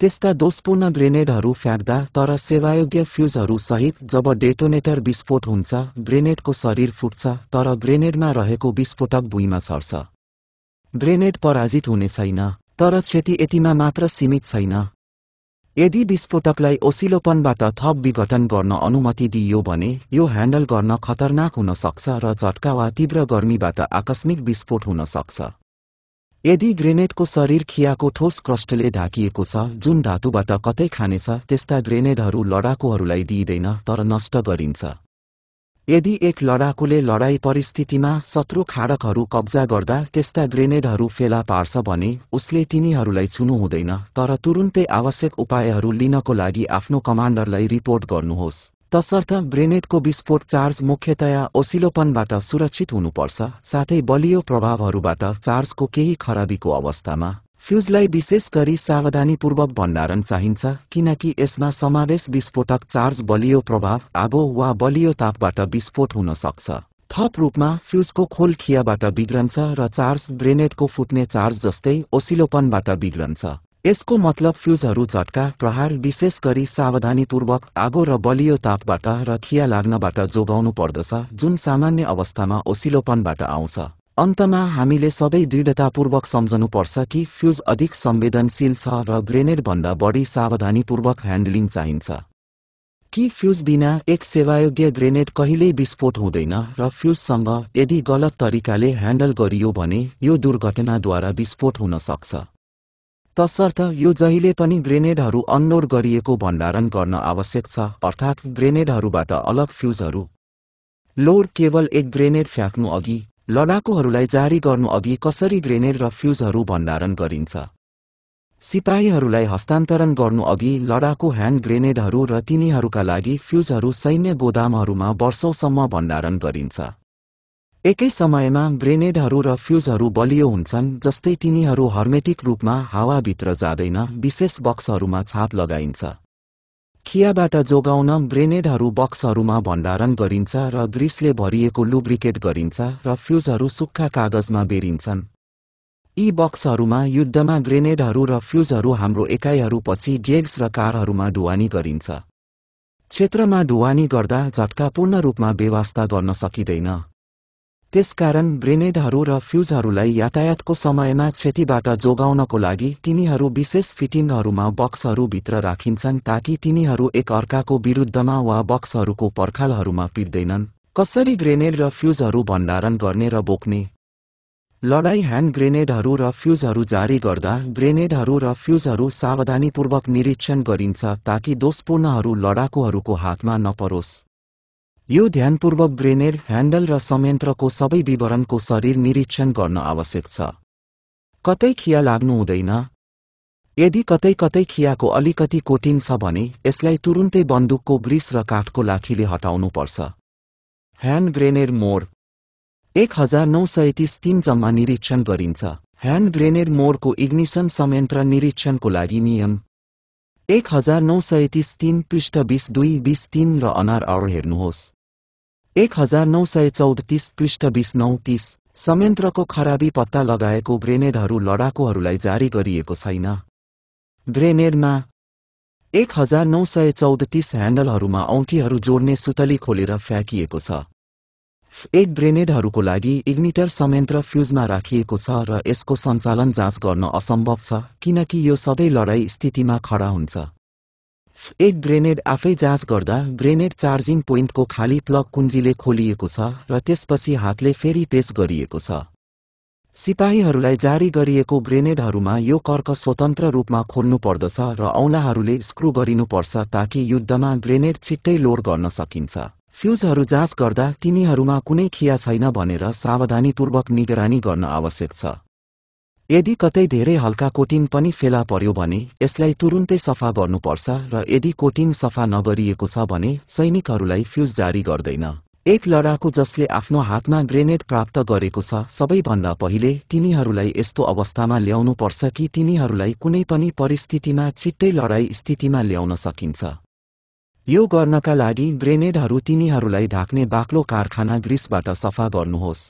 [SPEAKER 1] त्यस्ता दोषपूर्ण ग्रेनेडहरू फ्याँक्दा तर सेवायोग्य फ्युजहरू सहित जब डेटोनेटर विस्फोट हुन्छ ग्रेनेडको शरीर फुट्छ तर ग्रेनेडमा रहेको विस्फोटक भुइँमा छर्छ ग्रेनेड पराजित हुने छैन तर क्षति यतिमा मात्र सीमित छैन यदि विस्फोटकलाई ओसिलोपनबाट थप विघटन गर्न अनुमति दिइयो भने यो ह्यान्डल गर्न खतरनाक हुन सक्छ र झट्का वा तीव्र गर्मीबाट आकस्मिक विस्फोट हुन सक्छ यदि ग्रेनेडको शरीर खियाको ठोस क्रस्टले ढाकिएको छ जुन धातुबाट कतै खानेछ त्यस्ता ग्रेनेडहरू लडाकुहरूलाई दिइँदैन तर नष्ट गरिन्छ यदि एक लडाकुले लडाई परिस्थितिमा शत्रु खाडकहरू कब्जा गर्दा त्यस्ता ग्रेनेडहरू फेला पार्छ भने उसले तिनीहरूलाई छुनु हुँदैन तर तुरुन्तै आवश्यक उपायहरू लिनको लागि आफ्नो कमान्डरलाई रिपोर्ट गर्नुहोस् तसर्थ ग्रेनेडको विस्फोट चार्ज मुख्यतया ओसिलोपनबाट सुरक्षित हुनुपर्छ साथै बलियो प्रभावहरूबाट चार्जको केही खराबीको अवस्थामा फ्युजलाई विशेष गरी सावधानीपूर्वक भण्डारण चाहिन्छ किनकि यसमा समावेश विस्फोटक चार्ज बलियो प्रभाव आगो वा बलियो तापबाट विस्फोट हुन सक्छ थप रूपमा फ्युजको खोल खियाबाट बिग्रन्छ र चार्ज ग्रेनेडको फुट्ने चार्ज जस्तै ओसिलोपनबाट बिग्रन्छ यसको मतलब फ्युजहरू झट्का प्रहार विशेष गरी सावधानीपूर्वक आगो र बलियो तापबाट र खिया लाग्नबाट जोगाउनु पर्दछ जुन सामान्य अवस्थामा ओसिलोपनबाट आउँछ अन्तमा हामीले सबै दृढतापूर्वक सम्झनुपर्छ कि फ्युज अधिक संवेदनशील छ र ग्रेनेडभन्दा बढी सावधानीपूर्वक ह्यान्डलिङ चाहिन्छ कि फ्युज बिना एक सेवायोग्य ग्रेनेड कहिल्यै विस्फोट हुँदैन र फ्युजसँग यदि गलत तरिकाले ह्यान्डल गरियो भने यो दुर्घटनाद्वारा विस्फोट हुन सक्छ तसर्थ यो जहिले पनि ग्रेनेडहरू अनलोड गरिएको भण्डारण गर्न आवश्यक छ अर्थात् ग्रेनेडहरूबाट अलग फ्युजहरू लोड केवल एक ग्रेनेड फ्याँक्नु अघि लडाकुहरूलाई जारी गर्नु अघि कसरी ग्रेनेड र फ्युजहरू भण्डारण गरिन्छ सिपाहीहरूलाई हस्तान्तरण गर्नु अघि लडाकु ह्यान्ड ग्रेनेडहरू र तिनीहरूका लागि फ्युजहरू सैन्य गोदामहरूमा वर्षौसम्म भण्डारण गरिन्छ एकै समयमा ग्रेनेडहरू र फ्युजहरू बलियो हुन्छन् जस्तै तिनीहरू हर्मेटिक रूपमा हावाभित्र जाँदैन विशेष बक्सहरूमा छाप लगाइन्छ खियाबाट जोगाउन ग्रेनेडहरू बक्सहरूमा भण्डारण गरिन्छ र ग्रिसले भरिएको लुब्रिकेट गरिन्छ र फ्युजहरू सुक्खा कागजमा बेरिन्छन् यी बक्सहरूमा युद्धमा ग्रेनेडहरू र फ्युजहरू हाम्रो एकाइहरूपछि गेग्स र कारहरूमा ढुवानी गरिन्छ क्षेत्रमा ढुवानी गर्दा झट्का पूर्ण रूपमा व्यवस्था गर्न सकिँदैन त्यसकारण ग्रेनेडहरू र फ्युजहरूलाई यातायातको समयमा क्षतिबाट जोगाउनको लागि तिनीहरू विशेष फिटिङहरूमा भित्र राखिन्छन् ताकि तिनीहरू एकअर्काको विरुद्धमा वा बक्सहरूको पर्खालहरूमा पिट्दैनन् कसरी ग्रेनेड र फ्युजहरू भण्डारण गर्ने र बोक्ने लडाई ह्यान्ड ग्रेनेडहरू र फ्युजहरू जारी गर्दा ग्रेनेडहरू र फ्युजहरू सावधानीपूर्वक निरीक्षण गरिन्छ ताकि दोषपूर्णहरू लडाकुहरूको हातमा नपरोस् यो ध्यानपूर्वक ग्रेनेड ह्यान्डल र संयन्त्रको सबै विवरणको शरीर निरीक्षण गर्न आवश्यक छ कतै खिया लाग्नु हुँदैन यदि कतै कतै खियाको अलिकति कोटिन छ भने यसलाई तुरुन्तै बन्दुकको ब्रिस र काठको लाठीले हटाउनुपर्छ ह्यान्ड ग्रेनेड मोड एक हजार नौ सय तिस तीन जम्मा निरीक्षण गरिन्छ ह्यान्ड ग्रेनेड मोरको इग्निसन संयन्त्र निरीक्षणको लागि नियम एक हजार नौ सय तिस तीन पृष्ठ बिस दुई बिस तीन र अनार अरू हेर्नुहोस् एक हजार नौ सय चौतिस पृष्ठ बिस नौ तिस संयन्त्रको खराबी पत्ता लगाएको ग्रेनेडहरू लडाकुहरूलाई जारी गरिएको छैन ग्रेनेडमा एक हजार नौ सय चौतिस ह्यान्डलहरूमा औँठीहरू जोड्ने सुतली खोलेर फ्याँकिएको छ एक ग्रेनेडहरूको लागि इग्निटर संयन्त्र फ्युजमा राखिएको छ र यसको सञ्चालन जाँच गर्न असम्भव छ किनकि यो सधैँ लडाईँ स्थितिमा खडा हुन्छ एक ग्रेनेड आफै जाँच गर्दा ग्रेनेड चार्जिङ पोइन्टको खाली प्लग कुञ्जीले खोलिएको छ र त्यसपछि हातले फेरि पेस गरिएको छ सिपाहीहरूलाई जारी गरिएको ग्रेनेडहरूमा यो कर्क स्वतन्त्र रूपमा खोल्नु पर्दछ र औलाहरूले स्क्रू गरिनुपर्छ ताकि युद्धमा ग्रेनेड छिट्टै लोड गर्न सकिन्छ फ्युजहरू जाँच गर्दा तिनीहरूमा कुनै खिया छैन भनेर सावधानीपूर्वक निगरानी गर्न आवश्यक छ यदि कतै धेरै हल्का कोटिन पनि फेला पर्यो भने यसलाई तुरुन्तै सफा गर्नुपर्छ र यदि कोटिन सफा नगरिएको छ भने सैनिकहरूलाई फ्युज जारी गर्दैन एक लडाकु जसले आफ्नो हातमा ग्रेनेड प्राप्त गरेको छ सबैभन्दा पहिले तिनीहरूलाई यस्तो अवस्थामा ल्याउनु पर्छ कि तिनीहरूलाई कुनै पनि परिस्थितिमा छिट्टै लडाई स्थितिमा ल्याउन सकिन्छ यो गर्नका लागि ग्रेनेडहरू तिनीहरूलाई ढाक्ने बाक्लो कारखाना ग्रिसबाट सफा गर्नुहोस्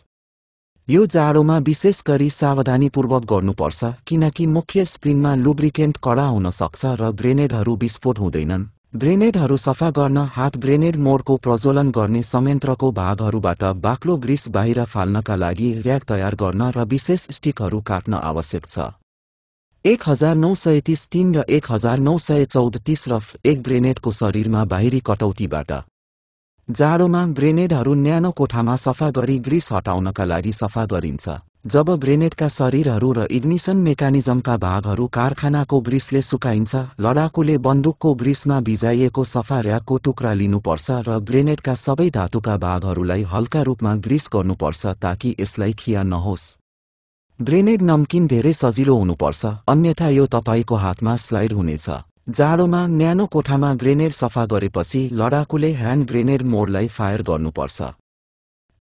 [SPEAKER 1] यो जाडोमा विशेष गरी सावधानीपूर्वक गर्नुपर्छ किनकि मुख्य स्क्रिनमा लुब्रिकेन्ट कडा हुन सक्छ र ग्रेनेडहरू विस्फोट हुँदैनन् ग्रेनेडहरू सफा गर्न हात ग्रेनेड मोडको प्रज्वलन गर्ने संयन्त्रको भागहरूबाट बाक्लो ग्रिस बाहिर फाल्नका लागि ऱ्याग तयार गर्न र विशेष स्टिकहरू काट्न आवश्यक छ एक हजार नौ सय तिस तीन र एक हजार नौ सय चौध तिस रफ एक ग्रेनेडको शरीरमा बाहिरी कटौतीबाट जाडोमा ग्रेनेडहरू न्यानो कोठामा सफा गरी ग्रिस हटाउनका लागि सफा गरिन्छ जब ग्रेनेडका शरीरहरू र इग्निसन मेकानिजमका भागहरू कारखानाको ग्रिसले सुकाइन्छ लडाकुले बन्दुकको ग्रिसमा भिजाइएको सफा ऱ्यागको टुक्रा लिनुपर्छ र ब्रेनेडका सबै धातुका भागहरूलाई हल्का रूपमा ग्रिस गर्नुपर्छ ताकि यसलाई खिया नहोस् ग्रेनेड नम्किन धेरै सजिलो हुनुपर्छ अन्यथा यो तपाईँको हातमा स्लाइड हुनेछ जाडोमा न्यानो कोठामा ग्रेनेड सफा गरेपछि लडाकुले ह्यान्ड ग्रेनेड मोडलाई फायर गर्नुपर्छ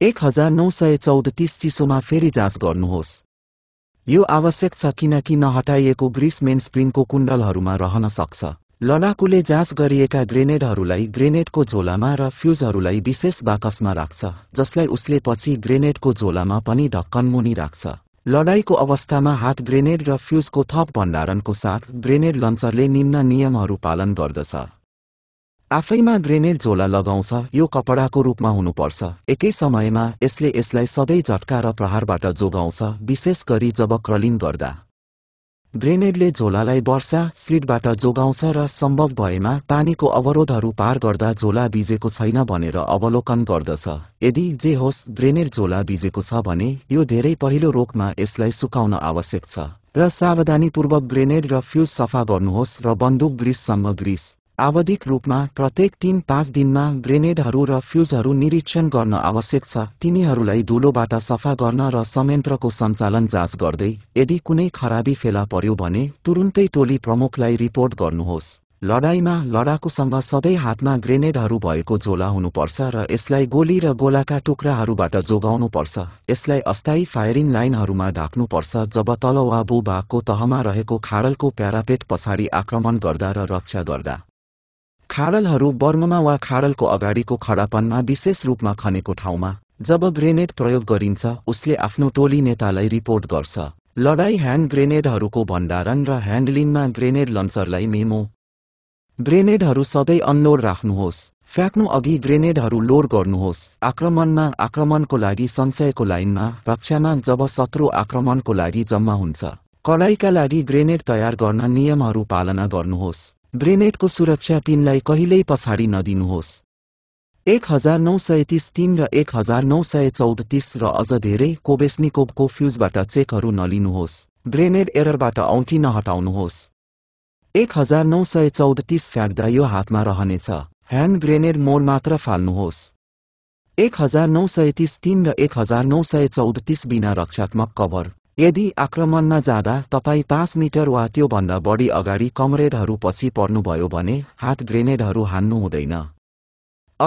[SPEAKER 1] एक हजार नौ सय चौध तीस चिसोमा फेरि जाँच गर्नुहोस् यो आवश्यक छ किनकि नहटाइएको ग्रिस मेन स्प्रिङको कुण्डलहरूमा रहन सक्छ लडाकुले जाँच गरिएका ग्रेनेडहरूलाई ग्रेनेडको झोलामा र फ्युजहरूलाई विशेष बाकसमा राख्छ जसलाई उसले पछि ग्रेनेडको झोलामा पनि ढक्कनमुनि राख्छ लडाईँको अवस्थामा हात ग्रेनेड र फ्युजको थप भण्डारणको साथ ग्रेनेड लन्चरले निम्न नियमहरू पालन गर्दछ आफैमा ग्रेनेड झोला लगाउँछ यो कपडाको रूपमा हुनुपर्छ एकै समयमा यसले यसलाई सधैँ झट्का र प्रहारबाट जोगाउँछ विशेष गरी जब क्रलिङ गर्दा ग्रेनेडले झोलालाई वर्षा स्लिटबाट जोगाउँछ र सम्भव भएमा पानीको अवरोधहरू पार गर्दा झोला बिजेको छैन भनेर अवलोकन गर्दछ यदि जे होस् ग्रेनेड झोला बिजेको छ भने यो धेरै पहिलो रोगमा यसलाई सुकाउन आवश्यक छ र सावधानीपूर्वक ग्रेनेड र फ्युज सफा गर्नुहोस् र बन्दुक ग्रिससम्म ग्रिस आवधिक रूपमा प्रत्येक तीन पाँच दिनमा ग्रेनेडहरू र फ्युजहरू निरीक्षण गर्न आवश्यक छ तिनीहरूलाई धुलोबाट सफा गर्न र संयन्त्रको सञ्चालन जाँच गर्दै यदि कुनै खराबी फेला पर्यो भने तुरुन्तै टोली प्रमुखलाई रिपोर्ट गर्नुहोस् लडाईँमा लडाकुसँग सधैँ हातमा ग्रेनेडहरू भएको झोला हुनुपर्छ र यसलाई गोली र गोलाका टुक्राहरूबाट जोगाउनुपर्छ यसलाई अस्थायी फायरिङ लाइनहरूमा ढाक्नुपर्छ जब तल वा बुबाको तहमा रहेको खारलको प्यारापेट पछाडि आक्रमण गर्दा र रक्षा गर्दा खाडलहरू बर्ममा वा खाडलको अगाडिको खडापनमा विशेष रूपमा खनेको ठाउँमा जब ग्रेनेड प्रयोग गरिन्छ उसले आफ्नो टोली नेतालाई रिपोर्ट गर्छ लडाई ह्यान्ड ग्रेनेडहरूको भण्डारण र ह्यान्डलिनमा ग्रेनेड लन्चरलाई मेमो ग्रेनेडहरू सधैँ अनलोड राख्नुहोस् फ्याँक्नु अघि ग्रेनेडहरू लोड गर्नुहोस् आक्रमणमा आक्रमणको लागि सञ्चयको लाइनमा रक्षामा जब शत्रु आक्रमणको लागि जम्मा हुन्छ कडाईका लागि ग्रेनेड तयार गर्न नियमहरू पालना गर्नुहोस् ब्रेनेटको सुरक्षा पिनलाई कहिल्यै पछाडि नदिनुहोस् एक हजार नौ सय तीस तीन र एक हजार नौ सय चौतिस र अझ धेरै कोबेस्निकोबको फ्युजबाट चेकहरू नलिनुहोस् ब्रेनेड एररबाट औँठी नहटाउनुहोस् एक हजार नौ सय चौतिस फ्याँक्दा यो हातमा रहनेछ ह्यान्ड ग्रेनेड मोड मात्र फाल्नुहोस् एक हजार नौ सय तीस तीन र एक हजार नौ सय चौतिस बिना रक्षात्मक कभर यदि आक्रमणमा जाँदा तपाईँ पाँच मिटर वा त्योभन्दा बढी अगाडि कमरेडहरू पछि पर्नुभयो भने हात ग्रेनेडहरू हान्नु हुँदैन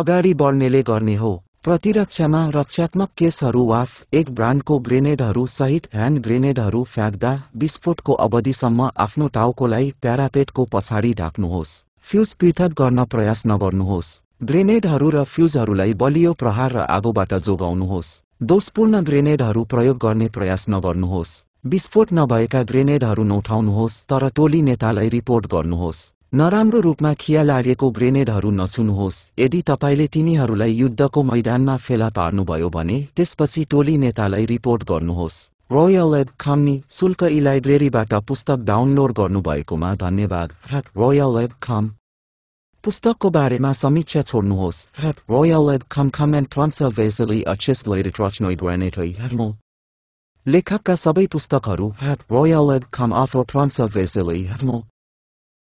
[SPEAKER 1] अगाडि बढ्नेले गर्ने हो प्रतिरक्षामा रक्षात्मक केसहरू वा एक ब्रान्डको ग्रेनेडहरू सहित ह्यान्ड ग्रेनेडहरू फ्याँक्दा विस्फोटको अवधिसम्म आफ्नो टाउकोलाई प्यारापेटको पछाडि ढाक्नुहोस् फ्युज पृथक गर्न प्रयास नगर्नुहोस् ग्रेनेडहरू र फ्युजहरूलाई बलियो प्रहार र आगोबाट जोगाउनुहोस् दोषपूर्ण ग्रेनेडहरू प्रयोग गर्ने प्रयास नगर्नुहोस् विस्फोट नभएका ग्रेनेडहरू नउठाउनुहोस् तर टोली नेतालाई रिपोर्ट गर्नुहोस् नराम्रो रूपमा खिया लागेको ग्रेनेडहरू नछुनुहोस् यदि तपाईँले तिनीहरूलाई युद्धको मैदानमा फेला पार्नुभयो भने त्यसपछि टोली नेतालाई रिपोर्ट गर्नुहोस् रोयल एब खामनी शुल्क इलाइब्रेरीबाट पुस्तक डाउनलोड गर्नुभएकोमा धन्यवाद रोयल एब खाम Pustakovare Masamichatornuhos hep royaled kamkamen pransa a chisblade trochnoi duanetoi hermo. Lekaka sabai pustakaru hep royaled kam afro pransa veseli hermo.